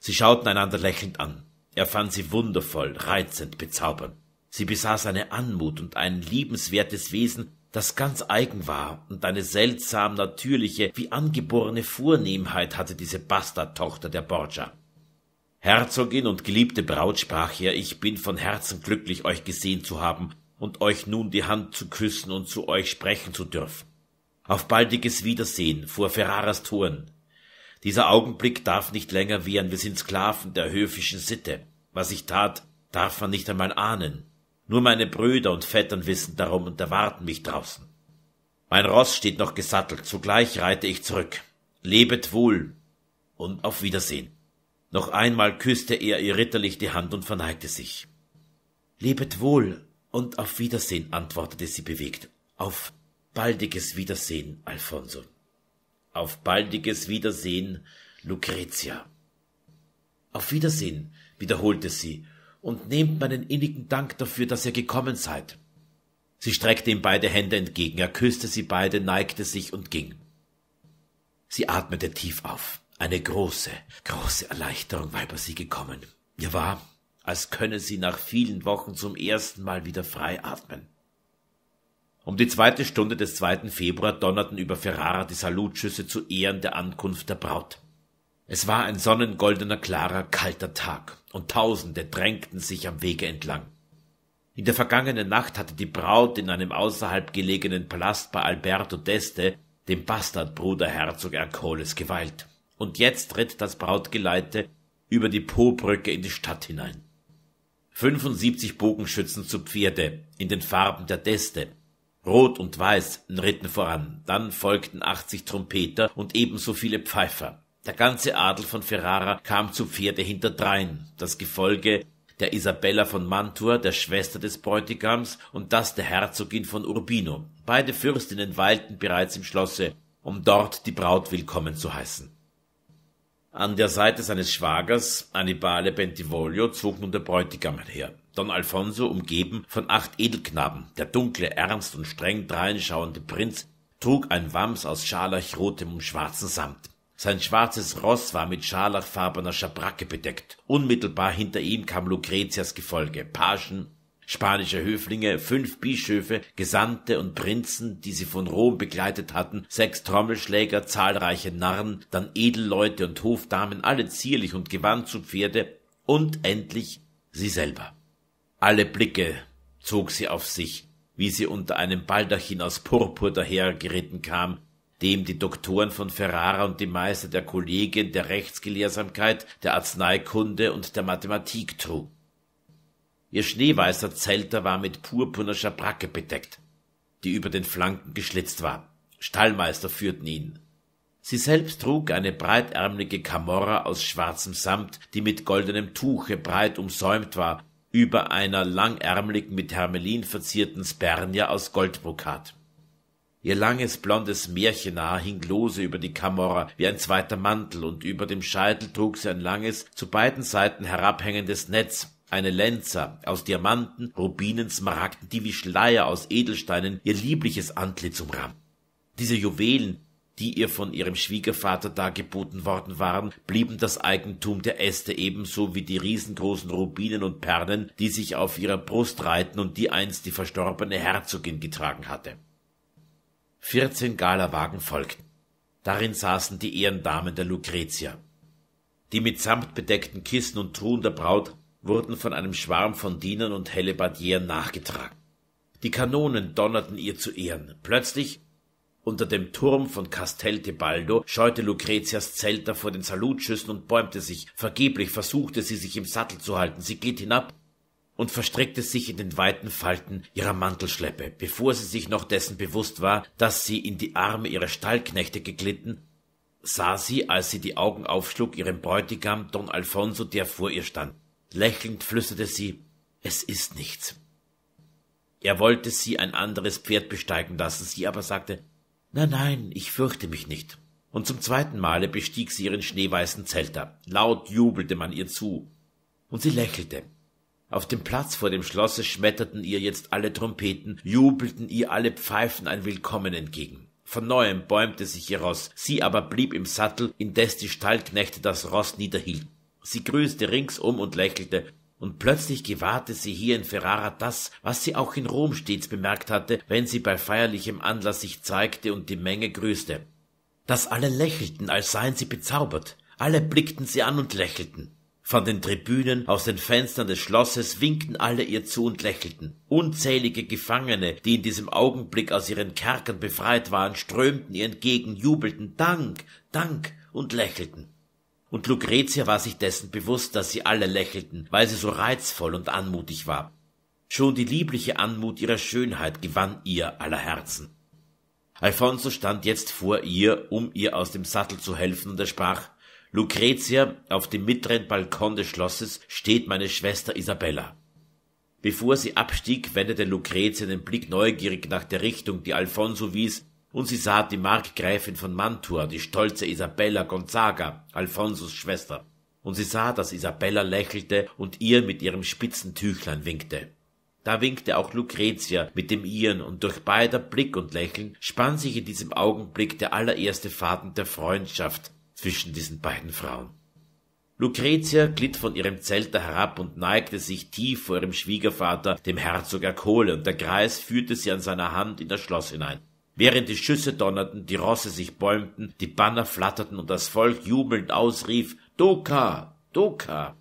Sie schauten einander lächelnd an. Er fand sie wundervoll, reizend, bezaubernd. Sie besaß eine Anmut und ein liebenswertes Wesen, das ganz eigen war, und eine seltsam natürliche, wie angeborene Vornehmheit hatte diese Bastardtochter der Borgia. Herzogin und geliebte Braut, sprach er, ich bin von Herzen glücklich, euch gesehen zu haben und euch nun die Hand zu küssen und zu euch sprechen zu dürfen. Auf baldiges Wiedersehen vor Ferraras Toren. Dieser Augenblick darf nicht länger wehren, wir sind Sklaven der höfischen Sitte. Was ich tat, darf man nicht einmal ahnen. Nur meine Brüder und Vettern wissen darum und erwarten mich draußen. Mein Ross steht noch gesattelt, zugleich reite ich zurück. Lebet wohl und auf Wiedersehen. Noch einmal küsste er ihr ritterlich die Hand und verneigte sich. Lebet wohl und auf Wiedersehen, antwortete sie bewegt. Auf baldiges Wiedersehen, Alfonso. Auf baldiges Wiedersehen, Lucretia. Auf Wiedersehen, wiederholte sie, und nehmt meinen innigen Dank dafür, dass ihr gekommen seid. Sie streckte ihm beide Hände entgegen, er küßte sie beide, neigte sich und ging. Sie atmete tief auf. Eine große, große Erleichterung war über sie gekommen. Ihr war, als könne sie nach vielen Wochen zum ersten Mal wieder frei atmen. Um die zweite Stunde des 2. Februar donnerten über Ferrara die Salutschüsse zu Ehren der Ankunft der Braut. Es war ein sonnengoldener, klarer, kalter Tag, und Tausende drängten sich am Wege entlang. In der vergangenen Nacht hatte die Braut in einem außerhalb gelegenen Palast bei Alberto d'Este, dem Bastardbruder Herzog Ercoles, geweilt. Und jetzt ritt das Brautgeleite über die Pobrücke in die Stadt hinein. 75 Bogenschützen zu Pferde, in den Farben der Deste, Rot und Weiß ritten voran, dann folgten achtzig Trompeter und ebenso viele Pfeifer. Der ganze Adel von Ferrara kam zu Pferde hinterdrein, das Gefolge der Isabella von Mantua, der Schwester des Bräutigams, und das der Herzogin von Urbino. Beide Fürstinnen weilten bereits im Schlosse, um dort die Braut willkommen zu heißen. An der Seite seines Schwagers, Annibale Bentivoglio, zog nun der Bräutigam her. Don Alfonso, umgeben von acht Edelknaben. Der dunkle, ernst und streng dreinschauende Prinz trug ein Wams aus scharlachrotem und schwarzem Samt. Sein schwarzes Ross war mit scharlachfarbener Schabracke bedeckt. Unmittelbar hinter ihm kam Lucretias Gefolge, Pagen, spanische Höflinge, fünf Bischöfe, Gesandte und Prinzen, die sie von Rom begleitet hatten, sechs Trommelschläger, zahlreiche Narren, dann Edelleute und Hofdamen, alle zierlich und gewandt zu Pferde und endlich sie selber. Alle Blicke zog sie auf sich, wie sie unter einem Baldachin aus Purpur dahergeritten kam, dem die Doktoren von Ferrara und die Meister der Kollegien der Rechtsgelehrsamkeit, der Arzneikunde und der Mathematik trugen. Ihr schneeweißer Zelter war mit purpurner Schabracke bedeckt, die über den Flanken geschlitzt war. Stallmeister führten ihn. Sie selbst trug eine breitärmelige Kamorra aus schwarzem Samt, die mit goldenem Tuche breit umsäumt war über einer langärmelig mit Hermelin verzierten Spernia aus Goldbrokat. Ihr langes blondes Märchenhaar hing lose über die Kamorra wie ein zweiter Mantel und über dem Scheitel trug sie ein langes, zu beiden Seiten herabhängendes Netz, eine Lenzer aus Diamanten, Rubinen, Smaragden, die wie Schleier aus Edelsteinen ihr liebliches Antlitz umrahmen. Diese Juwelen die ihr von ihrem Schwiegervater dargeboten worden waren, blieben das Eigentum der Äste ebenso wie die riesengroßen Rubinen und Perlen, die sich auf ihrer Brust reihten und die einst die verstorbene Herzogin getragen hatte. Vierzehn Galawagen folgten. Darin saßen die Ehrendamen der Lucretia. Die mit Samt bedeckten Kissen und Truhen der Braut wurden von einem Schwarm von Dienern und Hellebardieren nachgetragen. Die Kanonen donnerten ihr zu Ehren. Plötzlich unter dem Turm von Castel Tebaldo scheute Lucretias Zelter vor den Salutschüssen und bäumte sich. Vergeblich versuchte sie, sich im Sattel zu halten. Sie glitt hinab und verstrickte sich in den weiten Falten ihrer Mantelschleppe, bevor sie sich noch dessen bewusst war, dass sie in die Arme ihrer Stallknechte geglitten, sah sie, als sie die Augen aufschlug, ihren Bräutigam Don Alfonso, der vor ihr stand. Lächelnd flüsterte sie, es ist nichts. Er wollte sie ein anderes Pferd besteigen lassen, sie aber sagte, Nein, nein, ich fürchte mich nicht. Und zum zweiten Male bestieg sie ihren schneeweißen Zelter. Laut jubelte man ihr zu. Und sie lächelte. Auf dem Platz vor dem Schlosse schmetterten ihr jetzt alle Trompeten, jubelten ihr alle Pfeifen ein Willkommen entgegen. Von neuem bäumte sich ihr Ross, sie aber blieb im Sattel, indes die Stallknechte das Ross niederhielten. Sie grüßte ringsum und lächelte, und plötzlich gewahrte sie hier in Ferrara das, was sie auch in Rom stets bemerkt hatte, wenn sie bei feierlichem Anlass sich zeigte und die Menge grüßte. Dass alle lächelten, als seien sie bezaubert, alle blickten sie an und lächelten. Von den Tribünen, aus den Fenstern des Schlosses winkten alle ihr zu und lächelten. Unzählige Gefangene, die in diesem Augenblick aus ihren Kerkern befreit waren, strömten ihr entgegen, jubelten Dank, Dank und lächelten und Lucretia war sich dessen bewusst, dass sie alle lächelten, weil sie so reizvoll und anmutig war. Schon die liebliche Anmut ihrer Schönheit gewann ihr aller Herzen. Alfonso stand jetzt vor ihr, um ihr aus dem Sattel zu helfen, und er sprach Lucretia, auf dem mittleren Balkon des Schlosses steht meine Schwester Isabella. Bevor sie abstieg, wendete Lucretia den Blick neugierig nach der Richtung, die Alfonso wies, und sie sah die Markgräfin von Mantua, die stolze Isabella Gonzaga, Alfonsos Schwester, und sie sah, dass Isabella lächelte und ihr mit ihrem spitzen Tüchlein winkte. Da winkte auch Lucretia mit dem ihren, und durch beider Blick und Lächeln spann sich in diesem Augenblick der allererste Faden der Freundschaft zwischen diesen beiden Frauen. Lucretia glitt von ihrem Zelter herab und neigte sich tief vor ihrem Schwiegervater, dem Herzog Erkohle, und der Greis führte sie an seiner Hand in das Schloss hinein. Während die Schüsse donnerten, die Rosse sich bäumten, die Banner flatterten und das Volk jubelnd ausrief Doka, Doka.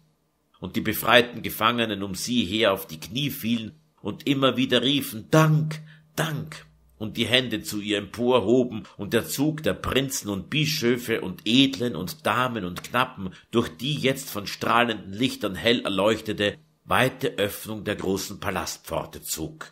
Und die befreiten Gefangenen um sie her auf die Knie fielen und immer wieder riefen Dank, Dank und die Hände zu ihr emporhoben, und der Zug der Prinzen und Bischöfe und Edlen und Damen und Knappen, durch die jetzt von strahlenden Lichtern hell erleuchtete, weite Öffnung der großen Palastpforte zog.